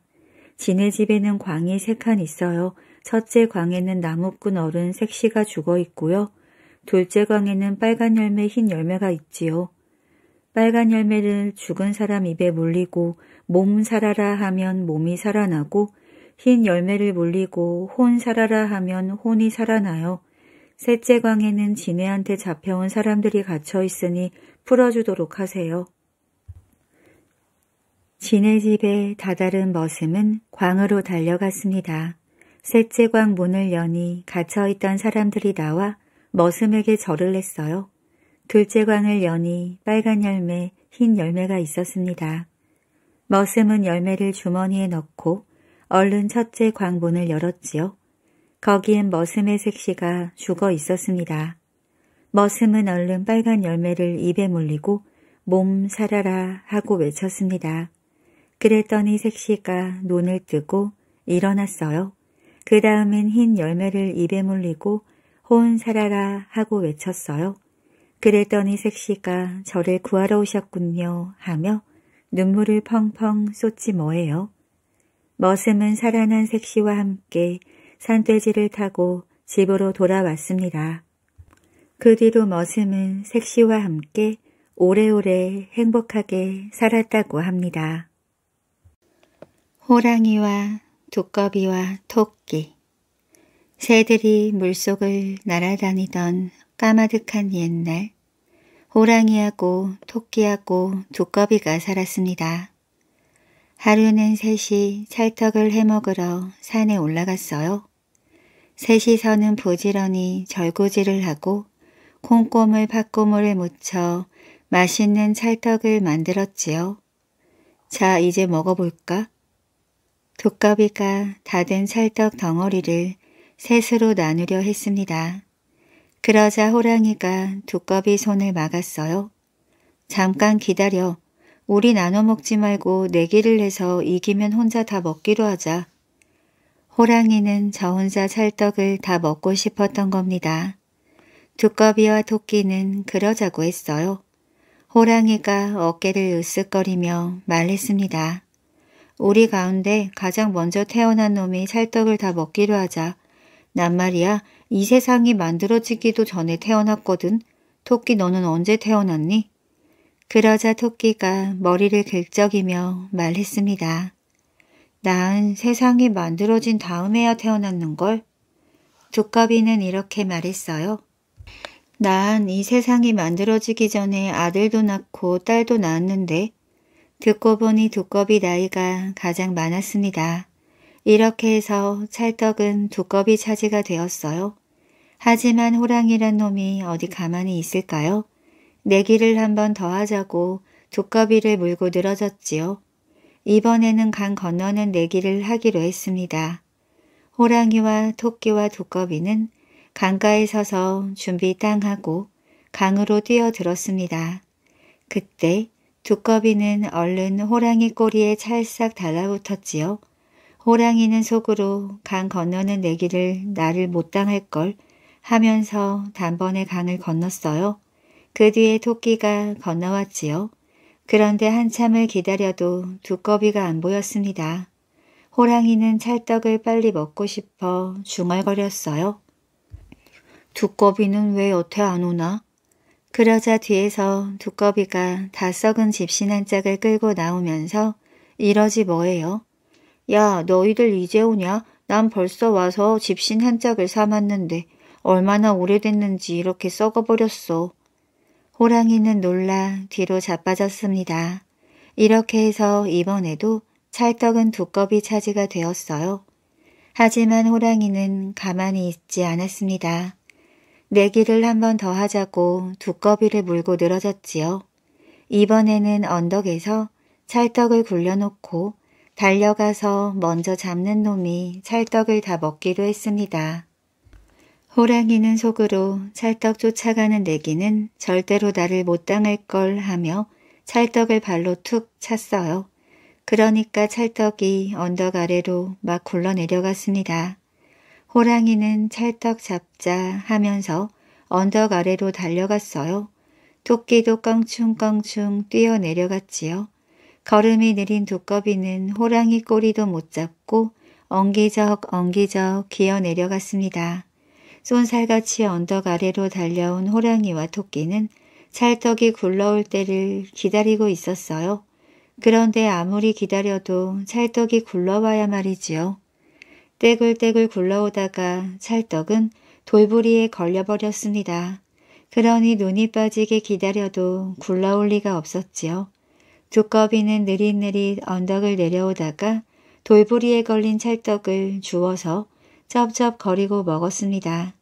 지네 집에는 광이 세 칸 있어요. 첫째 광에는 나무꾼 어른 색시가 죽어 있고요. 둘째 광에는 빨간 열매 흰 열매가 있지요. 빨간 열매를 죽은 사람 입에 물리고 몸 살아라 하면 몸이 살아나고 흰 열매를 물리고 혼 살아라 하면 혼이 살아나요. 셋째 광에는 지네한테 잡혀온 사람들이 갇혀 있으니 풀어주도록 하세요. 지네 집에 다다른 머슴은 광으로 달려갔습니다. 셋째 광 문을 여니 갇혀있던 사람들이 나와 머슴에게 절을 냈어요 둘째 광을 여니 빨간 열매, 흰 열매가 있었습니다. 머슴은 열매를 주머니에 넣고 얼른 첫째 광문을 열었지요. 거기엔 머슴의 색시가 죽어 있었습니다. 머슴은 얼른 빨간 열매를 입에 물리고 몸 살아라 하고 외쳤습니다. 그랬더니 색시가 눈을 뜨고 일어났어요. 그 다음엔 흰 열매를 입에 물리고 혼 살아라 하고 외쳤어요. 그랬더니 색시가 저를 구하러 오셨군요 하며 눈물을 펑펑 쏟지 뭐예요. 머슴은 살아난 색시와 함께 산돼지를 타고 집으로 돌아왔습니다. 그 뒤로 머슴은 색시와 함께 오래오래 행복하게 살았다고 합니다. 호랑이와 두꺼비와 토끼 새들이 물속을 날아다니던 까마득한 옛날 호랑이하고 토끼하고 두꺼비가 살았습니다. 하루는 셋이 찰떡을 해먹으러 산에 올라갔어요. 셋이서는 부지런히 절구질을 하고 콩고물 팥고물을 묻혀 맛있는 찰떡을 만들었지요. 자 이제 먹어볼까? 두꺼비가 닫은 찰떡 덩어리를 셋으로 나누려 했습니다. 그러자 호랑이가 두꺼비 손을 막았어요. 잠깐 기다려. 우리 나눠 먹지 말고 내기를 해서 이기면 혼자 다 먹기로 하자. 호랑이는 저 혼자 찰떡을 다 먹고 싶었던 겁니다. 두꺼비와 토끼는 그러자고 했어요. 호랑이가 어깨를 으쓱거리며 말했습니다. 우리 가운데 가장 먼저 태어난 놈이 찰떡을 다 먹기로 하자. 난 말이야 이 세상이 만들어지기도 전에 태어났거든. 토끼 너는 언제 태어났니? 그러자 토끼가 머리를 긁적이며 말했습니다. 난 세상이 만들어진 다음에야 태어났는걸? 두꺼비는 이렇게 말했어요. 난 이 세상이 만들어지기 전에 아들도 낳고 딸도 낳았는데 듣고 보니 두꺼비 나이가 가장 많았습니다. 이렇게 해서 찰떡은 두꺼비 차지가 되었어요. 하지만 호랑이란 놈이 어디 가만히 있을까요? 내기를 한 번 더 하자고 두꺼비를 물고 늘어졌지요. 이번에는 강 건너는 내기를 하기로 했습니다. 호랑이와 토끼와 두꺼비는 강가에 서서 준비 땅 하고 강으로 뛰어들었습니다. 그때 두꺼비는 얼른 호랑이 꼬리에 찰싹 달라붙었지요. 호랑이는 속으로 강 건너는 내기를 나를 못 당할 걸 하면서 단번에 강을 건넜어요. 그 뒤에 토끼가 건너왔지요. 그런데 한참을 기다려도 두꺼비가 안 보였습니다. 호랑이는 찰떡을 빨리 먹고 싶어 중얼거렸어요. 두꺼비는 왜 여태 안 오나? 그러자 뒤에서 두꺼비가 다 썩은 집신 한 짝을 끌고 나오면서 이러지 뭐예요? 야 너희들 이제 오냐? 난 벌써 와서 집신 한 짝을 삼았는데 얼마나 오래됐는지 이렇게 썩어버렸어. 호랑이는 놀라 뒤로 자빠졌습니다. 이렇게 해서 이번에도 찰떡은 두꺼비 차지가 되었어요. 하지만 호랑이는 가만히 있지 않았습니다. 내기를 한 번 더 하자고 두꺼비를 물고 늘어졌지요. 이번에는 언덕에서 찰떡을 굴려놓고 달려가서 먼저 잡는 놈이 찰떡을 다먹기도 했습니다. 호랑이는 속으로 찰떡 쫓아가는 내기는 절대로 나를 못 당할 걸 하며 찰떡을 발로 툭 찼어요. 그러니까 찰떡이 언덕 아래로 막 굴러 내려갔습니다. 호랑이는 찰떡 잡자 하면서 언덕 아래로 달려갔어요. 토끼도 껑충껑충 뛰어내려갔지요. 걸음이 느린 두꺼비는 호랑이 꼬리도 못 잡고 엉기적 엉기적 기어 내려갔습니다. 쏜살같이 언덕 아래로 달려온 호랑이와 토끼는 찰떡이 굴러올 때를 기다리고 있었어요. 그런데 아무리 기다려도 찰떡이 굴러와야 말이지요. 떼굴떼굴 굴러오다가 찰떡은 돌부리에 걸려버렸습니다. 그러니 눈이 빠지게 기다려도 굴러올 리가 없었지요. 두꺼비는 느릿느릿 언덕을 내려오다가 돌부리에 걸린 찰떡을 주워서 쩝쩝거리고 먹었습니다.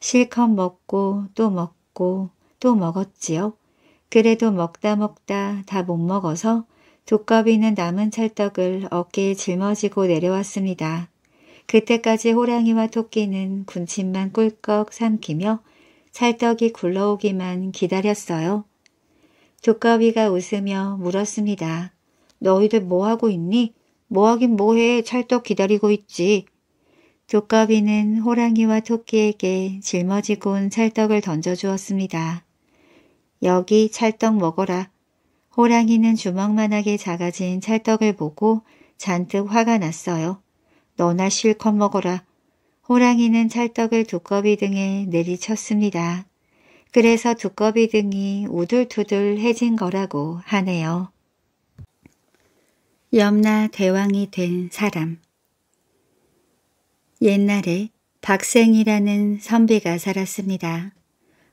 실컷 먹고 또 먹고 또 먹었지요. 그래도 먹다 먹다 다 못 먹어서 두꺼비는 남은 찰떡을 어깨에 짊어지고 내려왔습니다. 그때까지 호랑이와 토끼는 군침만 꿀꺽 삼키며 찰떡이 굴러오기만 기다렸어요. 두꺼비가 웃으며 물었습니다. 너희들 뭐하고 있니? 뭐하긴 뭐해 찰떡 기다리고 있지. 두꺼비는 호랑이와 토끼에게 짊어지고 온 찰떡을 던져주었습니다. 여기 찰떡 먹어라. 호랑이는 주먹만하게 작아진 찰떡을 보고 잔뜩 화가 났어요. 너나 실컷 먹어라. 호랑이는 찰떡을 두꺼비 등에 내리쳤습니다. 그래서 두꺼비 등이 우둘투둘해진 거라고 하네요. 염라 대왕이 된 사람 옛날에 박생이라는 선비가 살았습니다.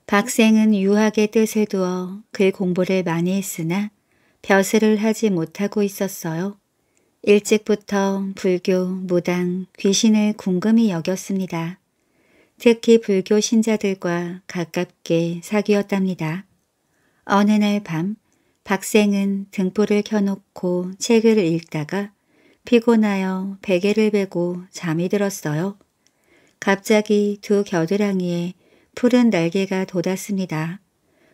박생은 유학의 뜻을 두어 그 공부를 많이 했으나 벼슬을 하지 못하고 있었어요. 일찍부터 불교, 무당, 귀신을 궁금히 여겼습니다. 특히 불교 신자들과 가깝게 사귀었답니다. 어느 날 밤 박생은 등불을 켜놓고 책을 읽다가 피곤하여 베개를 베고 잠이 들었어요. 갑자기 두 겨드랑이에 푸른 날개가 돋았습니다.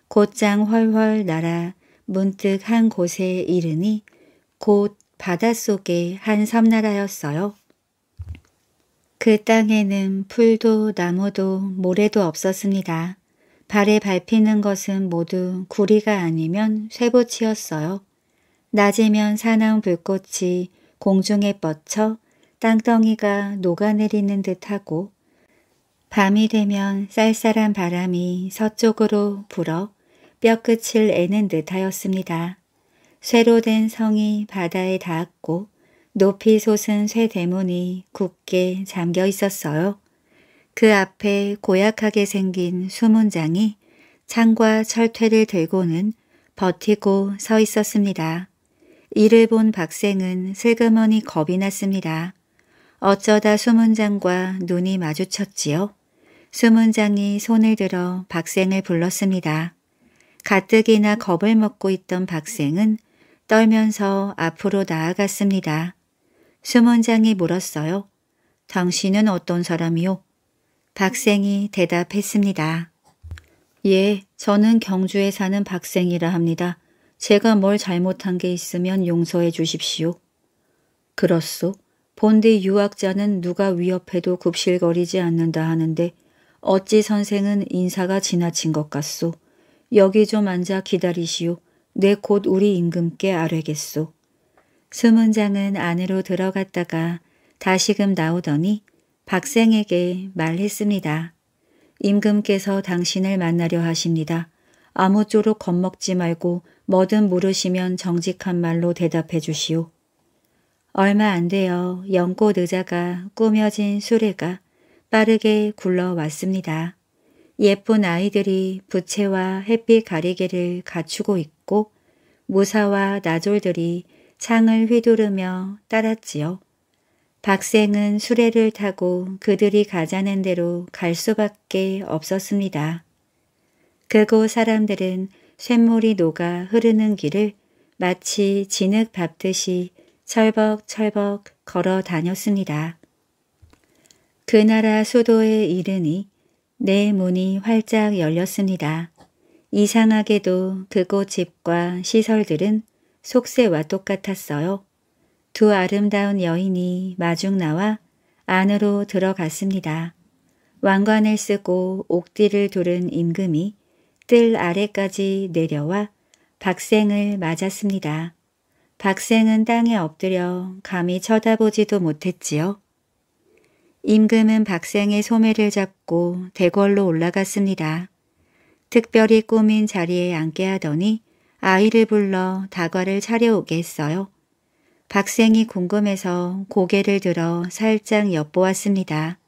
곧장 훨훨 날아 문득 한 곳에 이르니 곧 바닷속의 한 섬나라였어요. 그 땅에는 풀도 나무도 모래도 없었습니다. 발에 밟히는 것은 모두 구리가 아니면 쇠붙이였어요. 낮이면 사나운 불꽃이 공중에 뻗쳐 땅덩이가 녹아내리는 듯하고 밤이 되면 쌀쌀한 바람이 서쪽으로 불어 뼈끝을 애는 듯하였습니다. 쇠로 된 성이 바다에 닿았고 높이 솟은 쇠 대문이 굳게 잠겨 있었어요. 그 앞에 고약하게 생긴 수문장이 창과 철퇴를 들고는 버티고 서 있었습니다. 이를 본 박생은 슬그머니 겁이 났습니다. 어쩌다 수문장과 눈이 마주쳤지요. 수문장이 손을 들어 박생을 불렀습니다. 가뜩이나 겁을 먹고 있던 박생은 떨면서 앞으로 나아갔습니다. 수문장이 물었어요. 당신은 어떤 사람이요? 박생이 대답했습니다. 예, 저는 경주에 사는 박생이라 합니다. 제가 뭘 잘못한 게 있으면 용서해 주십시오. 그렇소. 본디 유학자는 누가 위협해도 굽실거리지 않는다 하는데 어찌 선생은 인사가 지나친 것 같소. 여기 좀 앉아 기다리시오. 내곧 우리 임금께 아뢰겠소. 수문장은 안으로 들어갔다가 다시금 나오더니 박생에게 말했습니다. 임금께서 당신을 만나려 하십니다. 아무쪼록 겁먹지 말고 뭐든 물으시면 정직한 말로 대답해 주시오. 얼마 안 되어 연꽃 의자가 꾸며진 수레가 빠르게 굴러왔습니다. 예쁜 아이들이 부채와 햇빛 가리개를 갖추고 있고 무사와 나졸들이 창을 휘두르며 따랐지요. 박생은 수레를 타고 그들이 가자는 대로 갈 수밖에 없었습니다. 그곳 사람들은 쇳물이 녹아 흐르는 길을 마치 진흙 밟듯이 철벅철벅 걸어 다녔습니다. 그 나라 수도에 이르니 내 문이 활짝 열렸습니다. 이상하게도 그곳 집과 시설들은 속세와 똑같았어요. 두 아름다운 여인이 마중 나와 안으로 들어갔습니다. 왕관을 쓰고 옥띠를 두른 임금이 뜰 아래까지 내려와 박생을 맞았습니다. 박생은 땅에 엎드려 감히 쳐다보지도 못했지요. 임금은 박생의 소매를 잡고 대궐로 올라갔습니다. 특별히 꾸민 자리에 앉게 하더니 아이를 불러 다과를 차려오게 했어요. 박생이 궁금해서 고개를 들어 살짝 엿보았습니다.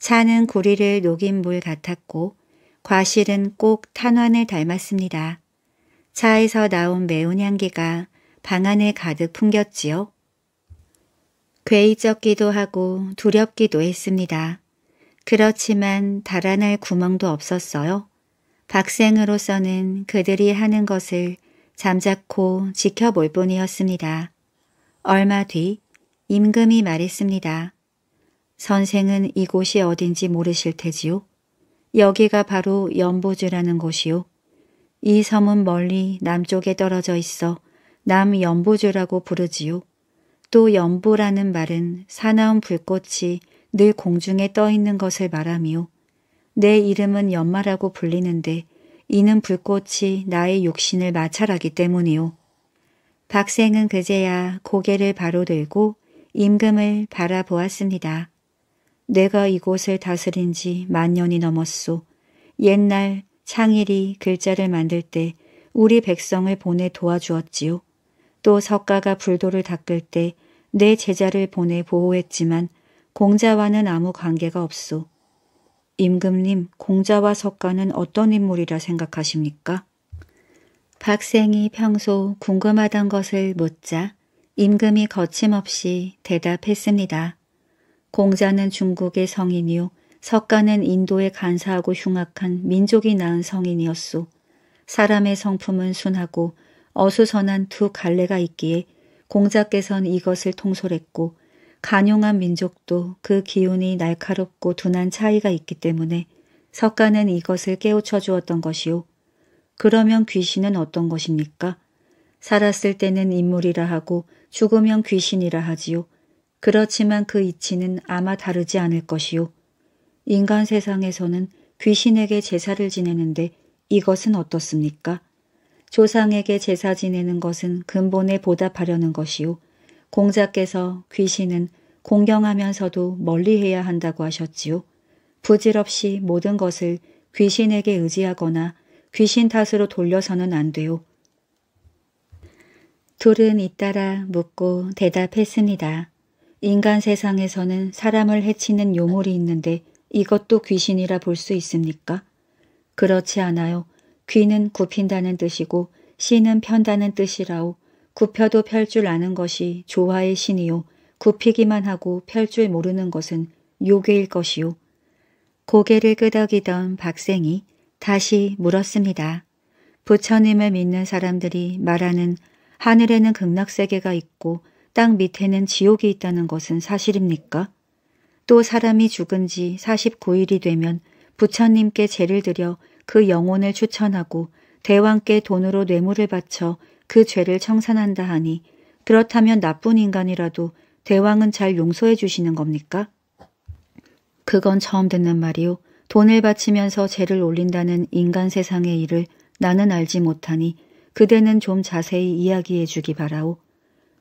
차는 구리를 녹인 물 같았고 과실은 꼭 탄환을 닮았습니다. 차에서 나온 매운 향기가 방 안을 가득 풍겼지요. 괴이적기도 하고 두렵기도 했습니다. 그렇지만 달아날 구멍도 없었어요. 박생으로서는 그들이 하는 것을 잠자코 지켜볼 뿐이었습니다. 얼마 뒤 임금이 말했습니다. 선생은 이곳이 어딘지 모르실 테지요. 여기가 바로 연보주라는 곳이요. 이 섬은 멀리 남쪽에 떨어져 있어 남연보주라고 부르지요. 또 연보라는 말은 사나운 불꽃이 늘 공중에 떠 있는 것을 말하며 내 이름은 연마라고 불리는데 이는 불꽃이 나의 육신을 마찰하기 때문이오 박생은 그제야 고개를 바로 들고 임금을 바라보았습니다. 내가 이곳을 다스린 지 만년이 넘었소. 옛날 창일이 글자를 만들 때 우리 백성을 보내 도와주었지요. 또 석가가 불도를 닦을 때 내 제자를 보내 보호했지만 공자와는 아무 관계가 없소. 임금님, 공자와 석가는 어떤 인물이라 생각하십니까? 박생이 평소 궁금하던 것을 묻자 임금이 거침없이 대답했습니다. 공자는 중국의 성인이요 석가는 인도에 간사하고 흉악한 민족이 낳은 성인이었소. 사람의 성품은 순하고 어수선한 두 갈래가 있기에 공자께선 이것을 통솔했고 간용한 민족도 그 기운이 날카롭고 둔한 차이가 있기 때문에 석가는 이것을 깨우쳐 주었던 것이요. 그러면 귀신은 어떤 것입니까? 살았을 때는 인물이라 하고 죽으면 귀신이라 하지요. 그렇지만 그 이치는 아마 다르지 않을 것이요. 인간 세상에서는 귀신에게 제사를 지내는데 이것은 어떻습니까? 조상에게 제사 지내는 것은 근본에 보답하려는 것이요. 공자께서 귀신은 공경하면서도 멀리해야 한다고 하셨지요. 부질없이 모든 것을 귀신에게 의지하거나 귀신 탓으로 돌려서는 안 돼요. 둘은 잇따라 묻고 대답했습니다. 인간 세상에서는 사람을 해치는 요물이 있는데 이것도 귀신이라 볼 수 있습니까? 그렇지 않아요. 귀는 굽힌다는 뜻이고 씨는 편다는 뜻이라오. 굽혀도 펼 줄 아는 것이 조화의 신이요. 굽히기만 하고 펼 줄 모르는 것은 요괴일 것이요. 고개를 끄덕이던 박생이 다시 물었습니다. 부처님을 믿는 사람들이 말하는 하늘에는 극락세계가 있고 땅 밑에는 지옥이 있다는 것은 사실입니까? 또 사람이 죽은 지 49일이 되면 부처님께 죄를 드려 그 영혼을 추천하고 대왕께 돈으로 뇌물을 바쳐 그 죄를 청산한다 하니 그렇다면 나쁜 인간이라도 대왕은 잘 용서해 주시는 겁니까? 그건 처음 듣는 말이오 돈을 바치면서 죄를 올린다는 인간 세상의 일을 나는 알지 못하니 그대는 좀 자세히 이야기해 주기 바라오.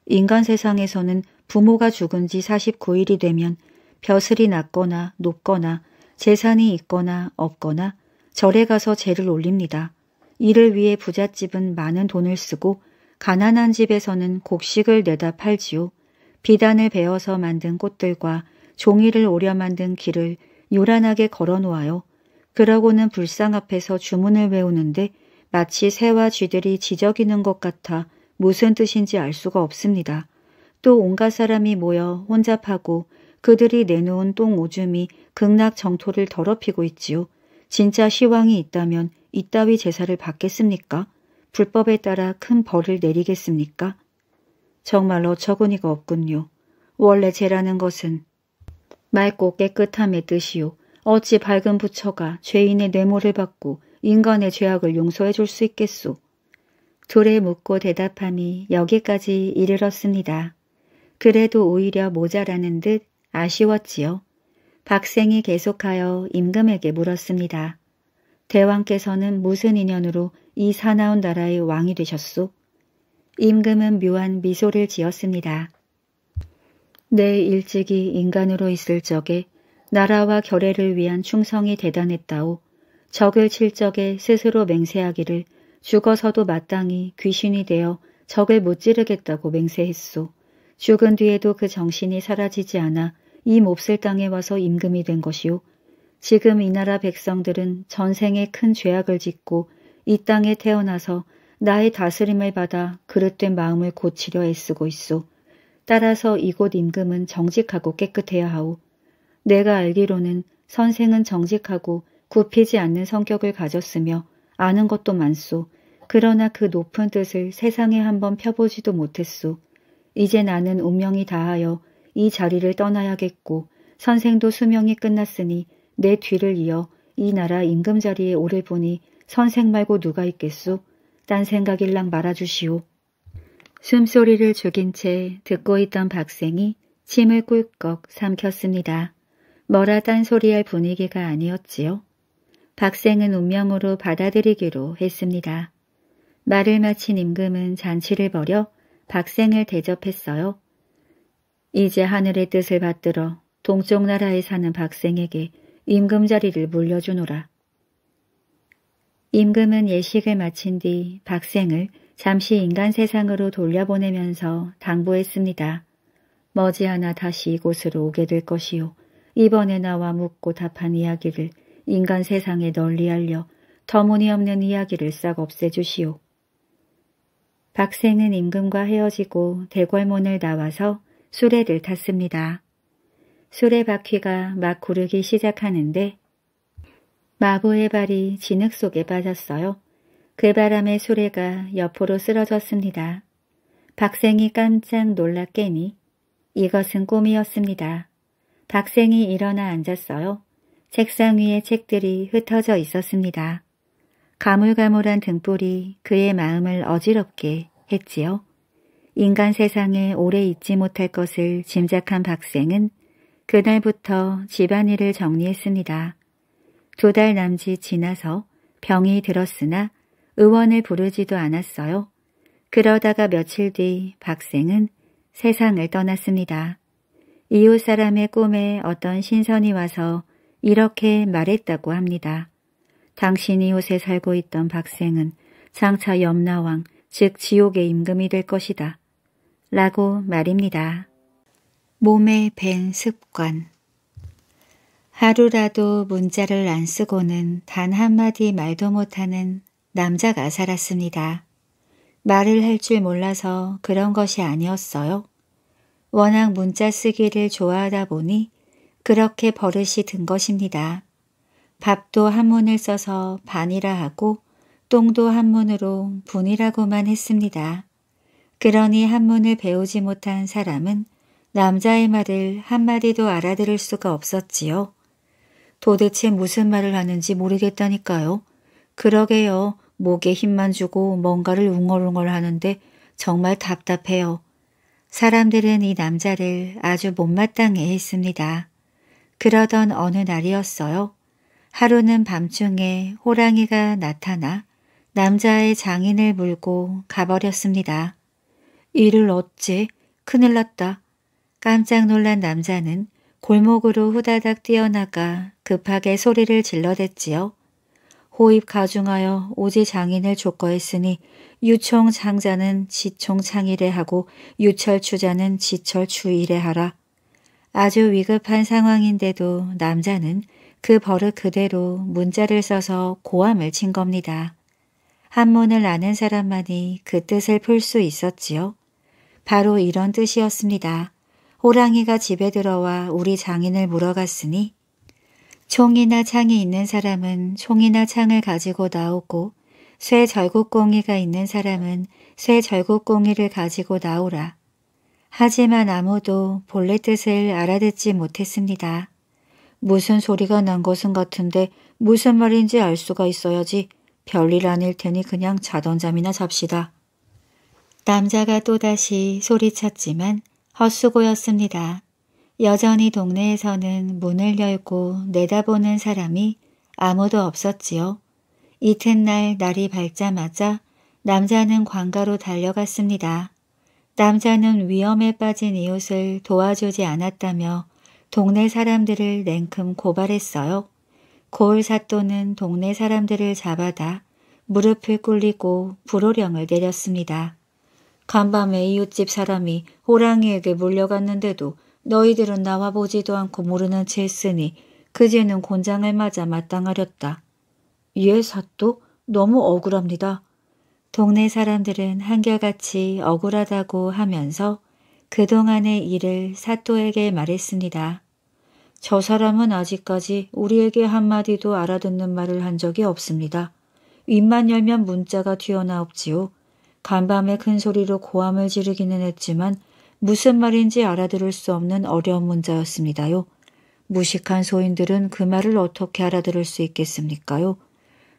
인간 세상에서는 부모가 죽은 지 49일이 되면 벼슬이 낮거나 높거나 재산이 있거나 없거나 절에 가서 제를 올립니다. 이를 위해 부잣집은 많은 돈을 쓰고 가난한 집에서는 곡식을 내다 팔지요. 비단을 베어서 만든 꽃들과 종이를 오려 만든 길을 요란하게 걸어놓아요. 그러고는 불상 앞에서 주문을 외우는데 마치 새와 쥐들이 지저귀는 것 같아 무슨 뜻인지 알 수가 없습니다. 또 온갖 사람이 모여 혼잡하고 그들이 내놓은 똥 오줌이 극락 정토를 더럽히고 있지요. 진짜 시황이 있다면 이따위 제사를 받겠습니까? 불법에 따라 큰 벌을 내리겠습니까? 정말로 적은이가 없군요. 원래 죄라는 것은 맑고 깨끗함의 뜻이요. 어찌 밝은 부처가 죄인의 뇌물을 받고 인간의 죄악을 용서해 줄 수 있겠소. 둘의 묻고 대답함이 여기까지 이르렀습니다. 그래도 오히려 모자라는 듯 아쉬웠지요. 박생이 계속하여 임금에게 물었습니다. 대왕께서는 무슨 인연으로 이 사나운 나라의 왕이 되셨소? 임금은 묘한 미소를 지었습니다. 내 일찍이 인간으로 있을 적에 나라와 결애를 위한 충성이 대단했다오. 적을 칠 적에 스스로 맹세하기를 죽어서도 마땅히 귀신이 되어 적을 못 지르겠다고 맹세했소. 죽은 뒤에도 그 정신이 사라지지 않아 이 몹쓸 땅에 와서 임금이 된 것이요. 지금 이 나라 백성들은 전생에 큰 죄악을 짓고 이 땅에 태어나서 나의 다스림을 받아 그릇된 마음을 고치려 애쓰고 있소. 따라서 이곳 임금은 정직하고 깨끗해야 하오. 내가 알기로는 선생은 정직하고 굽히지 않는 성격을 가졌으며 아는 것도 많소. 그러나 그 높은 뜻을 세상에 한번 펴보지도 못했소. 이제 나는 운명이 다하여 이 자리를 떠나야겠고 선생도 수명이 끝났으니 내 뒤를 이어 이 나라 임금 자리에 오래 보니 선생 말고 누가 있겠소? 딴 생각일랑 말아주시오. 숨소리를 죽인 채 듣고 있던 박생이 침을 꿀꺽 삼켰습니다. 뭐라 딴소리할 분위기가 아니었지요. 박생은 운명으로 받아들이기로 했습니다. 말을 마친 임금은 잔치를 벌여 박생을 대접했어요. 이제 하늘의 뜻을 받들어 동쪽 나라에 사는 박생에게 임금 자리를 물려주노라. 임금은 예식을 마친 뒤 박생을 잠시 인간 세상으로 돌려보내면서 당부했습니다. 머지않아 다시 이곳으로 오게 될 것이요. 이번에 나와 묻고 답한 이야기를 인간 세상에 널리 알려 터무니없는 이야기를 싹 없애주시오. 박생은 임금과 헤어지고 대궐문을 나와서 수레를 탔습니다. 수레바퀴가 막 구르기 시작하는데 마부의 발이 진흙 속에 빠졌어요. 그 바람에 수레가 옆으로 쓰러졌습니다. 박생이 깜짝 놀라 깨니 이것은 꿈이었습니다. 박생이 일어나 앉았어요. 책상 위에 책들이 흩어져 있었습니다. 가물가물한 등불이 그의 마음을 어지럽게 했지요. 인간 세상에 오래 있지 못할 것을 짐작한 박생은 그날부터 집안일을 정리했습니다. 두 달 남짓 지나서 병이 들었으나 의원을 부르지도 않았어요. 그러다가 며칠 뒤 박생은 세상을 떠났습니다. 이웃 사람의 꿈에 어떤 신선이 와서 이렇게 말했다고 합니다. 당신이 옷에 살고 있던 박생은 장차 염라왕, 즉 지옥의 임금이 될 것이다. 라고 말입니다. 몸에 밴 습관 하루라도 문자를 안 쓰고는 단 한마디 말도 못하는 남자가 살았습니다. 말을 할 줄 몰라서 그런 것이 아니었어요. 워낙 문자 쓰기를 좋아하다 보니 그렇게 버릇이 든 것입니다. 밥도 한문을 써서 반이라 하고 똥도 한문으로 분이라고만 했습니다. 그러니 한문을 배우지 못한 사람은 남자의 말을 한마디도 알아들을 수가 없었지요. 도대체 무슨 말을 하는지 모르겠다니까요. 그러게요. 목에 힘만 주고 뭔가를 웅얼웅얼 하는데 정말 답답해요. 사람들은 이 남자를 아주 못마땅해 했습니다. 그러던 어느 날이었어요. 하루는 밤중에 호랑이가 나타나 남자의 장인을 물고 가버렸습니다. 이를 어째 큰일 났다. 깜짝 놀란 남자는 골목으로 후다닥 뛰어나가 급하게 소리를 질러댔지요. 호입 가중하여 오지 장인을 조거했으니 유총 장자는 지총 창일에 하고 유철 추자는 지철 추일에 하라. 아주 위급한 상황인데도 남자는 그 버릇 그대로 문자를 써서 고함을 친 겁니다. 한문을 아는 사람만이 그 뜻을 풀 수 있었지요. 바로 이런 뜻이었습니다. 호랑이가 집에 들어와 우리 장인을 물어갔으니 총이나 창이 있는 사람은 총이나 창을 가지고 나오고 쇠 절곡공이가 있는 사람은 쇠 절곡공이를 가지고 나오라. 하지만 아무도 본래 뜻을 알아듣지 못했습니다. 무슨 소리가 난 것은 같은데 무슨 말인지 알 수가 있어야지 별일 아닐 테니 그냥 자던 잠이나 잡시다. 남자가 또다시 소리쳤지만 헛수고였습니다. 여전히 동네에서는 문을 열고 내다보는 사람이 아무도 없었지요. 이튿날 날이 밝자마자 남자는 관가로 달려갔습니다. 남자는 위험에 빠진 이웃을 도와주지 않았다며 동네 사람들을 냉큼 고발했어요. 고을사또는 동네 사람들을 잡아다 무릎을 꿇리고 불호령을 내렸습니다. 간밤에 이웃집 사람이 호랑이에게 물려갔는데도 너희들은 나와 보지도 않고 모르는 채 했으니 그제는 곤장을 맞아 마땅하렸다. 예, 사또? 너무 억울합니다. 동네 사람들은 한결같이 억울하다고 하면서 그동안의 일을 사또에게 말했습니다. 저 사람은 아직까지 우리에게 한마디도 알아듣는 말을 한 적이 없습니다. 입만 열면 문자가 튀어나옵지요. 간밤에 큰 소리로 고함을 지르기는 했지만 무슨 말인지 알아들을 수 없는 어려운 문자였습니다요. 무식한 소인들은 그 말을 어떻게 알아들을 수 있겠습니까요?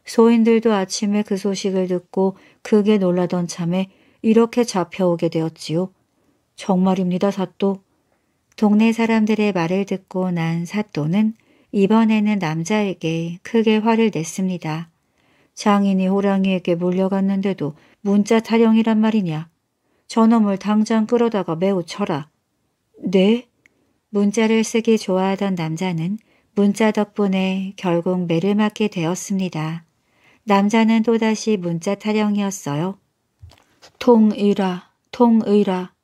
소인들도 아침에 그 소식을 듣고 크게 놀라던 참에 이렇게 잡혀오게 되었지요. 정말입니다, 사또. 동네 사람들의 말을 듣고 난 사또는 이번에는 남자에게 크게 화를 냈습니다. 장인이 호랑이에게 물려갔는데도 문자 타령이란 말이냐. 저놈을 당장 끌어다가 매우 쳐라. 네? 문자를 쓰기 좋아하던 남자는 문자 덕분에 결국 매를 맞게 되었습니다. 남자는 또다시 문자 타령이었어요. 통이라 통의라.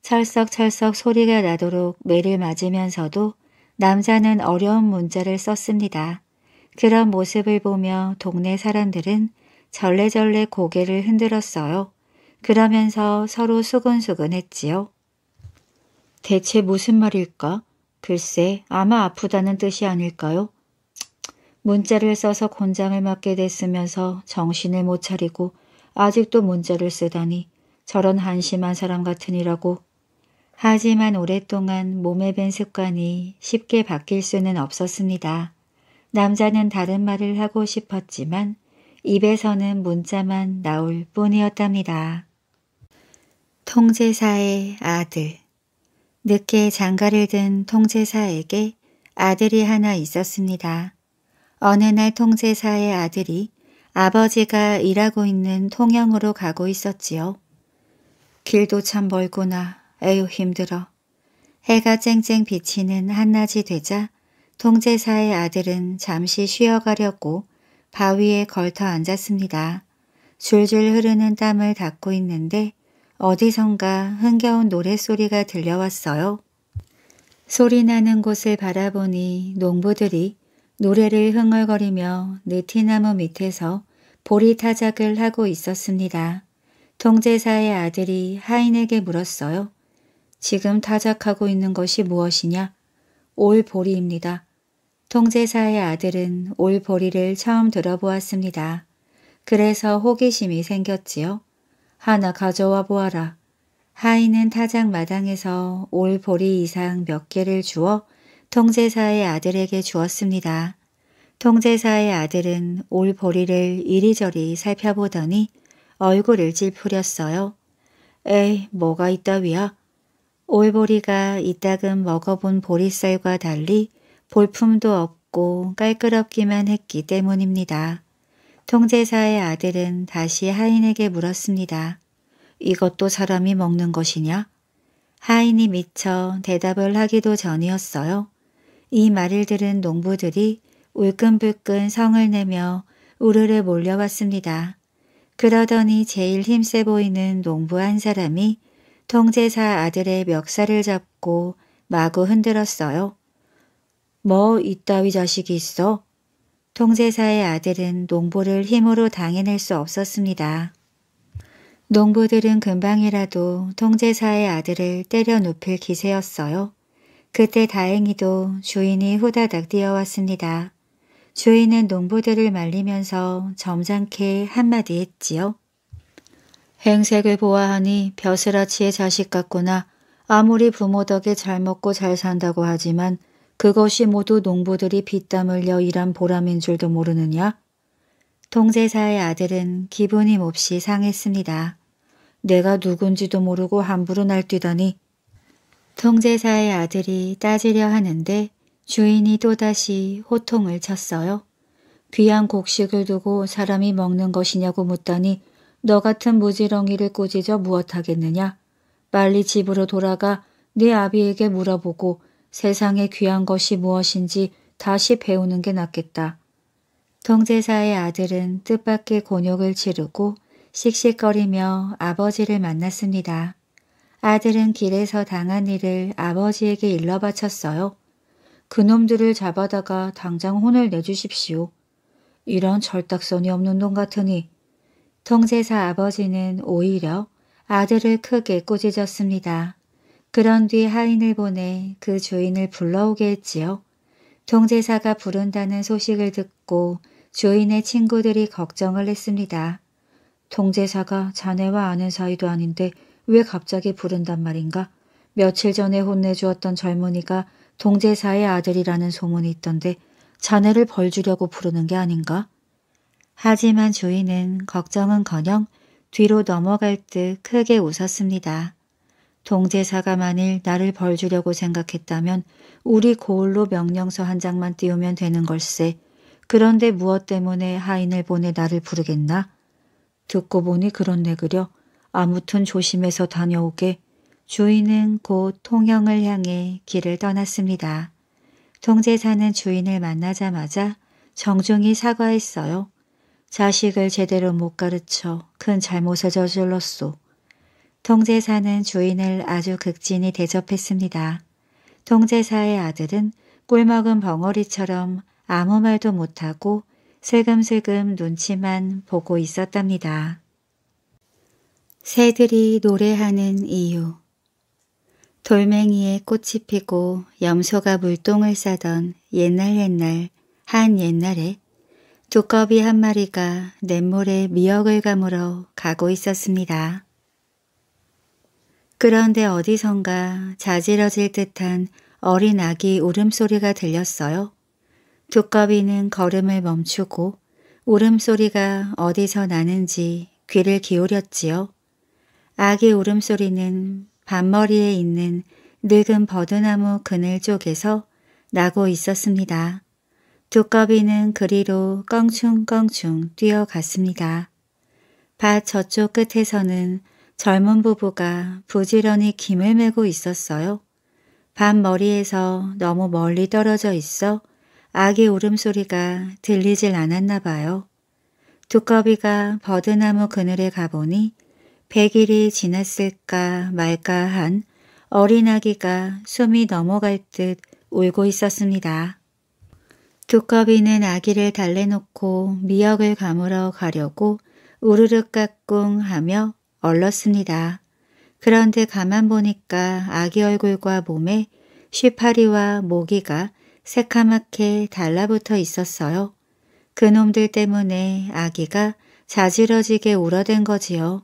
찰썩찰썩 소리가 나도록 매를 맞으면서도 남자는 어려운 문자를 썼습니다. 그런 모습을 보며 동네 사람들은 절레절레 고개를 흔들었어요. 그러면서 서로 수근수근했지요. 대체 무슨 말일까? 글쎄 아마 아프다는 뜻이 아닐까요? 문자를 써서 곤장을 맞게 됐으면서 정신을 못 차리고 아직도 문자를 쓰다니 저런 한심한 사람 같으니라고. 하지만 오랫동안 몸에 밴 습관이 쉽게 바뀔 수는 없었습니다. 남자는 다른 말을 하고 싶었지만 입에서는 문자만 나올 뿐이었답니다. 통제사의 아들 늦게 장가를 든 통제사에게 아들이 하나 있었습니다. 어느 날 통제사의 아들이 아버지가 일하고 있는 통영으로 가고 있었지요. 길도 참 멀구나. 에휴 힘들어. 해가 쨍쨍 비치는 한낮이 되자 통제사의 아들은 잠시 쉬어가려고 바위에 걸터 앉았습니다. 줄줄 흐르는 땀을 닦고 있는데 어디선가 흥겨운 노랫소리가 들려왔어요. 소리 나는 곳을 바라보니 농부들이 노래를 흥얼거리며 느티나무 밑에서 보리 타작을 하고 있었습니다. 통제사의 아들이 하인에게 물었어요. 지금 타작하고 있는 것이 무엇이냐? 올 보리입니다. 통제사의 아들은 올보리를 처음 들어보았습니다. 그래서 호기심이 생겼지요. 하나 가져와 보아라. 하인은 타작 마당에서 올보리 이상 몇 개를 주어 통제사의 아들에게 주었습니다. 통제사의 아들은 올보리를 이리저리 살펴보더니 얼굴을 찌푸렸어요 에이, 뭐가 있다위야? 올보리가 이따금 먹어본 보리쌀과 달리 볼품도 없고 깔끄럽기만 했기 때문입니다. 통제사의 아들은 다시 하인에게 물었습니다. 이것도 사람이 먹는 것이냐? 하인이 미쳐 대답을 하기도 전이었어요. 이 말을 들은 농부들이 울끈불끈 성을 내며 우르르 몰려왔습니다. 그러더니 제일 힘세 보이는 농부 한 사람이 통제사 아들의 멱살을 잡고 마구 흔들었어요. 뭐 이따위 자식이 있어? 통제사의 아들은 농부를 힘으로 당해낼 수 없었습니다. 농부들은 금방이라도 통제사의 아들을 때려 눕힐 기세였어요. 그때 다행히도 주인이 후다닥 뛰어왔습니다. 주인은 농부들을 말리면서 점잖게 한마디 했지요. 행색을 보아하니 벼슬아치의 자식 같구나. 아무리 부모 덕에 잘 먹고 잘 산다고 하지만 그것이 모두 농부들이 빗땀 흘려 일한 보람인 줄도 모르느냐? 통제사의 아들은 기분이 몹시 상했습니다. 내가 누군지도 모르고 함부로 날뛰다니. 통제사의 아들이 따지려 하는데 주인이 또다시 호통을 쳤어요. 귀한 곡식을 두고 사람이 먹는 것이냐고 묻다니 너 같은 무지렁이를 꾸짖어 무엇하겠느냐. 빨리 집으로 돌아가 네 아비에게 물어보고 세상에 귀한 것이 무엇인지 다시 배우는 게 낫겠다. 통제사의 아들은 뜻밖의 곤욕을 치르고 씩씩거리며 아버지를 만났습니다. 아들은 길에서 당한 일을 아버지에게 일러 바쳤어요. 그놈들을 잡아다가 당장 혼을 내주십시오. 이런 절딱선이 없는 놈 같으니 통제사 아버지는 오히려 아들을 크게 꾸짖었습니다. 그런 뒤 하인을 보내 그 주인을 불러오게 했지요. 통제사가 부른다는 소식을 듣고 주인의 친구들이 걱정을 했습니다. 통제사가 자네와 아는 사이도 아닌데 왜 갑자기 부른단 말인가? 며칠 전에 혼내주었던 젊은이가 동제사의 아들이라는 소문이 있던데 자네를 벌주려고 부르는 게 아닌가? 하지만 주인은 걱정은커녕 뒤로 넘어갈 듯 크게 웃었습니다. 동제사가 만일 나를 벌주려고 생각했다면 우리 고을로 명령서 한 장만 띄우면 되는 걸세. 그런데 무엇 때문에 하인을 보내 나를 부르겠나? 듣고 보니 그런내 그려. 아무튼 조심해서 다녀오게. 주인은 곧 통영을 향해 길을 떠났습니다. 동제사는 주인을 만나자마자 정중히 사과했어요. 자식을 제대로 못 가르쳐 큰 잘못을 저질렀소. 통제사는 주인을 아주 극진히 대접했습니다. 통제사의 아들은 꿀먹은 벙어리처럼 아무 말도 못하고 슬금슬금 눈치만 보고 있었답니다. 새들이 노래하는 이유 돌멩이에 꽃이 피고 염소가 물똥을 싸던 옛날 옛날 한 옛날에 두꺼비 한 마리가 냇물에 미역을 가물어 가고 있었습니다. 그런데 어디선가 자지러질 듯한 어린 아기 울음소리가 들렸어요. 두꺼비는 걸음을 멈추고 울음소리가 어디서 나는지 귀를 기울였지요. 아기 울음소리는 밤머리에 있는 늙은 버드나무 그늘 쪽에서 나고 있었습니다. 두꺼비는 그리로 껑충껑충 뛰어갔습니다. 밭 저쪽 끝에서는 젊은 부부가 부지런히 김을 메고 있었어요. 밤 머리에서 너무 멀리 떨어져 있어 아기 울음소리가 들리질 않았나 봐요. 두꺼비가 버드나무 그늘에 가보니 100일이 지났을까 말까 한 어린 아기가 숨이 넘어갈 듯 울고 있었습니다. 두꺼비는 아기를 달래놓고 미역을 가물어 가려고 우르르 까꿍 하며 얼렀습니다. 그런데 가만 보니까 아기 얼굴과 몸에 쉬파리와 모기가 새카맣게 달라붙어 있었어요. 그놈들 때문에 아기가 자지러지게 울어댄 거지요.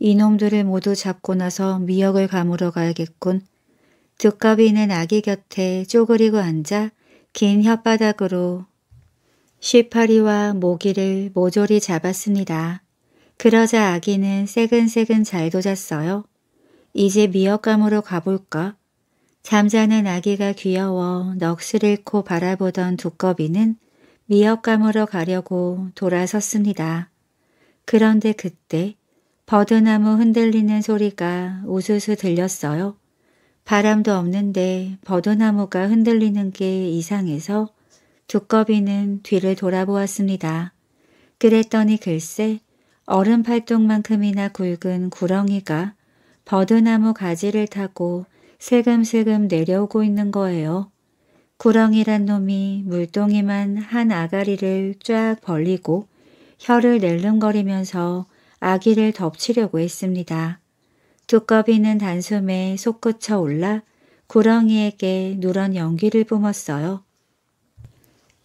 이놈들을 모두 잡고 나서 미역을 가물어 가야겠군. 두꺼비는 아기 곁에 쪼그리고 앉아 긴 혓바닥으로 쉬파리와 모기를 모조리 잡았습니다. 그러자 아기는 새근새근 잘도 잤어요. 이제 미역감으로 가볼까? 잠자는 아기가 귀여워 넋을 잃고 바라보던 두꺼비는 미역감으로 가려고 돌아섰습니다. 그런데 그때 버드나무 흔들리는 소리가 우수수 들렸어요. 바람도 없는데 버드나무가 흔들리는 게 이상해서 두꺼비는 뒤를 돌아보았습니다. 그랬더니 글쎄 얼음 팔뚝만큼이나 굵은 구렁이가 버드나무 가지를 타고 세금세금 내려오고 있는 거예요. 구렁이란 놈이 물동이만 한 아가리를 쫙 벌리고 혀를 낼름거리면서 아기를 덮치려고 했습니다. 두꺼비는 단숨에 솟구쳐 올라 구렁이에게 누런 연기를 뿜었어요.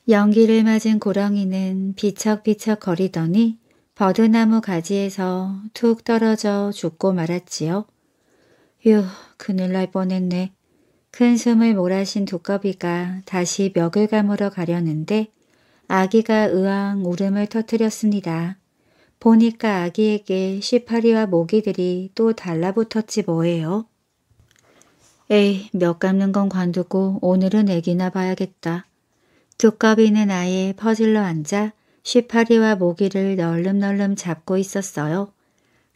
연기를 맞은 구렁이는 비척비척 거리더니 버드나무 가지에서 툭 떨어져 죽고 말았지요. 휴, 그늘 날 뻔했네. 큰 숨을 몰아신 두꺼비가 다시 멱을 감으러 가려는데 아기가 으앙 울음을 터뜨렸습니다. 보니까 아기에게 시파리와 모기들이 또 달라붙었지 뭐예요. 에이, 몇 감는 건 관두고 오늘은 애기나 봐야겠다. 두꺼비는 아예 퍼질러 앉아 시파리와 모기를 널름널름 잡고 있었어요.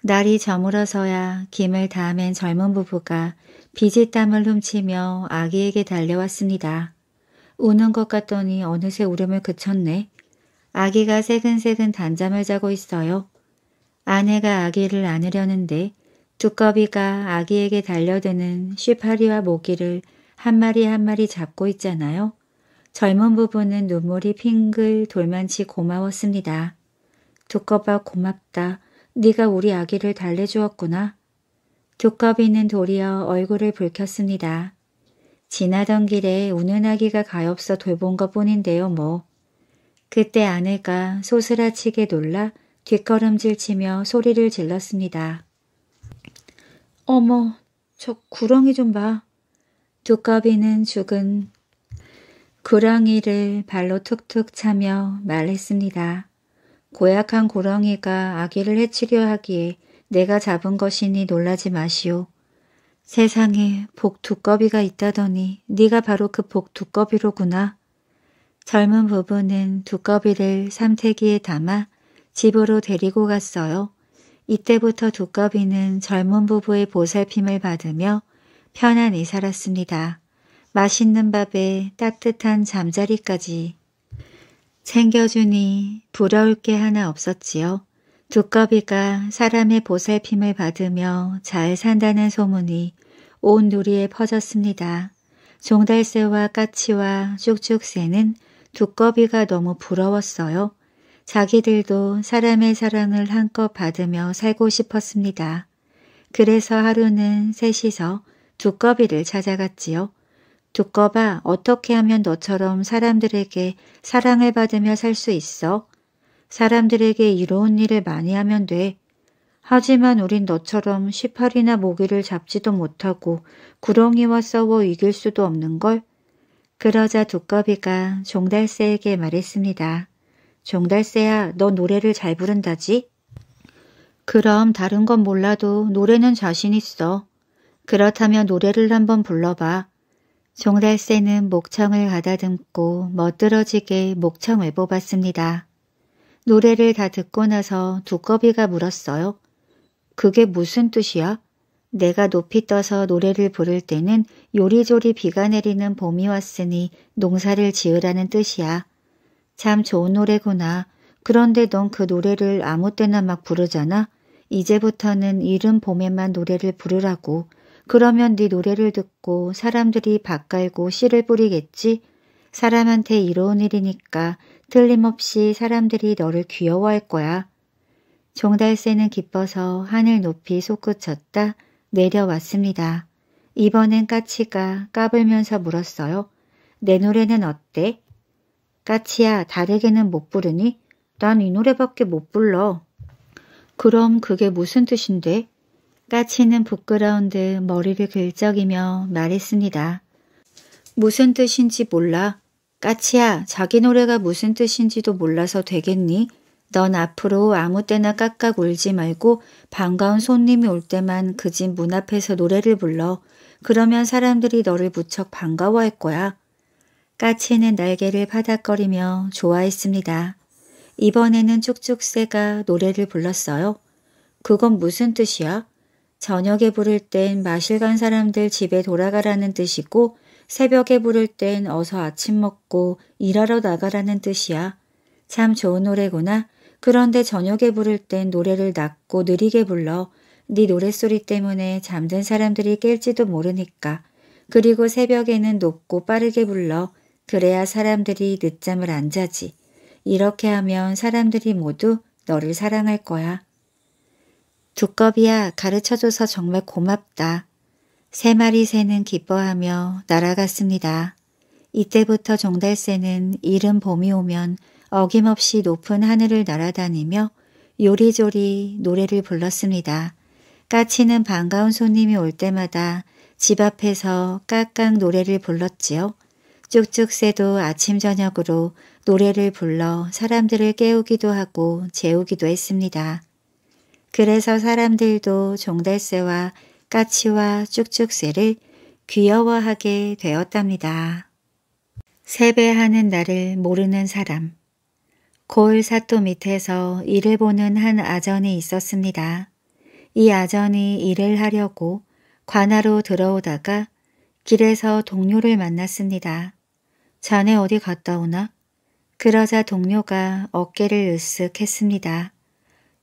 날이 저물어서야 김을 담은 젊은 부부가 비지땀을 훔치며 아기에게 달려왔습니다. 우는 것 같더니 어느새 울음을 그쳤네. 아기가 새근새근 단잠을 자고 있어요. 아내가 아기를 안으려는데 두꺼비가 아기에게 달려드는 쉬파리와 모기를 한 마리 한 마리 잡고 있잖아요. 젊은 부부는 눈물이 핑글 돌만치 고마웠습니다. 두꺼봐 고맙다. 네가 우리 아기를 달래주었구나. 두꺼비는 도리어 얼굴을 붉혔습니다. 지나던 길에 우는 아기가 가엾어 돌본 것 뿐인데요 뭐. 그때 아내가 소스라치게 놀라 뒷걸음질 치며 소리를 질렀습니다. 어머, 저 구렁이 좀 봐. 두꺼비는 죽은 고랑이를 발로 툭툭 차며 말했습니다. 고약한 고랑이가 아기를 해치려 하기에 내가 잡은 것이니 놀라지 마시오. 세상에 복 두꺼비가 있다더니 네가 바로 그 복 두꺼비로구나. 젊은 부부는 두꺼비를 삼태기에 담아 집으로 데리고 갔어요. 이때부터 두꺼비는 젊은 부부의 보살핌을 받으며 편안히 살았습니다. 맛있는 밥에 따뜻한 잠자리까지 챙겨주니 부러울 게 하나 없었지요. 두꺼비가 사람의 보살핌을 받으며 잘 산다는 소문이 온 누리에 퍼졌습니다. 종달새와 까치와 쭉쭉새는 두꺼비가 너무 부러웠어요. 자기들도 사람의 사랑을 한껏 받으며 살고 싶었습니다. 그래서 하루는 셋이서 두꺼비를 찾아갔지요. 두꺼봐 어떻게 하면 너처럼 사람들에게 사랑을 받으며 살 수 있어? 사람들에게 이로운 일을 많이 하면 돼. 하지만 우린 너처럼 시팔이나 모기를 잡지도 못하고 구렁이와 싸워 이길 수도 없는걸? 그러자 두꺼비가 종달새에게 말했습니다. 종달새야, 너 노래를 잘 부른다지? 그럼 다른 건 몰라도 노래는 자신 있어. 그렇다면 노래를 한번 불러봐. 종달새는 목청을 가다듬고 멋들어지게 목청을 뽑았습니다. 노래를 다 듣고 나서 두꺼비가 물었어요. 그게 무슨 뜻이야? 내가 높이 떠서 노래를 부를 때는 요리조리 비가 내리는 봄이 왔으니 농사를 지으라는 뜻이야. 참 좋은 노래구나. 그런데 넌 그 노래를 아무 때나 막 부르잖아. 이제부터는 이른 봄에만 노래를 부르라고. 그러면 네 노래를 듣고 사람들이 밭갈고 씨를 뿌리겠지. 사람한테 이로운 일이니까 틀림없이 사람들이 너를 귀여워할 거야. 종달새는 기뻐서 하늘 높이 솟구쳤다 내려왔습니다. 이번엔 까치가 까불면서 물었어요. 내 노래는 어때? 까치야 다르게는 못 부르니? 난 이 노래밖에 못 불러. 그럼 그게 무슨 뜻인데? 까치는 부끄러운 듯 머리를 긁적이며 말했습니다. 무슨 뜻인지 몰라. 까치야, 자기 노래가 무슨 뜻인지도 몰라서 되겠니? 넌 앞으로 아무 때나 깍깍 울지 말고 반가운 손님이 올 때만 그 집 문 앞에서 노래를 불러. 그러면 사람들이 너를 무척 반가워할 거야. 까치는 날개를 파닥거리며 좋아했습니다. 이번에는 쭉쭉새가 노래를 불렀어요. 그건 무슨 뜻이야? 저녁에 부를 땐 마실 간 사람들 집에 돌아가라는 뜻이고 새벽에 부를 땐 어서 아침 먹고 일하러 나가라는 뜻이야. 참 좋은 노래구나. 그런데 저녁에 부를 땐 노래를 낮고 느리게 불러. 네 노랫소리 때문에 잠든 사람들이 깰지도 모르니까. 그리고 새벽에는 높고 빠르게 불러. 그래야 사람들이 늦잠을 안 자지. 이렇게 하면 사람들이 모두 너를 사랑할 거야. 두꺼비야 가르쳐줘서 정말 고맙다. 세 마리 새는 기뻐하며 날아갔습니다. 이때부터 종달새는 이른 봄이 오면 어김없이 높은 하늘을 날아다니며 요리조리 노래를 불렀습니다. 까치는 반가운 손님이 올 때마다 집 앞에서 깍깍 노래를 불렀지요. 쭉쭉새도 아침 저녁으로 노래를 불러 사람들을 깨우기도 하고 재우기도 했습니다. 그래서 사람들도 종달새와 까치와 쭉쭉새를 귀여워하게 되었답니다. 세배하는 날을 모르는 사람 골 사또 밑에서 일을 보는 한 아전이 있었습니다. 이 아전이 일을 하려고 관하로 들어오다가 길에서 동료를 만났습니다. 자에 어디 갔다 오나? 그러자 동료가 어깨를 으쓱 했습니다.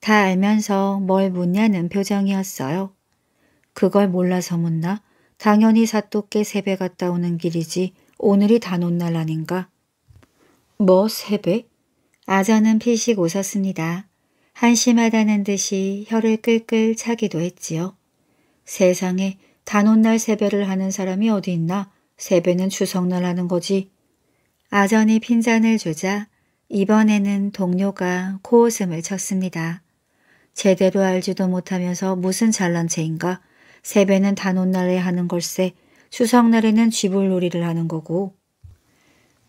다 알면서 뭘 묻냐는 표정이었어요. 그걸 몰라서 묻나? 당연히 사또께 세배 갔다 오는 길이지 오늘이 단오날 아닌가? 뭐 세배? 아자는 피식 웃었습니다. 한심하다는 듯이 혀를 끌끌 차기도 했지요. 세상에 단오날 세배를 하는 사람이 어디 있나? 세배는 추석날 하는 거지. 아전이 핀잔을 주자 이번에는 동료가 코웃음을 쳤습니다. 제대로 알지도 못하면서 무슨 잘난 체인가. 세배는 단오날에 하는 걸세. 추석날에는 쥐불놀이를 하는 거고.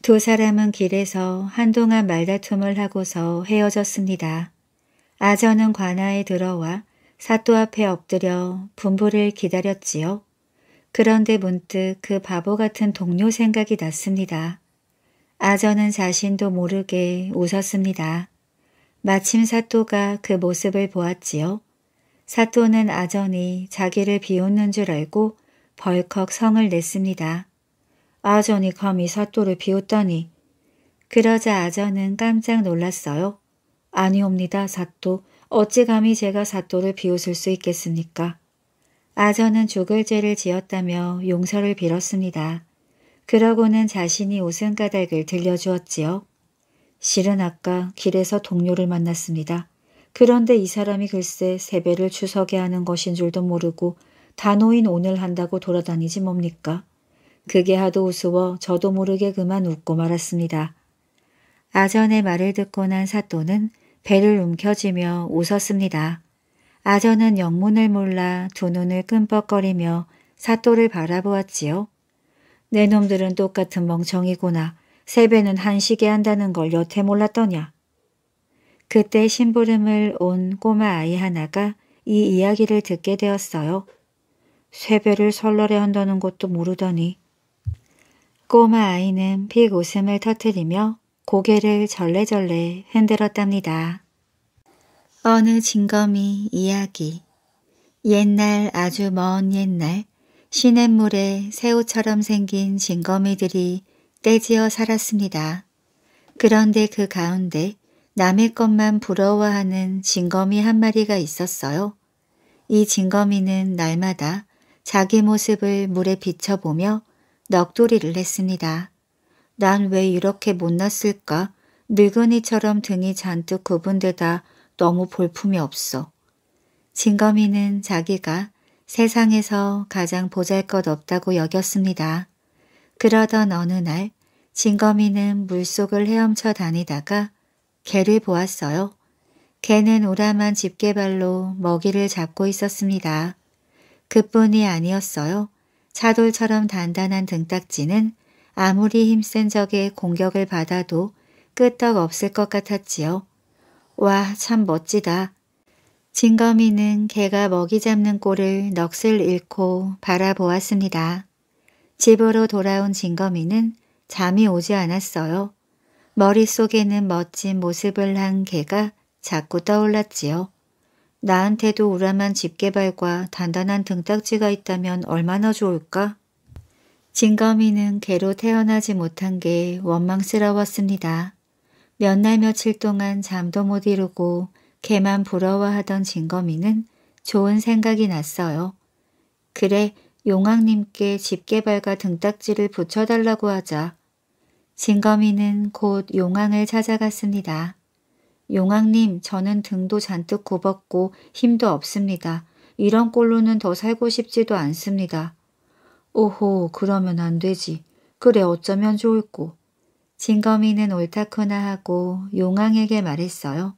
두 사람은 길에서 한동안 말다툼을 하고서 헤어졌습니다. 아저는 관아에 들어와 사또 앞에 엎드려 분부를 기다렸지요. 그런데 문득 그 바보 같은 동료 생각이 났습니다. 아저는 자신도 모르게 웃었습니다. 마침 사또가 그 모습을 보았지요. 사또는 아전이 자기를 비웃는 줄 알고 벌컥 성을 냈습니다. 아전이 감히 사또를 비웃다니. 그러자 아전은 깜짝 놀랐어요. 아니옵니다, 사또. 어찌 감히 제가 사또를 비웃을 수 있겠습니까? 아전은 죽을 죄를 지었다며 용서를 빌었습니다. 그러고는 자신이 웃은 가닥을 들려주었지요. 실은 아까 길에서 동료를 만났습니다. 그런데 이 사람이 글쎄 세배를 추석에 하는 것인 줄도 모르고 단호인 오늘 한다고 돌아다니지 뭡니까? 그게 하도 우스워 저도 모르게 그만 웃고 말았습니다. 아전의 말을 듣고 난 사또는 배를 움켜쥐며 웃었습니다. 아전은 영문을 몰라 두 눈을 끔뻑거리며 사또를 바라보았지요. 내 놈들은 똑같은 멍청이구나. 세배는 한식에 한다는 걸 여태 몰랐더냐. 그때 심부름을 온 꼬마 아이 하나가 이 이야기를 듣게 되었어요. 세배를 설날에 한다는 것도 모르더니 꼬마 아이는 빅 웃음을 터뜨리며 고개를 절레절레 흔들었답니다. 어느 징검이 이야기 옛날 아주 먼 옛날 시냇물에 새우처럼 생긴 징거미들이 떼지어 살았습니다. 그런데 그 가운데 남의 것만 부러워하는 징검이한 마리가 있었어요. 이징검이는 날마다 자기 모습을 물에 비춰보며 넋두리를 했습니다. 난 왜 이렇게 못났을까? 늙은이처럼 등이 잔뜩 구분되다 너무 볼품이 없어. 징검이는 자기가 세상에서 가장 보잘것없다고 여겼습니다. 그러던 어느 날진거미는 물속을 헤엄쳐 다니다가 개를 보았어요. 개는 오라만 집게발로 먹이를 잡고 있었습니다. 그뿐이 아니었어요. 차돌처럼 단단한 등딱지는 아무리 힘센 적의 공격을 받아도 끄떡 없을 것 같았지요. 와, 참 멋지다. 진거미는 개가 먹이 잡는 꼴을 넋을 잃고 바라보았습니다. 집으로 돌아온 진거미는 잠이 오지 않았어요. 머릿속에는 멋진 모습을 한 개가 자꾸 떠올랐지요. 나한테도 우람한 집게발과 단단한 등딱지가 있다면 얼마나 좋을까? 진거미는 개로 태어나지 못한 게 원망스러웠습니다. 몇 날 며칠 동안 잠도 못 이루고 개만 부러워하던 진거미는 좋은 생각이 났어요. 그래, 용왕님께 집게발과 등딱지를 붙여달라고 하자 진거미는곧 용왕을 찾아갔습니다. 용왕님 저는 등도 잔뜩 굽었고 힘도 없습니다. 이런 꼴로는 더 살고 싶지도 않습니다. 오호 그러면 안 되지. 그래 어쩌면 좋을꼬. 진거미는옳다크나 하고 용왕에게 말했어요.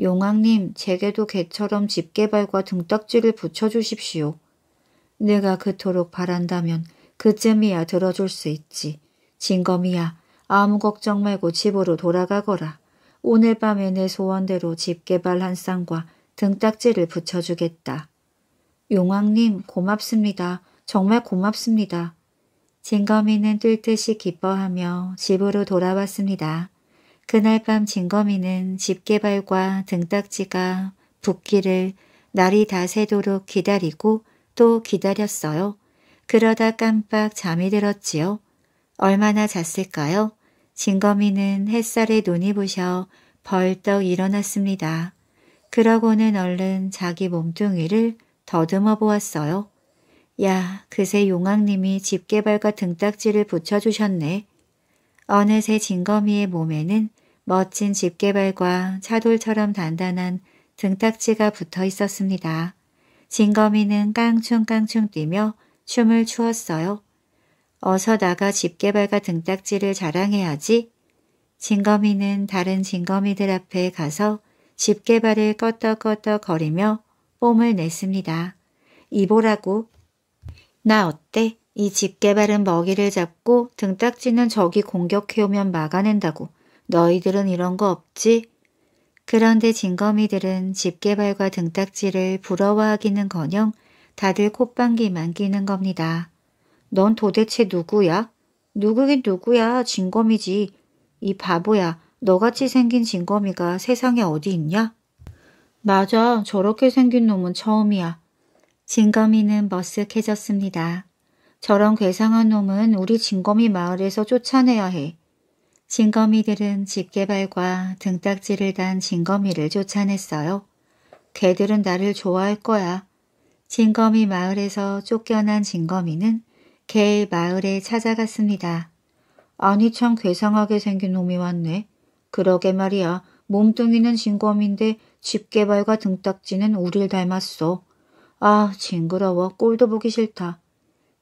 용왕님 제게도 개처럼 집게발과 등딱지를 붙여주십시오. 내가 그토록 바란다면 그쯤이야 들어줄 수 있지. 진검이야 아무 걱정 말고 집으로 돌아가거라. 오늘 밤에 내 소원대로 집 개발 한 쌍과 등딱지를 붙여주겠다. 용왕님 고맙습니다. 정말 고맙습니다. 진검이는 뜰 듯이 기뻐하며 집으로 돌아왔습니다. 그날 밤 진검이는 집 개발과 등딱지가 붓기를 날이 다 새도록 기다리고 또 기다렸어요. 그러다 깜빡 잠이 들었지요. 얼마나 잤을까요? 진거미는 햇살에 눈이 부셔 벌떡 일어났습니다. 그러고는 얼른 자기 몸뚱이를 더듬어 보았어요. 야, 그새 용왕님이 집게발과 등딱지를 붙여주셨네. 어느새 진거미의 몸에는 멋진 집게발과 차돌처럼 단단한 등딱지가 붙어 있었습니다. 진거미는 깡충깡충 뛰며 춤을 추었어요. 어서 나가 집게발과 등딱지를 자랑해야지. 진거미는 다른 진거미들 앞에 가서 집게발을 껐덕껐덕 거리며 뽐을 냈습니다. 이보라고. 나 어때? 이 집게발은 먹이를 잡고 등딱지는 저기 공격해오면 막아낸다고. 너희들은 이런 거 없지? 그런데 진거미들은 집게발과 등딱지를 부러워하기는커녕 다들 콧방귀만 끼는 겁니다. 넌 도대체 누구야? 누구긴 누구야 진거미지이 바보야 너같이 생긴 진거미가 세상에 어디 있냐? 맞아 저렇게 생긴 놈은 처음이야. 진거미는 머쓱해졌습니다. 저런 괴상한 놈은 우리 진거미 마을에서 쫓아내야 해. 징거미들은 집게발과 등딱지를 단징거미를 쫓아냈어요. 개들은 나를 좋아할 거야. 징거미 마을에서 쫓겨난 징거미는 개의 마을에 찾아갔습니다. 아니 참 괴상하게 생긴 놈이 왔네. 그러게 말이야. 몸뚱이는 징거미인데 집게발과 등딱지는 우릴 닮았어. 아 징그러워 꼴도 보기 싫다.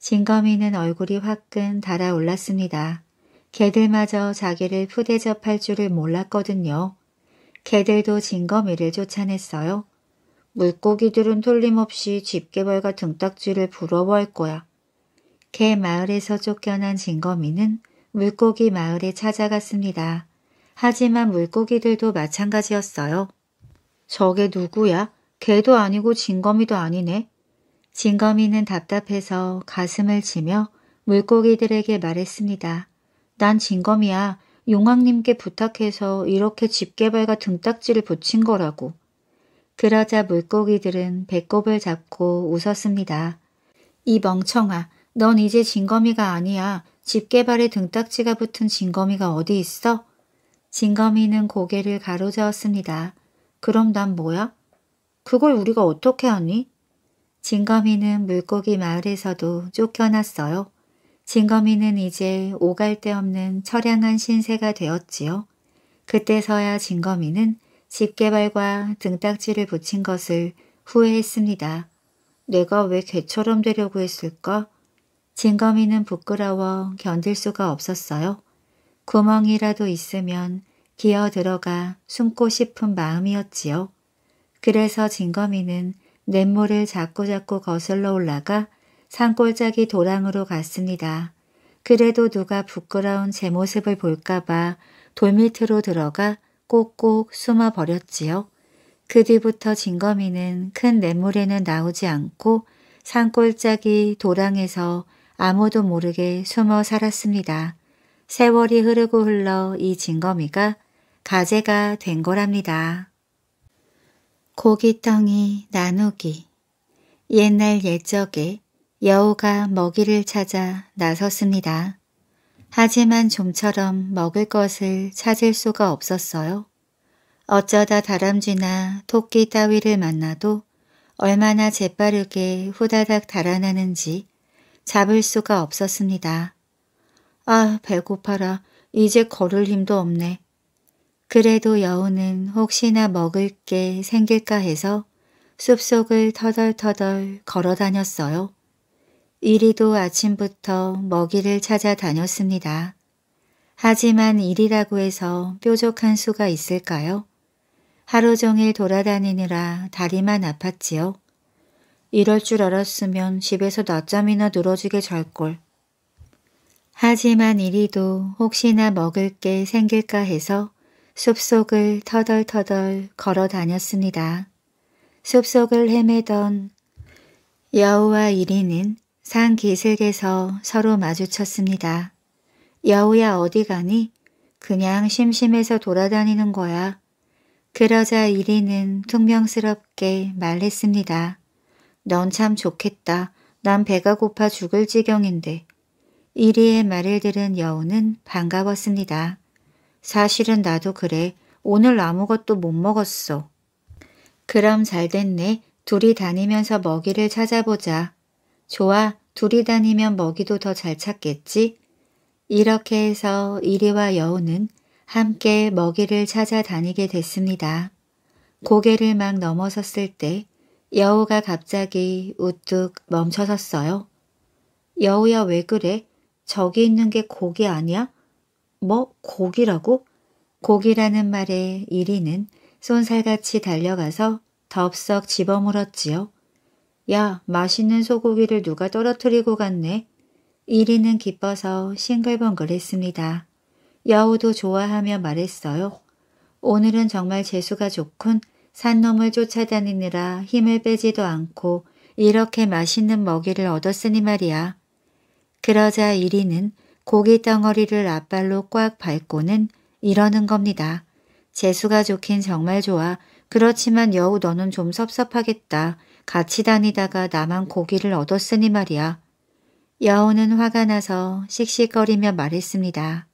징거미는 얼굴이 화끈 달아올랐습니다. 개들마저 자기를 푸대접할 줄을 몰랐거든요. 개들도 징거미를 쫓아냈어요. 물고기들은 틀림없이 집게벌과 등딱지를 부러워할 거야. 개 마을에서 쫓겨난 징거미는 물고기 마을에 찾아갔습니다. 하지만 물고기들도 마찬가지였어요. 저게 누구야? 개도 아니고 징거미도 아니네. 징거미는 답답해서 가슴을 치며 물고기들에게 말했습니다. 난 진검이야. 용왕님께 부탁해서 이렇게 집게발과 등딱지를 붙인 거라고. 그러자 물고기들은 배꼽을 잡고 웃었습니다. 이 멍청아, 넌 이제 진검이가 아니야. 집게발에 등딱지가 붙은 진검이가 어디 있어? 진검이는 고개를 가로저었습니다. 그럼 난 뭐야? 그걸 우리가 어떻게 하니? 진검이는 물고기 마을에서도 쫓겨났어요. 진거미는 이제 오갈 데 없는 처량한 신세가 되었지요. 그때서야 진거미는 집게발과 등딱지를 붙인 것을 후회했습니다. 내가 왜 개처럼 되려고 했을까? 진거미는 부끄러워 견딜 수가 없었어요. 구멍이라도 있으면 기어 들어가 숨고 싶은 마음이었지요. 그래서 진거미는 냇물을 자꾸자꾸 거슬러 올라가 산골짜기 도랑으로 갔습니다. 그래도 누가 부끄러운 제 모습을 볼까봐 돌밑으로 들어가 꼭꼭 숨어버렸지요. 그 뒤부터 진거미는큰 냇물에는 나오지 않고 산골짜기 도랑에서 아무도 모르게 숨어 살았습니다. 세월이 흐르고 흘러 이진거미가 가재가 된 거랍니다. 고기덩이 나누기 옛날 옛적에 여우가 먹이를 찾아 나섰습니다. 하지만 좀처럼 먹을 것을 찾을 수가 없었어요. 어쩌다 다람쥐나 토끼 따위를 만나도 얼마나 재빠르게 후다닥 달아나는지 잡을 수가 없었습니다. 아 배고파라 이제 걸을 힘도 없네. 그래도 여우는 혹시나 먹을 게 생길까 해서 숲속을 터덜터덜 걸어 다녔어요. 이리도 아침부터 먹이를 찾아다녔습니다. 하지만 일이라고 해서 뾰족한 수가 있을까요? 하루 종일 돌아다니느라 다리만 아팠지요. 이럴 줄 알았으면 집에서 낮잠이나 늘어지게 잘걸. 하지만 이리도 혹시나 먹을 게 생길까 해서 숲속을 터덜터덜 걸어 다녔습니다. 숲속을 헤매던 여우와 이리는 산 기슭에서 서로 마주쳤습니다. 여우야 어디 가니? 그냥 심심해서 돌아다니는 거야. 그러자 이리는 퉁명스럽게 말했습니다. 넌 참 좋겠다. 난 배가 고파 죽을 지경인데. 이리의 말을 들은 여우는 반가웠습니다. 사실은 나도 그래. 오늘 아무것도 못 먹었어. 그럼 잘 됐네. 둘이 다니면서 먹이를 찾아보자. 좋아, 둘이 다니면 먹이도 더 잘 찾겠지? 이렇게 해서 이리와 여우는 함께 먹이를 찾아다니게 됐습니다. 고개를 막 넘어섰을 때 여우가 갑자기 우뚝 멈춰섰어요. 여우야 왜 그래? 저기 있는 게 고기 아니야? 뭐 고기라고? 고기라는 말에 이리는 쏜살같이 달려가서 덥석 집어물었지요. 야, 맛있는 소고기를 누가 떨어뜨리고 갔네. 이리는 기뻐서 싱글벙글했습니다. 여우도 좋아하며 말했어요. 오늘은 정말 재수가 좋군. 산놈을 쫓아다니느라 힘을 빼지도 않고 이렇게 맛있는 먹이를 얻었으니 말이야. 그러자 이리는 고기 덩어리를 앞발로 꽉 밟고는 이러는 겁니다. 재수가 좋긴 정말 좋아. 그렇지만 여우 너는 좀 섭섭하겠다. 같이 다니다가 나만 고기를 얻었으니 말이야. 여우는 화가 나서 씩씩거리며 말했습니다.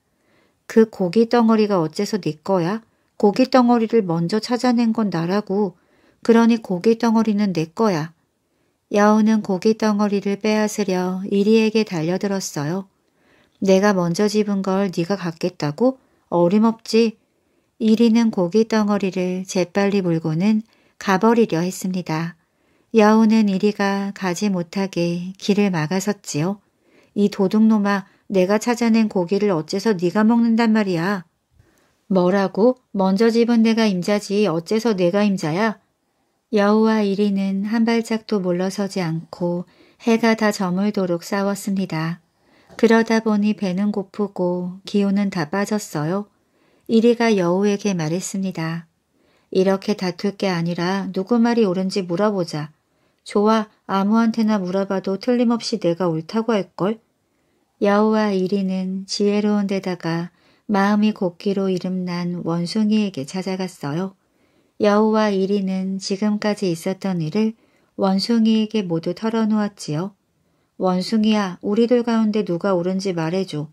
그 고기 덩어리가 어째서 네 거야? 고기 덩어리를 먼저 찾아낸 건 나라고. 그러니 고기 덩어리는 내 거야. 여우는 고기 덩어리를 빼앗으려 이리에게 달려들었어요. 내가 먼저 집은 걸 네가 갖겠다고? 어림없지. 이리는 고기 덩어리를 재빨리 물고는 가버리려 했습니다. 야오는 이리가 가지 못하게 길을 막아섰지요. 이 도둑놈아 내가 찾아낸 고기를 어째서 네가 먹는단 말이야. 뭐라고? 먼저 집은 내가 임자지 어째서 내가 임자야? 여우와 이리는 한 발짝도 물러서지 않고 해가 다 저물도록 싸웠습니다. 그러다 보니 배는 고프고 기운은 다 빠졌어요. 이리가 여우에게 말했습니다. 이렇게 다툴 게 아니라 누구 말이 옳은지 물어보자. 좋아, 아무한테나 물어봐도 틀림없이 내가 옳다고 할걸? 여호와 이리는 지혜로운 데다가 마음이 곱기로 이름난 원숭이에게 찾아갔어요. 여호와 이리는 지금까지 있었던 일을 원숭이에게 모두 털어놓았지요. 원숭이야, 우리들 가운데 누가 옳은지 말해줘.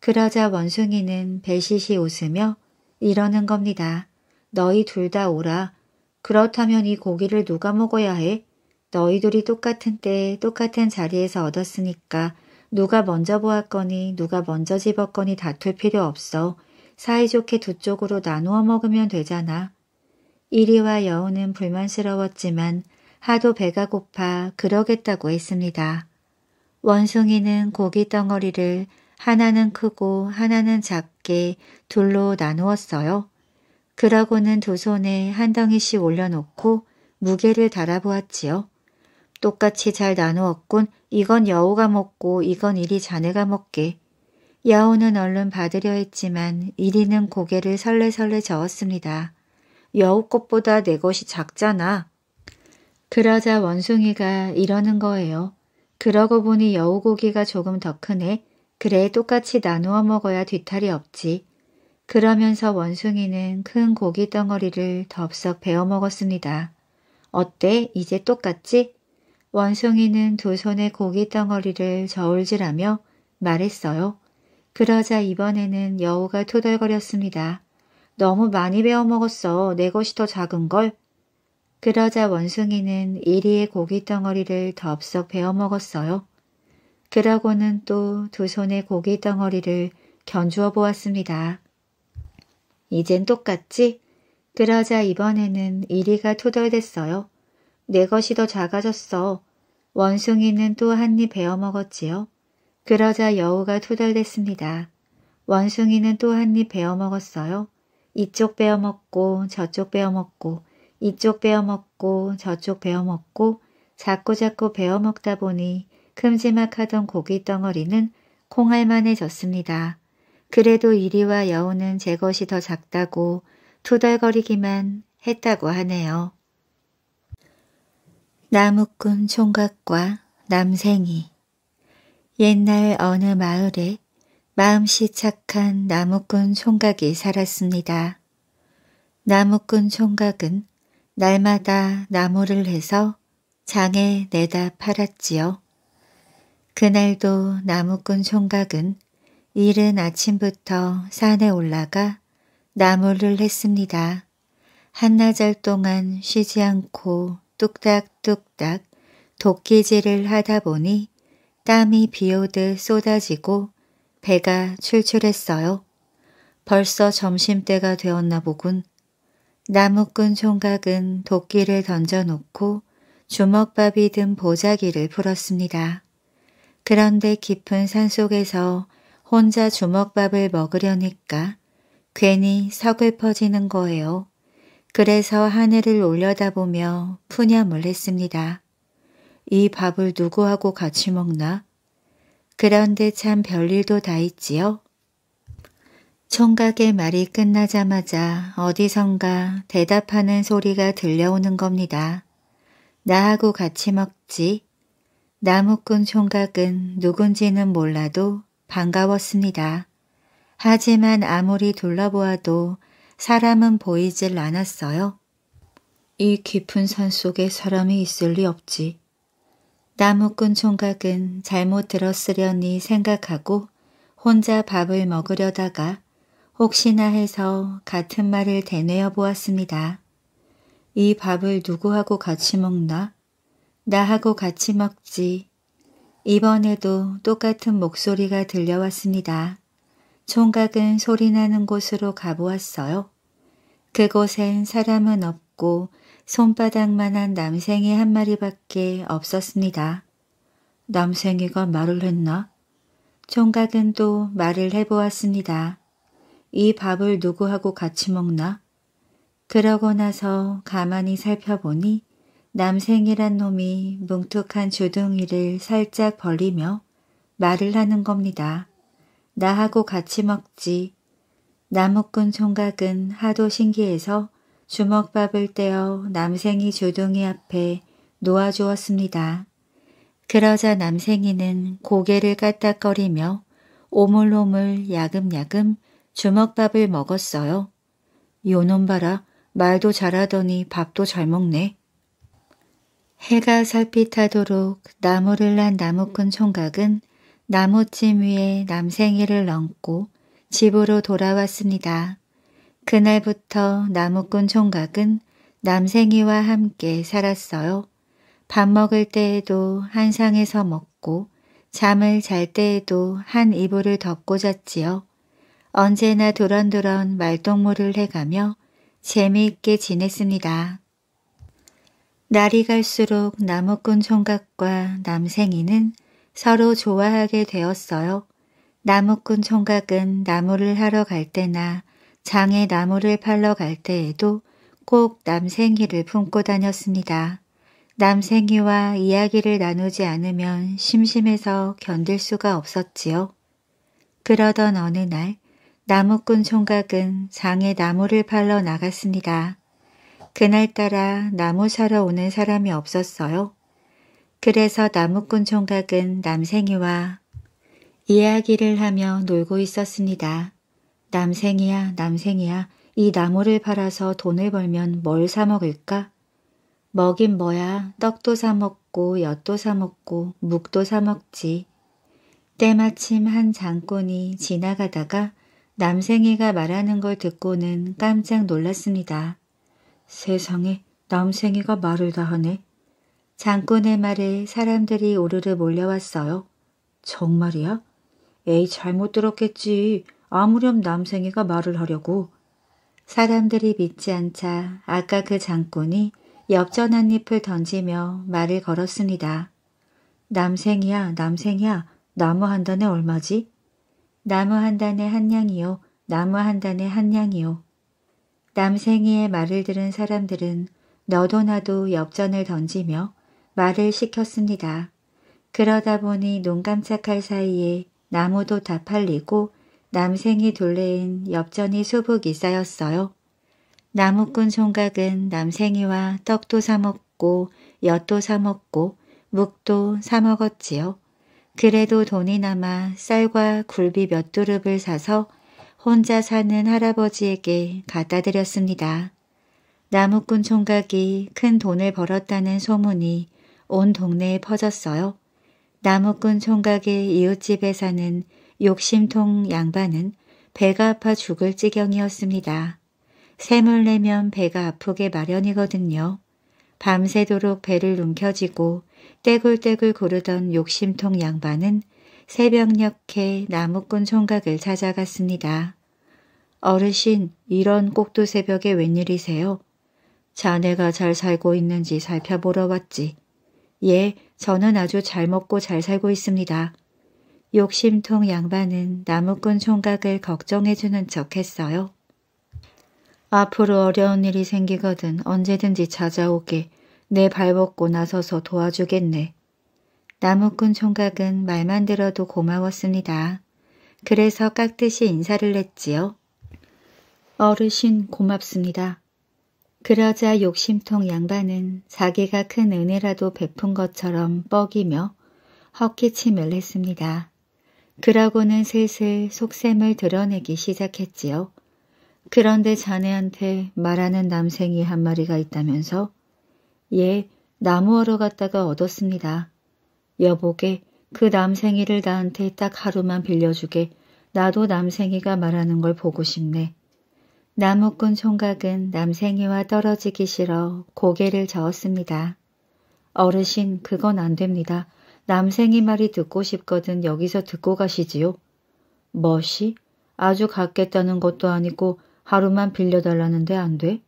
그러자 원숭이는 배시시 웃으며 이러는 겁니다. 너희 둘 다 오라. 그렇다면 이 고기를 누가 먹어야 해? 너희둘이 똑같은 때 똑같은 자리에서 얻었으니까 누가 먼저 보았거니 누가 먼저 집었거니 다툴 필요 없어. 사이좋게 두 쪽으로 나누어 먹으면 되잖아. 이리와 여우는 불만스러웠지만 하도 배가 고파 그러겠다고 했습니다. 원숭이는 고기 덩어리를 하나는 크고 하나는 작게 둘로 나누었어요. 그러고는 두 손에 한 덩이씩 올려놓고 무게를 달아보았지요. 똑같이 잘 나누었군 이건 여우가 먹고 이건 이리 자네가 먹게. 여우는 얼른 받으려 했지만 이리는 고개를 설레설레 저었습니다. 여우꽃보다 내 것이 작잖아. 그러자 원숭이가 이러는 거예요. 그러고 보니 여우고기가 조금 더 크네. 그래 똑같이 나누어 먹어야 뒤탈이 없지. 그러면서 원숭이는 큰 고기 덩어리를 덥석 베어 먹었습니다. 어때? 이제 똑같지? 원숭이는 두 손에 고기 덩어리를 저울질하며 말했어요. 그러자 이번에는 여우가 투덜거렸습니다. 너무 많이 베어 먹었어. 내 것이 더 작은 걸. 그러자 원숭이는 이리의 고기 덩어리를 덥석 베어 먹었어요. 그러고는 또 두 손에 고기 덩어리를 견주어 보았습니다. 이젠 똑같지? 그러자 이번에는 이리가 투덜댔어요. 내 것이 더 작아졌어. 원숭이는 또 한 입 베어 먹었지요. 그러자 여우가 투덜댔습니다. 원숭이는 또 한 입 베어 먹었어요. 이쪽 베어 먹고 저쪽 베어 먹고 이쪽 베어 먹고 저쪽 베어 먹고 자꾸자꾸 베어 먹다 보니 큼지막하던 고기 덩어리는 콩알만해졌습니다. 그래도 이리와 여우는 제 것이 더 작다고 투덜거리기만 했다고 하네요. 나무꾼 총각과 남생이 옛날 어느 마을에 마음씨 착한 나무꾼 총각이 살았습니다. 나무꾼 총각은 날마다 나무를 해서 장에 내다 팔았지요. 그날도 나무꾼 총각은 이른 아침부터 산에 올라가 나무를 했습니다. 한나절 동안 쉬지 않고 뚝딱뚝딱 도끼질을 하다 보니 땀이 비오듯 쏟아지고 배가 출출했어요. 벌써 점심때가 되었나 보군. 나무꾼 총각은 도끼를 던져놓고 주먹밥이 든 보자기를 풀었습니다. 그런데 깊은 산속에서 혼자 주먹밥을 먹으려니까 괜히 서글퍼지는 거예요. 그래서 하늘을 올려다보며 푸념을 했습니다이 밥을 누구하고 같이 먹나? 그런데 참 별일도 다 있지요. 총각의 말이 끝나자마자 어디선가 대답하는 소리가 들려오는 겁니다. 나하고 같이 먹지. 나무꾼 총각은 누군지는 몰라도 반가웠습니다. 하지만 아무리 둘러보아도 사람은 보이질 않았어요. 이 깊은 산 속에 사람이 있을 리 없지. 나무꾼 총각은 잘못 들었으려니 생각하고 혼자 밥을 먹으려다가 혹시나 해서 같은 말을 되뇌어 보았습니다. 이 밥을 누구하고 같이 먹나? 나하고 같이 먹지. 이번에도 똑같은 목소리가 들려왔습니다. 총각은 소리나는 곳으로 가보았어요. 그곳엔 사람은 없고 손바닥만한 남생이 한 마리밖에 없었습니다. 남생이가 말을 했나? 총각은 또 말을 해보았습니다. 이 밥을 누구하고 같이 먹나? 그러고 나서 가만히 살펴보니 남생이란 놈이 뭉툭한 주둥이를 살짝 벌리며 말을 하는 겁니다. 나하고 같이 먹지. 나무꾼 총각은 하도 신기해서 주먹밥을 떼어 남생이 조둥이 앞에 놓아주었습니다. 그러자 남생이는 고개를 까딱거리며 오물오물 야금야금 주먹밥을 먹었어요. 요놈 봐라 말도 잘하더니 밥도 잘 먹네. 해가 살핏하도록 나무를 난 나무꾼 총각은 나무찜 위에 남생이를 얹고 집으로 돌아왔습니다. 그날부터 나무꾼 총각은 남생이와 함께 살았어요. 밥 먹을 때에도 한 상에서 먹고 잠을 잘 때에도 한 이불을 덮고 잤지요. 언제나 두런두런 말동무를 해가며 재미있게 지냈습니다. 날이 갈수록 나무꾼 총각과 남생이는 서로 좋아하게 되었어요. 나무꾼 총각은 나무를 하러 갈 때나 장에 나무를 팔러 갈 때에도 꼭 남생이를 품고 다녔습니다. 남생이와 이야기를 나누지 않으면 심심해서 견딜 수가 없었지요. 그러던 어느 날 나무꾼 총각은 장에 나무를 팔러 나갔습니다. 그날따라 나무 사러 오는 사람이 없었어요. 그래서 나무꾼 총각은 남생이와 이야기를 하며 놀고 있었습니다. 남생이야 남생이야 이 나무를 팔아서 돈을 벌면 뭘 사먹을까? 먹인 뭐야 떡도 사먹고 엿도 사먹고 묵도 사먹지. 때마침 한 장꾼이 지나가다가 남생이가 말하는 걸 듣고는 깜짝 놀랐습니다. 세상에 남생이가 말을 다 하네. 장군의 말에 사람들이 오르르 몰려왔어요. 정말이야? 에이 잘못 들었겠지. 아무렴 남생이가 말을 하려고. 사람들이 믿지 않자 아까 그 장군이 엽전 한 잎을 던지며 말을 걸었습니다. 남생이야 남생이야 나무 한 단에 얼마지? 나무 한 단에 한 냥이요 나무 한 단에 한 냥이요. 남생이의 말을 들은 사람들은 너도 나도 엽전을 던지며 말을 시켰습니다. 그러다 보니 농감착할 사이에 나무도 다 팔리고 남생이 둘레인 엽전이 수북이 쌓였어요. 나무꾼 총각은 남생이와 떡도 사먹고 엿도 사먹고 묵도 사먹었지요. 그래도 돈이 남아 쌀과 굴비 몇 두릅을 사서 혼자 사는 할아버지에게 갖다 드렸습니다. 나무꾼 총각이 큰 돈을 벌었다는 소문이 온 동네에 퍼졌어요. 나무꾼 총각의 이웃집에 사는 욕심통 양반은 배가 아파 죽을 지경이었습니다. 샘을 내면 배가 아프게 마련이거든요. 밤새도록 배를 움켜쥐고 떼굴떼굴 고르던 욕심통 양반은 새벽녘에 나무꾼 총각을 찾아갔습니다. 어르신, 이런 꼭두 새벽에 웬일이세요? 자네가 잘 살고 있는지 살펴보러 왔지. 예, 저는 아주 잘 먹고 잘 살고 있습니다. 욕심통 양반은 나무꾼 총각을 걱정해주는 척 했어요. 앞으로 어려운 일이 생기거든 언제든지 찾아오게 내 발벗고 나서서 도와주겠네. 나무꾼 총각은 말만 들어도 고마웠습니다. 그래서 깍듯이 인사를 했지요. 어르신 고맙습니다. 그러자 욕심통 양반은 자기가 큰 은혜라도 베푼 것처럼 뻐기며 헛기침을 했습니다. 그러고는 슬슬 속셈을 드러내기 시작했지요. 그런데 자네한테 말하는 남생이 한 마리가 있다면서? 예, 나무하러 갔다가 얻었습니다. 여보게, 그 남생이를 나한테 딱 하루만 빌려주게. 나도 남생이가 말하는 걸 보고 싶네. 나무꾼 총각은 남생이와 떨어지기 싫어 고개를 저었습니다. 어르신 그건 안 됩니다. 남생이 말이 듣고 싶거든 여기서 듣고 가시지요. 뭐시? 아주 갖겠다는 것도 아니고 하루만 빌려달라는데 안 돼?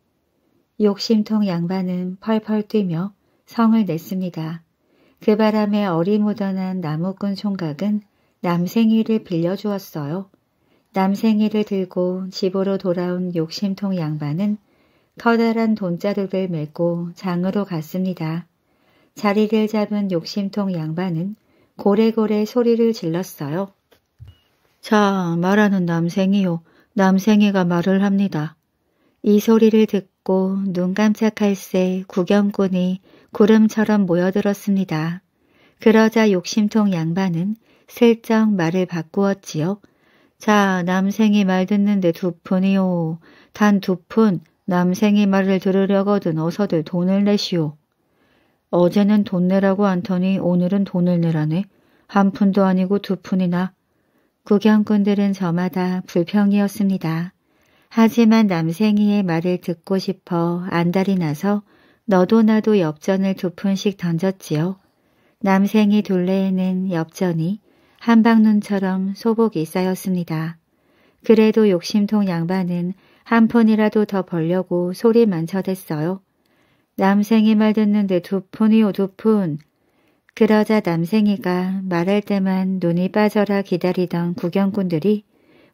욕심통 양반은 펄펄 뛰며 성을 냈습니다. 그 바람에 어리묻어난 나무꾼 총각은 남생이를 빌려주었어요. 남생이를 들고 집으로 돌아온 욕심통 양반은 커다란 돈자루을 메고 장으로 갔습니다. 자리를 잡은 욕심통 양반은 고래고래 소리를 질렀어요. 자, 말하는 남생이요. 남생이가 말을 합니다. 이 소리를 듣고 눈 깜짝할 새 구경꾼이 구름처럼 모여들었습니다. 그러자 욕심통 양반은 슬쩍 말을 바꾸었지요. 자, 남생이 말 듣는데 두 푼이요. 단 두 푼. 남생이 말을 들으려거든 어서들 돈을 내시오. 어제는 돈 내라고 안더니 오늘은 돈을 내라네. 한 푼도 아니고 두 푼이나. 구경꾼들은 저마다 불평이었습니다. 하지만 남생이의 말을 듣고 싶어 안달이 나서 너도 나도 엽전을 두 푼씩 던졌지요. 남생이 둘레에는 엽전이 한방눈처럼 소복이 쌓였습니다. 그래도 욕심통 양반은 한 푼이라도 더 벌려고 소리만 쳐댔어요. 남생이 말 듣는데 두푼이오두 푼. 그러자 남생이가 말할 때만 눈이 빠져라 기다리던 구경꾼들이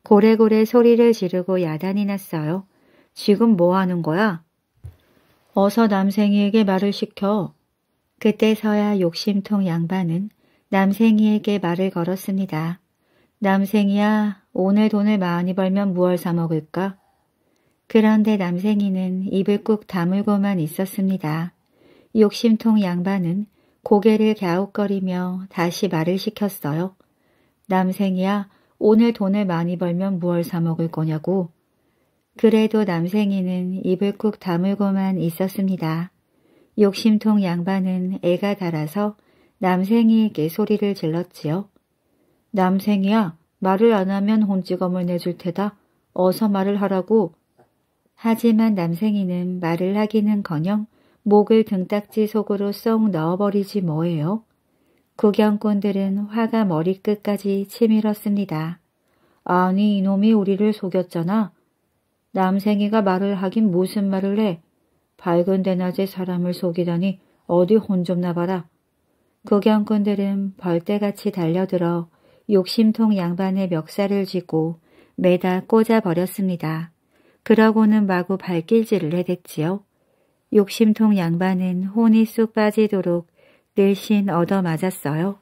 고래고래 소리를 지르고 야단이 났어요. 지금 뭐 하는 거야? 어서 남생이에게 말을 시켜. 그때서야 욕심통 양반은 남생이에게 말을 걸었습니다. 남생이야, 오늘 돈을 많이 벌면 무얼 사 먹을까? 그런데 남생이는 입을 꾹 다물고만 있었습니다. 욕심통 양반은 고개를 갸웃거리며 다시 말을 시켰어요. 남생이야, 오늘 돈을 많이 벌면 무얼 사 먹을 거냐고. 그래도 남생이는 입을 꾹 다물고만 있었습니다. 욕심통 양반은 애가 달아서 남생이에게 소리를 질렀지요. 남생이야, 말을 안 하면 혼지검을 내줄 테다. 어서 말을 하라고. 하지만 남생이는 말을 하기는커녕 목을 등딱지 속으로 쏙 넣어버리지 뭐예요. 구경꾼들은 화가 머리끝까지 치밀었습니다. 아니 이놈이 우리를 속였잖아. 남생이가 말을 하긴 무슨 말을 해. 밝은 대낮에 사람을 속이다니 어디 혼 좀 나봐라. 구경꾼들은 벌떼같이 달려들어 욕심통 양반의 멱살을 쥐고 매다 꽂아버렸습니다. 그러고는 마구 발길질을 해댔지요. 욕심통 양반은 혼이 쑥 빠지도록 늘씬 얻어맞았어요.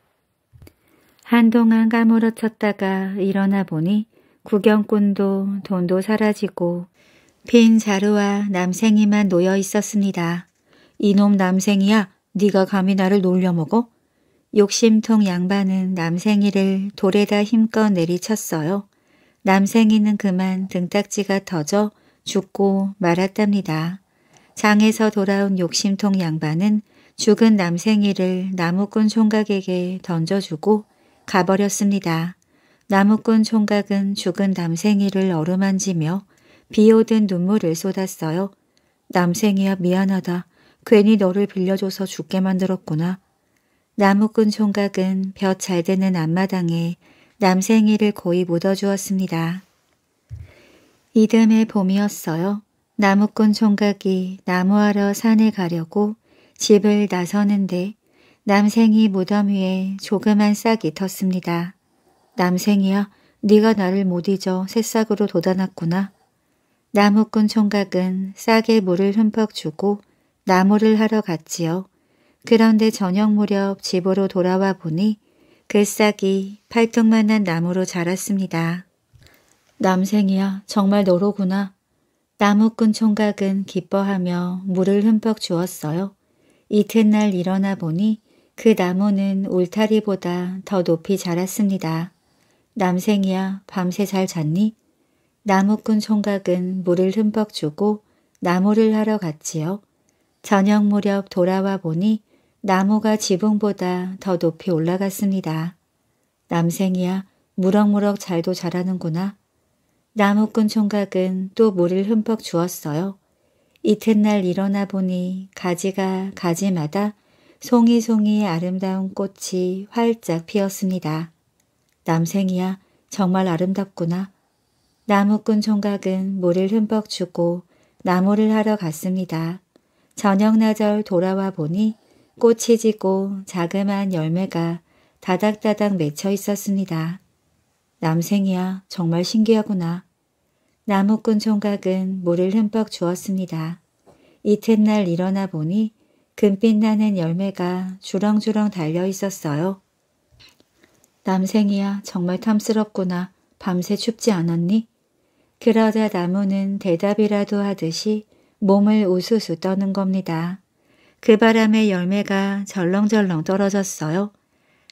한동안 까무러쳤다가 일어나 보니 구경꾼도 돈도 사라지고 빈 자루와 남생이만 놓여 있었습니다. 이놈 남생이야, 네가 감히 나를 놀려먹어? 욕심통 양반은 남생이를 돌에다 힘껏 내리쳤어요. 남생이는 그만 등딱지가 터져 죽고 말았답니다. 장에서 돌아온 욕심통 양반은 죽은 남생이를 나무꾼 총각에게 던져주고 가버렸습니다. 나무꾼 총각은 죽은 남생이를 어루만지며 비오든 눈물을 쏟았어요. 남생이야 미안하다. 괜히 너를 빌려줘서 죽게 만들었구나. 나무꾼 총각은 벼 잘되는 앞마당에 남생이를 고이 묻어주었습니다. 이듬해 봄이었어요. 나무꾼 총각이 나무하러 산에 가려고 집을 나서는데 남생이 무덤 위에 조그만 싹이 텄습니다. 남생이야, 네가 나를 못 잊어 새싹으로 돋아났구나. 나무꾼 총각은 싹에 물을 흠뻑 주고 나무를 하러 갔지요. 그런데 저녁 무렵 집으로 돌아와 보니 그 싹이 팔뚝만 한 나무로 자랐습니다. 남생이야 정말 너로구나. 나무꾼 총각은 기뻐하며 물을 흠뻑 주었어요. 이튿날 일어나 보니 그 나무는 울타리보다 더 높이 자랐습니다. 남생이야 밤새 잘 잤니? 나무꾼 총각은 물을 흠뻑 주고 나무를 하러 갔지요. 저녁 무렵 돌아와 보니 나무가 지붕보다 더 높이 올라갔습니다. 남생이야 무럭무럭 잘도 자라는구나. 나무꾼 총각은 또 물을 흠뻑 주었어요. 이튿날 일어나 보니 가지가 가지마다 송이송이 아름다운 꽃이 활짝 피었습니다. 남생이야 정말 아름답구나. 나무꾼 총각은 물을 흠뻑 주고 나무를 하러 갔습니다. 저녁 나절 돌아와 보니 꽃이 지고 자그마한 열매가 다닥다닥 맺혀 있었습니다. 남생이야 정말 신기하구나. 나무꾼 총각은 물을 흠뻑 주었습니다. 이튿날 일어나 보니 금빛 나는 열매가 주렁주렁 달려 있었어요. 남생이야 정말 탐스럽구나. 밤새 춥지 않았니? 그러다 나무는 대답이라도 하듯이 몸을 우수수 떠는 겁니다. 그 바람에 열매가 절렁절렁 떨어졌어요.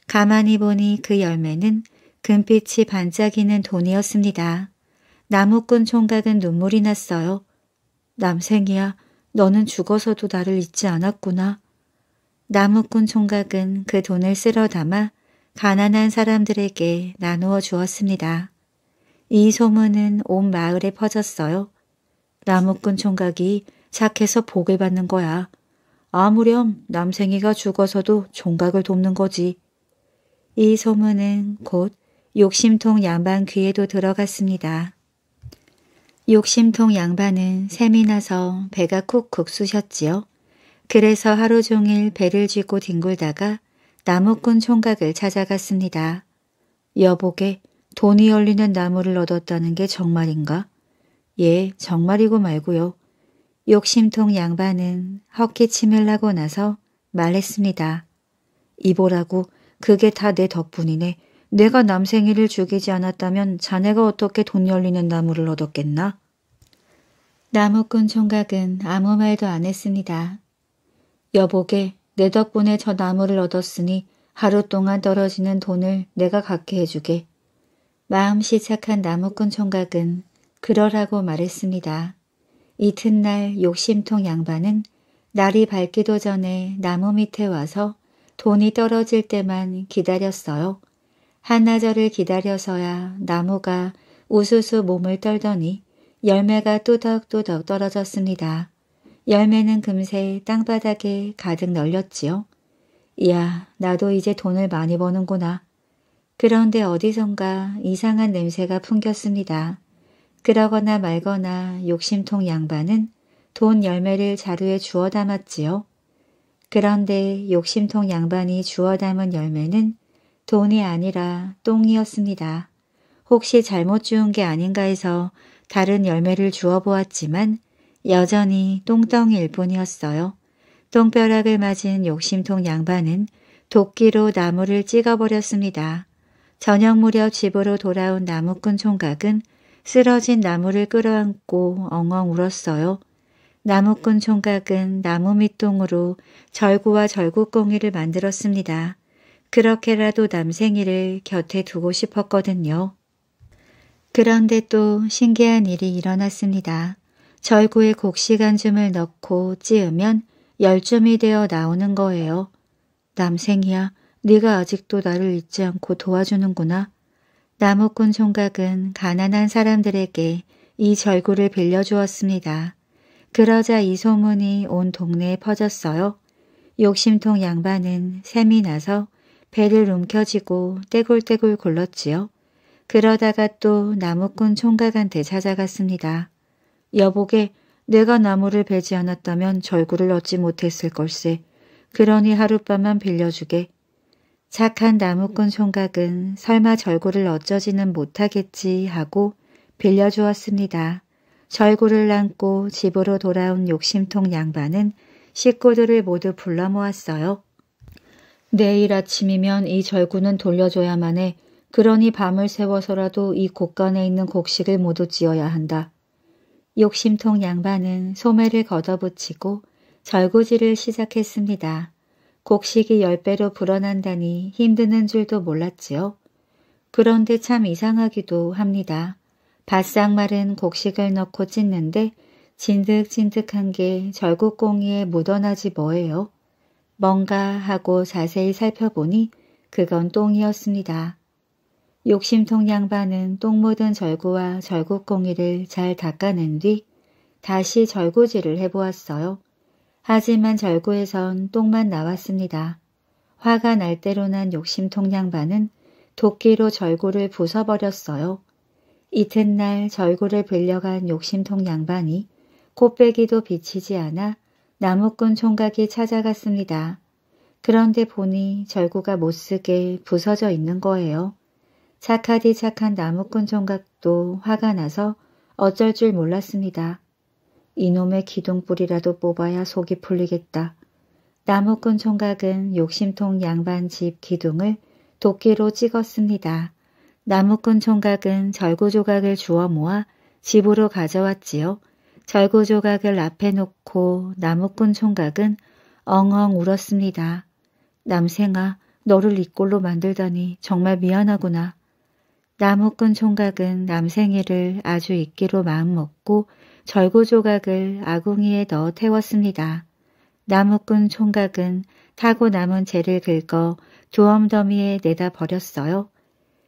가만히 보니 그 열매는 금빛이 반짝이는 돈이었습니다. 나무꾼 총각은 눈물이 났어요. 남생이야, 너는 죽어서도 나를 잊지 않았구나. 나무꾼 총각은 그 돈을 쓸어 담아 가난한 사람들에게 나누어 주었습니다. 이 소문은 온 마을에 퍼졌어요. 나무꾼 총각이 착해서 복을 받는 거야. 아무렴 남생이가 죽어서도 종각을 돕는 거지. 이 소문은 곧 욕심통 양반 귀에도 들어갔습니다. 욕심통 양반은 샘이 나서 배가 쿡쿡 쑤셨지요. 그래서 하루 종일 배를 쥐고 뒹굴다가 나무꾼 총각을 찾아갔습니다. 여보게 돈이 열리는 나무를 얻었다는 게 정말인가? 예, 정말이고 말고요. 욕심통 양반은 헛기 침을 나고 나서 말했습니다. 이보라고 그게 다 내 덕분이네. 내가 남생이를 죽이지 않았다면 자네가 어떻게 돈 열리는 나무를 얻었겠나? 나무꾼 총각은 아무 말도 안 했습니다. 여보게 내 덕분에 저 나무를 얻었으니 하루 동안 떨어지는 돈을 내가 갖게 해주게. 마음씨 착한 나무꾼 총각은 그러라고 말했습니다. 이튿날 욕심통 양반은 날이 밝기도 전에 나무 밑에 와서 돈이 떨어질 때만 기다렸어요. 한나절을 기다려서야 나무가 우수수 몸을 떨더니 열매가 뚜덕뚜덕 떨어졌습니다. 열매는 금세 땅바닥에 가득 널렸지요. 이야, 나도 이제 돈을 많이 버는구나. 그런데 어디선가 이상한 냄새가 풍겼습니다. 그러거나 말거나 욕심통 양반은 돈 열매를 자루에 주워 담았지요. 그런데 욕심통 양반이 주워 담은 열매는 돈이 아니라 똥이었습니다. 혹시 잘못 주운 게 아닌가 해서 다른 열매를 주워 보았지만 여전히 똥덩이일 뿐이었어요. 똥벼락을 맞은 욕심통 양반은 도끼로 나무를 찍어버렸습니다. 저녁 무렵 집으로 돌아온 나무꾼 총각은 쓰러진 나무를 끌어안고 엉엉 울었어요. 나무꾼 총각은 나무 밑동으로 절구와 절구꽁이를 만들었습니다. 그렇게라도 남생이를 곁에 두고 싶었거든요. 그런데 또 신기한 일이 일어났습니다. 절구에 곡식간줌을 넣고 찌으면 열줌이 되어 나오는 거예요. 남생이야, 네가 아직도 나를 잊지 않고 도와주는구나. 나무꾼 총각은 가난한 사람들에게 이 절구를 빌려주었습니다. 그러자 이 소문이 온 동네에 퍼졌어요. 욕심통 양반은 샘이 나서 배를 움켜쥐고 떼굴떼굴 굴렀지요. 그러다가 또 나무꾼 총각한테 찾아갔습니다. 여보게 내가 나무를 베지 않았다면 절구를 얻지 못했을 걸세. 그러니 하룻밤만 빌려주게. 착한 나무꾼 총각은 설마 절구를 어쩌지는 못하겠지 하고 빌려주었습니다. 절구를 안고 집으로 돌아온 욕심통 양반은 식구들을 모두 불러 모았어요. 내일 아침이면 이 절구는 돌려줘야만 해. 그러니 밤을 새워서라도 이 곳간에 있는 곡식을 모두 지어야 한다. 욕심통 양반은 소매를 걷어붙이고 절구질을 시작했습니다. 곡식이 열배로 불어난다니 힘드는 줄도 몰랐지요. 그런데 참 이상하기도 합니다. 바싹 마른 곡식을 넣고 찢는데 진득진득한 게절구공이에 묻어나지 뭐예요. 뭔가 하고 자세히 살펴보니 그건 똥이었습니다. 욕심통 양반은 똥 묻은 절구와 절구공이를잘 닦아낸 뒤 다시 절구질을 해보았어요. 하지만 절구에선 똥만 나왔습니다. 화가 날 대로 난 욕심통 양반은 도끼로 절구를 부숴버렸어요. 이튿날 절구를 빌려간 욕심통 양반이 코빼기도 비치지 않아 나무꾼 총각이 찾아갔습니다. 그런데 보니 절구가 못쓰게 부서져 있는 거예요. 착하디 착한 나무꾼 총각도 화가 나서 어쩔 줄 몰랐습니다. 이놈의 기둥뿌리라도 뽑아야 속이 풀리겠다. 나무꾼 총각은 욕심통 양반 집 기둥을 도끼로 찍었습니다. 나무꾼 총각은 절구 조각을 주워 모아 집으로 가져왔지요. 절구 조각을 앞에 놓고 나무꾼 총각은 엉엉 울었습니다. 남생아, 너를 이꼴로 만들다니 정말 미안하구나. 나무꾼 총각은 남생이를 아주 잊기로 마음먹고 절구 조각을 아궁이에 넣어 태웠습니다. 나무꾼 총각은 타고 남은 재를 긁어 두엄더미에 내다 버렸어요.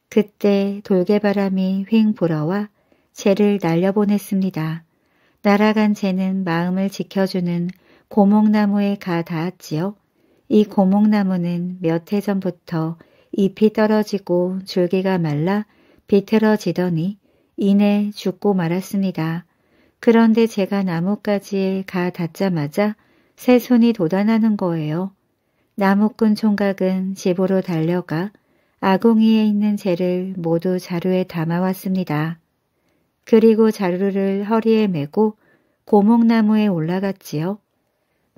그때 돌개바람이 휑 불어와 재를 날려보냈습니다. 날아간 재는 마음을 지켜주는 고목나무에 가 닿았지요. 이 고목나무는 몇 해 전부터 잎이 떨어지고 줄기가 말라 비틀어지더니 이내 죽고 말았습니다. 그런데 제가 나뭇가지에 가 닿자마자 새 손이 돋아나는 거예요. 나무꾼 총각은 집으로 달려가 아궁이에 있는 재를 모두 자루에 담아왔습니다. 그리고 자루를 허리에 메고 고목나무에 올라갔지요.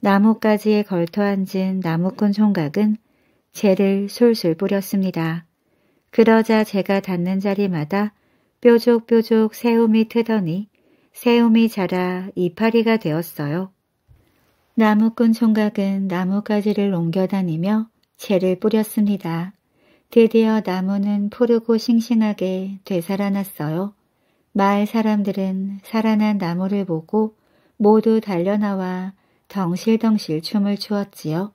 나뭇가지에 걸터 앉은 나무꾼 총각은 재를 술술 뿌렸습니다. 그러자 제가 닿는 자리마다 뾰족뾰족 새움이 트더니 새움이 자라 이파리가 되었어요. 나무꾼 총각은 나뭇가지를 옮겨다니며 채를 뿌렸습니다. 드디어 나무는 푸르고 싱싱하게 되살아났어요. 마을 사람들은 살아난 나무를 보고 모두 달려나와 덩실덩실 춤을 추었지요.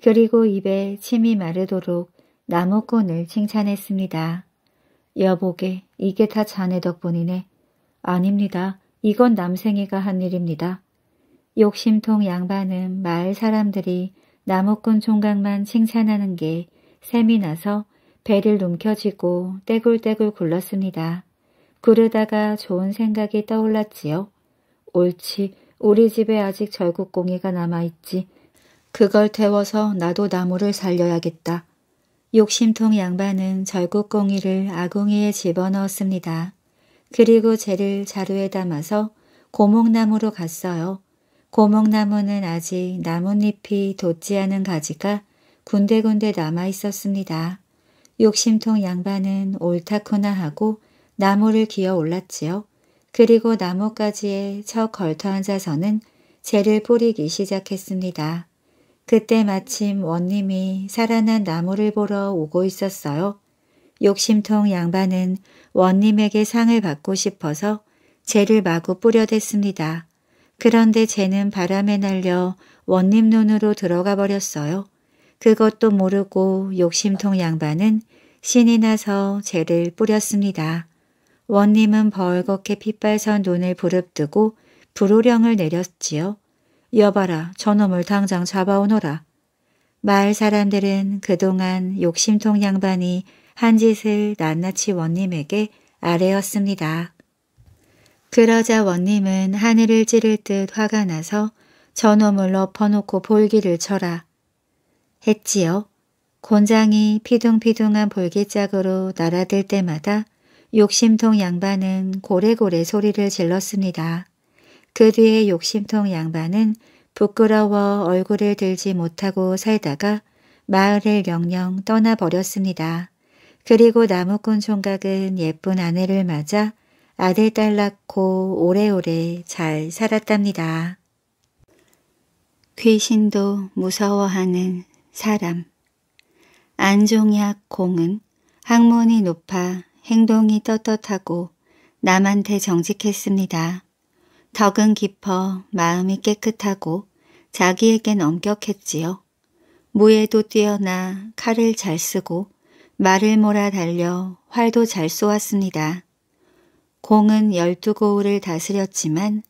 그리고 입에 침이 마르도록 나무꾼을 칭찬했습니다. 여보게, 이게 다 자네 덕분이네. 아닙니다. 이건 남생이가 한 일입니다. 욕심통 양반은 마을 사람들이 나무꾼 총각만 칭찬하는 게 셈이 나서 배를 움켜지고 떼굴떼굴 굴렀습니다. 그르다가 좋은 생각이 떠올랐지요. 옳지, 우리 집에 아직 절국공이가 남아있지. 그걸 태워서 나도 나무를 살려야겠다. 욕심통 양반은 절국공이를 아궁이에 집어넣었습니다. 그리고 재를 자루에 담아서 고목나무로 갔어요. 고목나무는 아직 나뭇잎이 돋지 않은 가지가 군데군데 남아 있었습니다. 욕심통 양반은 옳다구나 하고 나무를 기어 올랐지요. 그리고 나뭇가지에 척 걸터 앉아서는 재를 뿌리기 시작했습니다. 그때 마침 원님이 살아난 나무를 보러 오고 있었어요. 욕심통 양반은 원님에게 상을 받고 싶어서 재를 마구 뿌려댔습니다. 그런데 재는 바람에 날려 원님 눈으로 들어가 버렸어요. 그것도 모르고 욕심통 양반은 신이 나서 재를 뿌렸습니다. 원님은 벌겋게 핏발선 눈을 부릅뜨고 불호령을 내렸지요. 여봐라 저놈을 당장 잡아오너라. 마을 사람들은 그동안 욕심통 양반이 한 짓을 낱낱이 원님에게 아뢰었습니다. 그러자 원님은 하늘을 찌를 듯 화가 나서 저놈을 엎어놓고 볼기를 쳐라. 했지요. 곤장이 피둥피둥한 볼기짝으로 날아들 때마다 욕심통 양반은 고래고래 소리를 질렀습니다. 그 뒤에 욕심통 양반은 부끄러워 얼굴을 들지 못하고 살다가 마을을 영영 떠나버렸습니다. 그리고 나무꾼 총각은 예쁜 아내를 맞아 아들 딸 낳고 오래오래 잘 살았답니다. 귀신도 무서워하는 사람 안종약 공은 학문이 높아 행동이 떳떳하고 남한테 정직했습니다. 덕은 깊어 마음이 깨끗하고 자기에겐 엄격했지요. 무예도 뛰어나 칼을 잘 쓰고 말을 몰아 달려 활도 잘 쏘았습니다. 공은 열두 고을을 다스렸지만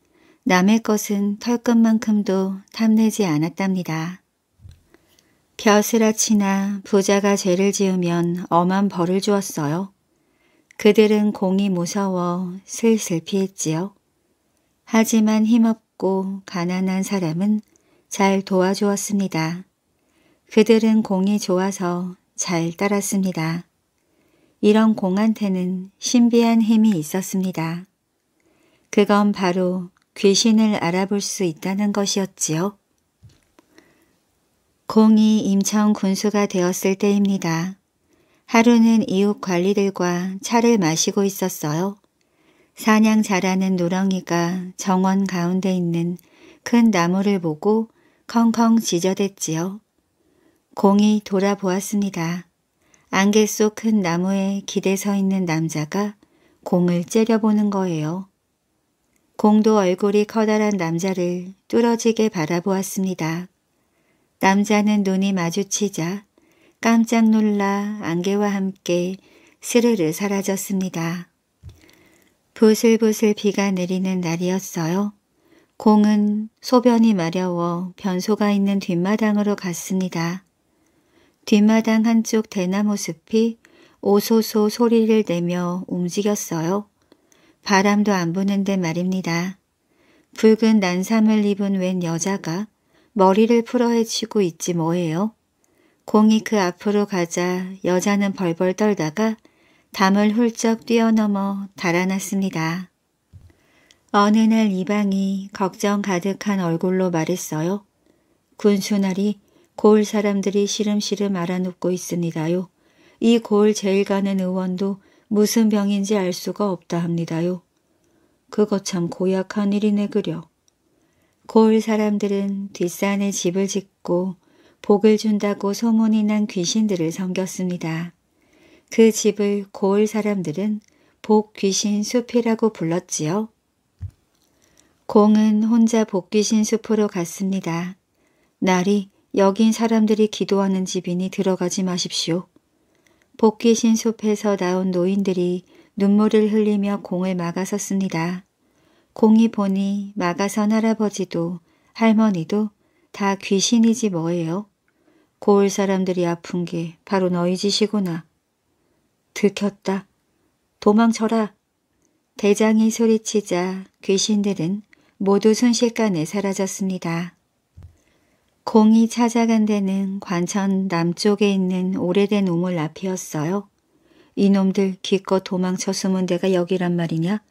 남의 것은 털끝만큼도 탐내지 않았답니다. 벼슬아치나 부자가 죄를 지으면 엄한 벌을 주었어요. 그들은 공이 무서워 슬슬 피했지요. 하지만 힘없고 가난한 사람은 잘 도와주었습니다. 그들은 공이 좋아서 잘 따랐습니다. 이런 공한테는 신비한 힘이 있었습니다. 그건 바로 귀신을 알아볼 수 있다는 것이었지요. 공이 임청 군수가 되었을 때입니다. 하루는 이웃 관리들과 차를 마시고 있었어요. 사냥 잘하는 노렁이가 정원 가운데 있는 큰 나무를 보고 컹컹 지저댔지요. 공이 돌아보았습니다. 안개 속 큰 나무에 기대 서 있는 남자가 공을 째려보는 거예요. 공도 얼굴이 커다란 남자를 뚫어지게 바라보았습니다. 남자는 눈이 마주치자 깜짝 놀라 안개와 함께 스르르 사라졌습니다. 부슬부슬 비가 내리는 날이었어요. 공은 소변이 마려워 변소가 있는 뒷마당으로 갔습니다. 뒷마당 한쪽 대나무 숲이 오소소 소리를 내며 움직였어요. 바람도 안 부는데 말입니다. 붉은 난삼을 입은 웬 여자가 머리를 풀어헤치고 있지 뭐예요. 공이 그 앞으로 가자 여자는 벌벌 떨다가 담을 훌쩍 뛰어넘어 달아났습니다. 어느 날 이방이 걱정 가득한 얼굴로 말했어요. 군수날이 고을 사람들이 시름시름 알아눕고 있습니다요. 이 고을 제일 가는 의원도 무슨 병인지 알 수가 없다 합니다요. 그거 참 고약한 일이네 그려. 고을 사람들은 뒷산에 집을 짓고 복을 준다고 소문이 난 귀신들을 섬겼습니다. 그 집을 고을 사람들은 복귀신 숲이라고 불렀지요. 공은 혼자 복귀신 숲으로 갔습니다. 날이 여긴 사람들이 기도하는 집이니 들어가지 마십시오. 복귀신 숲에서 나온 노인들이 눈물을 흘리며 공을 막아섰습니다. 공이 보니 막아선 할아버지도 할머니도 다 귀신이지 뭐예요. 고을 사람들이 아픈 게 바로 너희 짓이구나. 들켰다. 도망쳐라. 대장이 소리치자 귀신들은 모두 순식간에 사라졌습니다. 공이 찾아간 데는 관천 남쪽에 있는 오래된 우물 앞이었어요. 이놈들 기껏 도망쳐 숨은 데가 여기란 말이냐?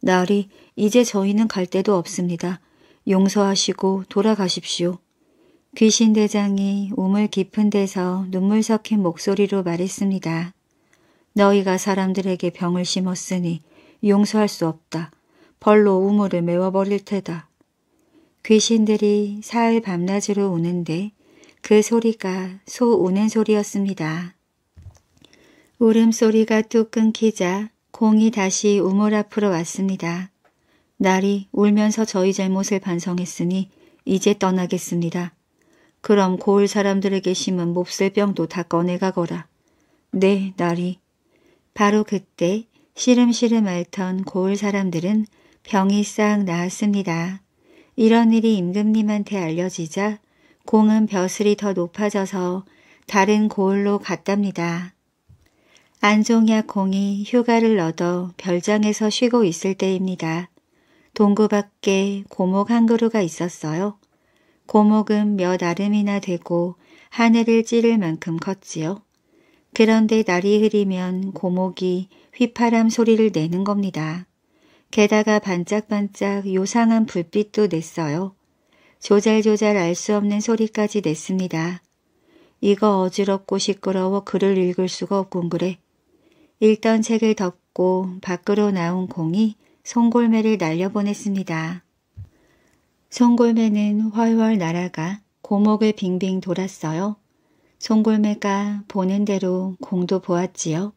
나으리 이제 저희는 갈 데도 없습니다. 용서하시고 돌아가십시오. 귀신 대장이 우물 깊은 데서 눈물 섞인 목소리로 말했습니다. 너희가 사람들에게 병을 심었으니 용서할 수 없다. 벌로 우물을 메워버릴 테다. 귀신들이 사흘 밤낮으로 오는데 그 소리가 소 우는 소리였습니다. 울음소리가 뚝 끊기자 공이 다시 우물 앞으로 왔습니다. 날이 울면서 저희 잘못을 반성했으니 이제 떠나겠습니다. 그럼 고을 사람들에게 심은 몹쓸 병도 다 꺼내가거라. 네, 날이. 바로 그때 시름시름 앓던 고을 사람들은 병이 싹 나았습니다. 이런 일이 임금님한테 알려지자 공은 벼슬이 더 높아져서 다른 고을로 갔답니다. 안종약 공이 휴가를 얻어 별장에서 쉬고 있을 때입니다. 동구 밖에 고목 한 그루가 있었어요. 고목은 몇 아름이나 되고 하늘을 찌를 만큼 컸지요. 그런데 날이 흐리면 고목이 휘파람 소리를 내는 겁니다. 게다가 반짝반짝 요상한 불빛도 냈어요. 조잘조잘 알 수 없는 소리까지 냈습니다. 이거 어지럽고 시끄러워 글을 읽을 수가 없군 그래. 읽던 책을 덮고 밖으로 나온 공이 송골매를 날려보냈습니다. 송골매는 활활 날아가 고목을 빙빙 돌았어요. 송골매가 보는 대로 공도 보았지요.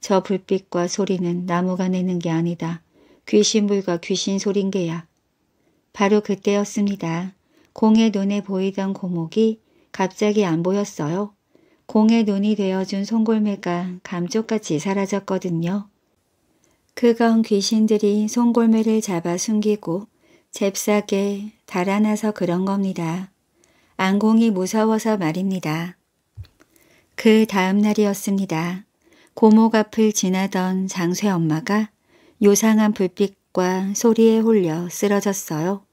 저 불빛과 소리는 나무가 내는 게 아니다. 귀신불과 귀신소린게야. 바로 그때였습니다. 공의 눈에 보이던 고목이 갑자기 안 보였어요. 공의 눈이 되어준 송골매가 감쪽같이 사라졌거든요. 그건 귀신들이 송골매를 잡아 숨기고 잽싸게 달아나서 그런 겁니다. 안공이 무서워서 말입니다. 그 다음 날이었습니다. 고목 앞을 지나던 장쇠 엄마가 요상한 불빛과 소리에 홀려 쓰러졌어요.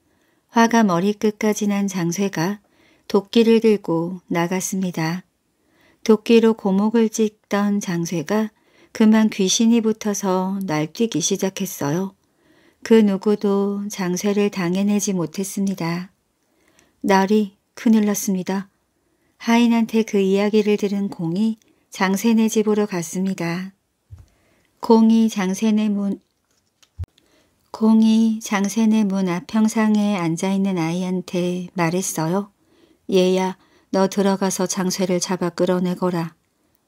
화가 머리끝까지 난 장쇠가 도끼를 들고 나갔습니다. 도끼로 고목을 찍던 장쇠가 그만 귀신이 붙어서 날뛰기 시작했어요. 그 누구도 장쇠를 당해내지 못했습니다. 날이 큰일 났습니다. 하인한테 그 이야기를 들은 공이 장세네 집으로 갔습니다. 공이 장세네 문, 공이 장세네 문 앞 평상에 앉아있는 아이한테 말했어요. 얘야 너 들어가서 장쇠를 잡아 끌어내거라.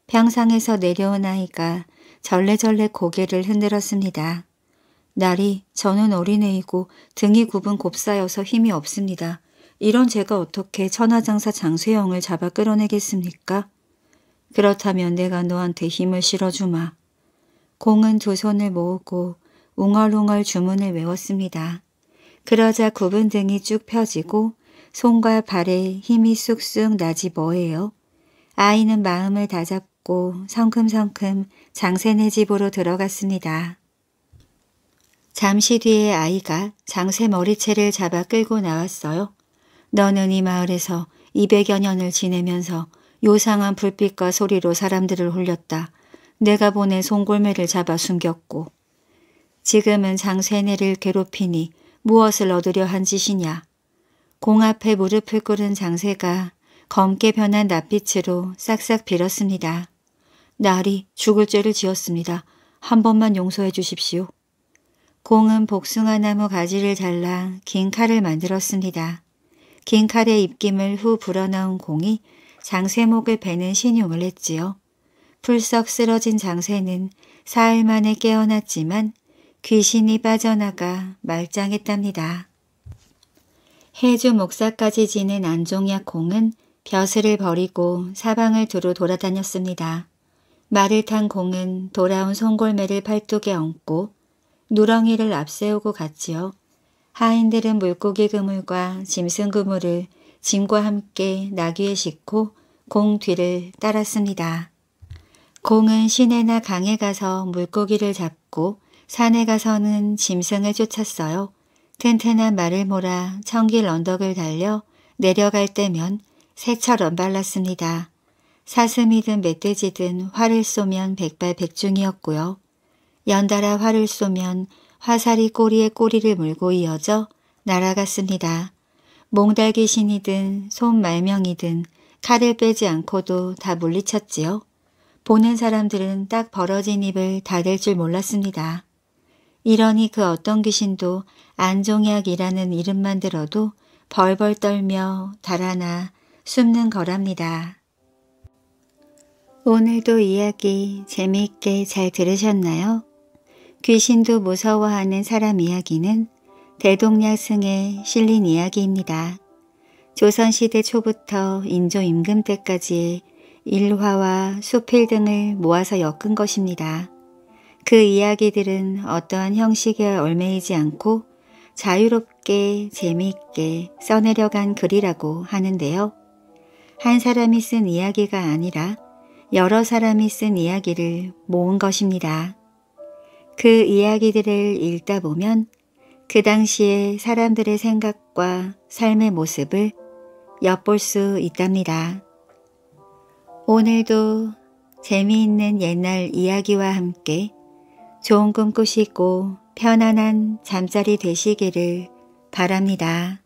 평상에서 내려온 아이가 절레절레 고개를 흔들었습니다. 날이 저는 어린애이고 등이 굽은 곱사여서 힘이 없습니다. 이런 제가 어떻게 천하장사 장수영을 잡아 끌어내겠습니까? 그렇다면 내가 너한테 힘을 실어주마. 공은 두 손을 모으고 웅얼웅얼 주문을 외웠습니다. 그러자 굽은 등이 쭉 펴지고 손과 발에 힘이 쑥쑥 나지 뭐예요. 아이는 마음을 다잡고 성큼성큼 장세네 집으로 들어갔습니다. 잠시 뒤에 아이가 장세 머리채를 잡아 끌고 나왔어요. 너는 이 마을에서 200여 년을 지내면서 요상한 불빛과 소리로 사람들을 홀렸다. 내가 보낸 송골매를 잡아 숨겼고 지금은 장세네를 괴롭히니 무엇을 얻으려 한 짓이냐. 공 앞에 무릎을 꿇은 장세가 검게 변한 낯빛으로 싹싹 빌었습니다. 날이 죽을 죄를 지었습니다. 한 번만 용서해 주십시오. 공은 복숭아나무 가지를 잘라 긴 칼을 만들었습니다. 긴 칼의 입김을 후 불어넣은 공이 장쇠목을 베는 신용을 했지요. 풀썩 쓰러진 장쇠는 사흘 만에 깨어났지만 귀신이 빠져나가 말짱했답니다. 해주 목사까지 지낸 안종약 공은 벼슬을 버리고 사방을 두루 돌아다녔습니다. 말을 탄 공은 돌아온 송골매를 팔뚝에 얹고 누렁이를 앞세우고 갔지요. 하인들은 물고기 그물과 짐승 그물을 짐과 함께 나귀에 싣고 공 뒤를 따랐습니다. 공은 시내나 강에 가서 물고기를 잡고 산에 가서는 짐승을 쫓았어요. 튼튼한 말을 몰아 청길 언덕을 달려 내려갈 때면 새처럼 발랐습니다. 사슴이든 멧돼지든 활을 쏘면 백발백중이었고요. 연달아 활을 쏘면 화살이 꼬리에 꼬리를 물고 이어져 날아갔습니다. 몽달귀신이든 손말명이든 칼을 빼지 않고도 다 물리쳤지요. 보는 사람들은 딱 벌어진 입을 닫을 줄 몰랐습니다. 이러니 그 어떤 귀신도 안종약이라는 이름만 들어도 벌벌 떨며 달아나 숨는 거랍니다. 오늘도 이야기 재미있게 잘 들으셨나요? 귀신도 무서워하는 사람 이야기는 대동약승에 실린 이야기입니다. 조선시대 초부터 인조임금 때까지의 일화와 수필 등을 모아서 엮은 것입니다. 그 이야기들은 어떠한 형식에 얽매이지 않고 자유롭게 재미있게 써내려간 글이라고 하는데요. 한 사람이 쓴 이야기가 아니라 여러 사람이 쓴 이야기를 모은 것입니다. 그 이야기들을 읽다 보면 그 당시의 사람들의 생각과 삶의 모습을 엿볼 수 있답니다. 오늘도 재미있는 옛날 이야기와 함께 좋은 꿈 꾸시고 편안한 잠자리 되시기를 바랍니다.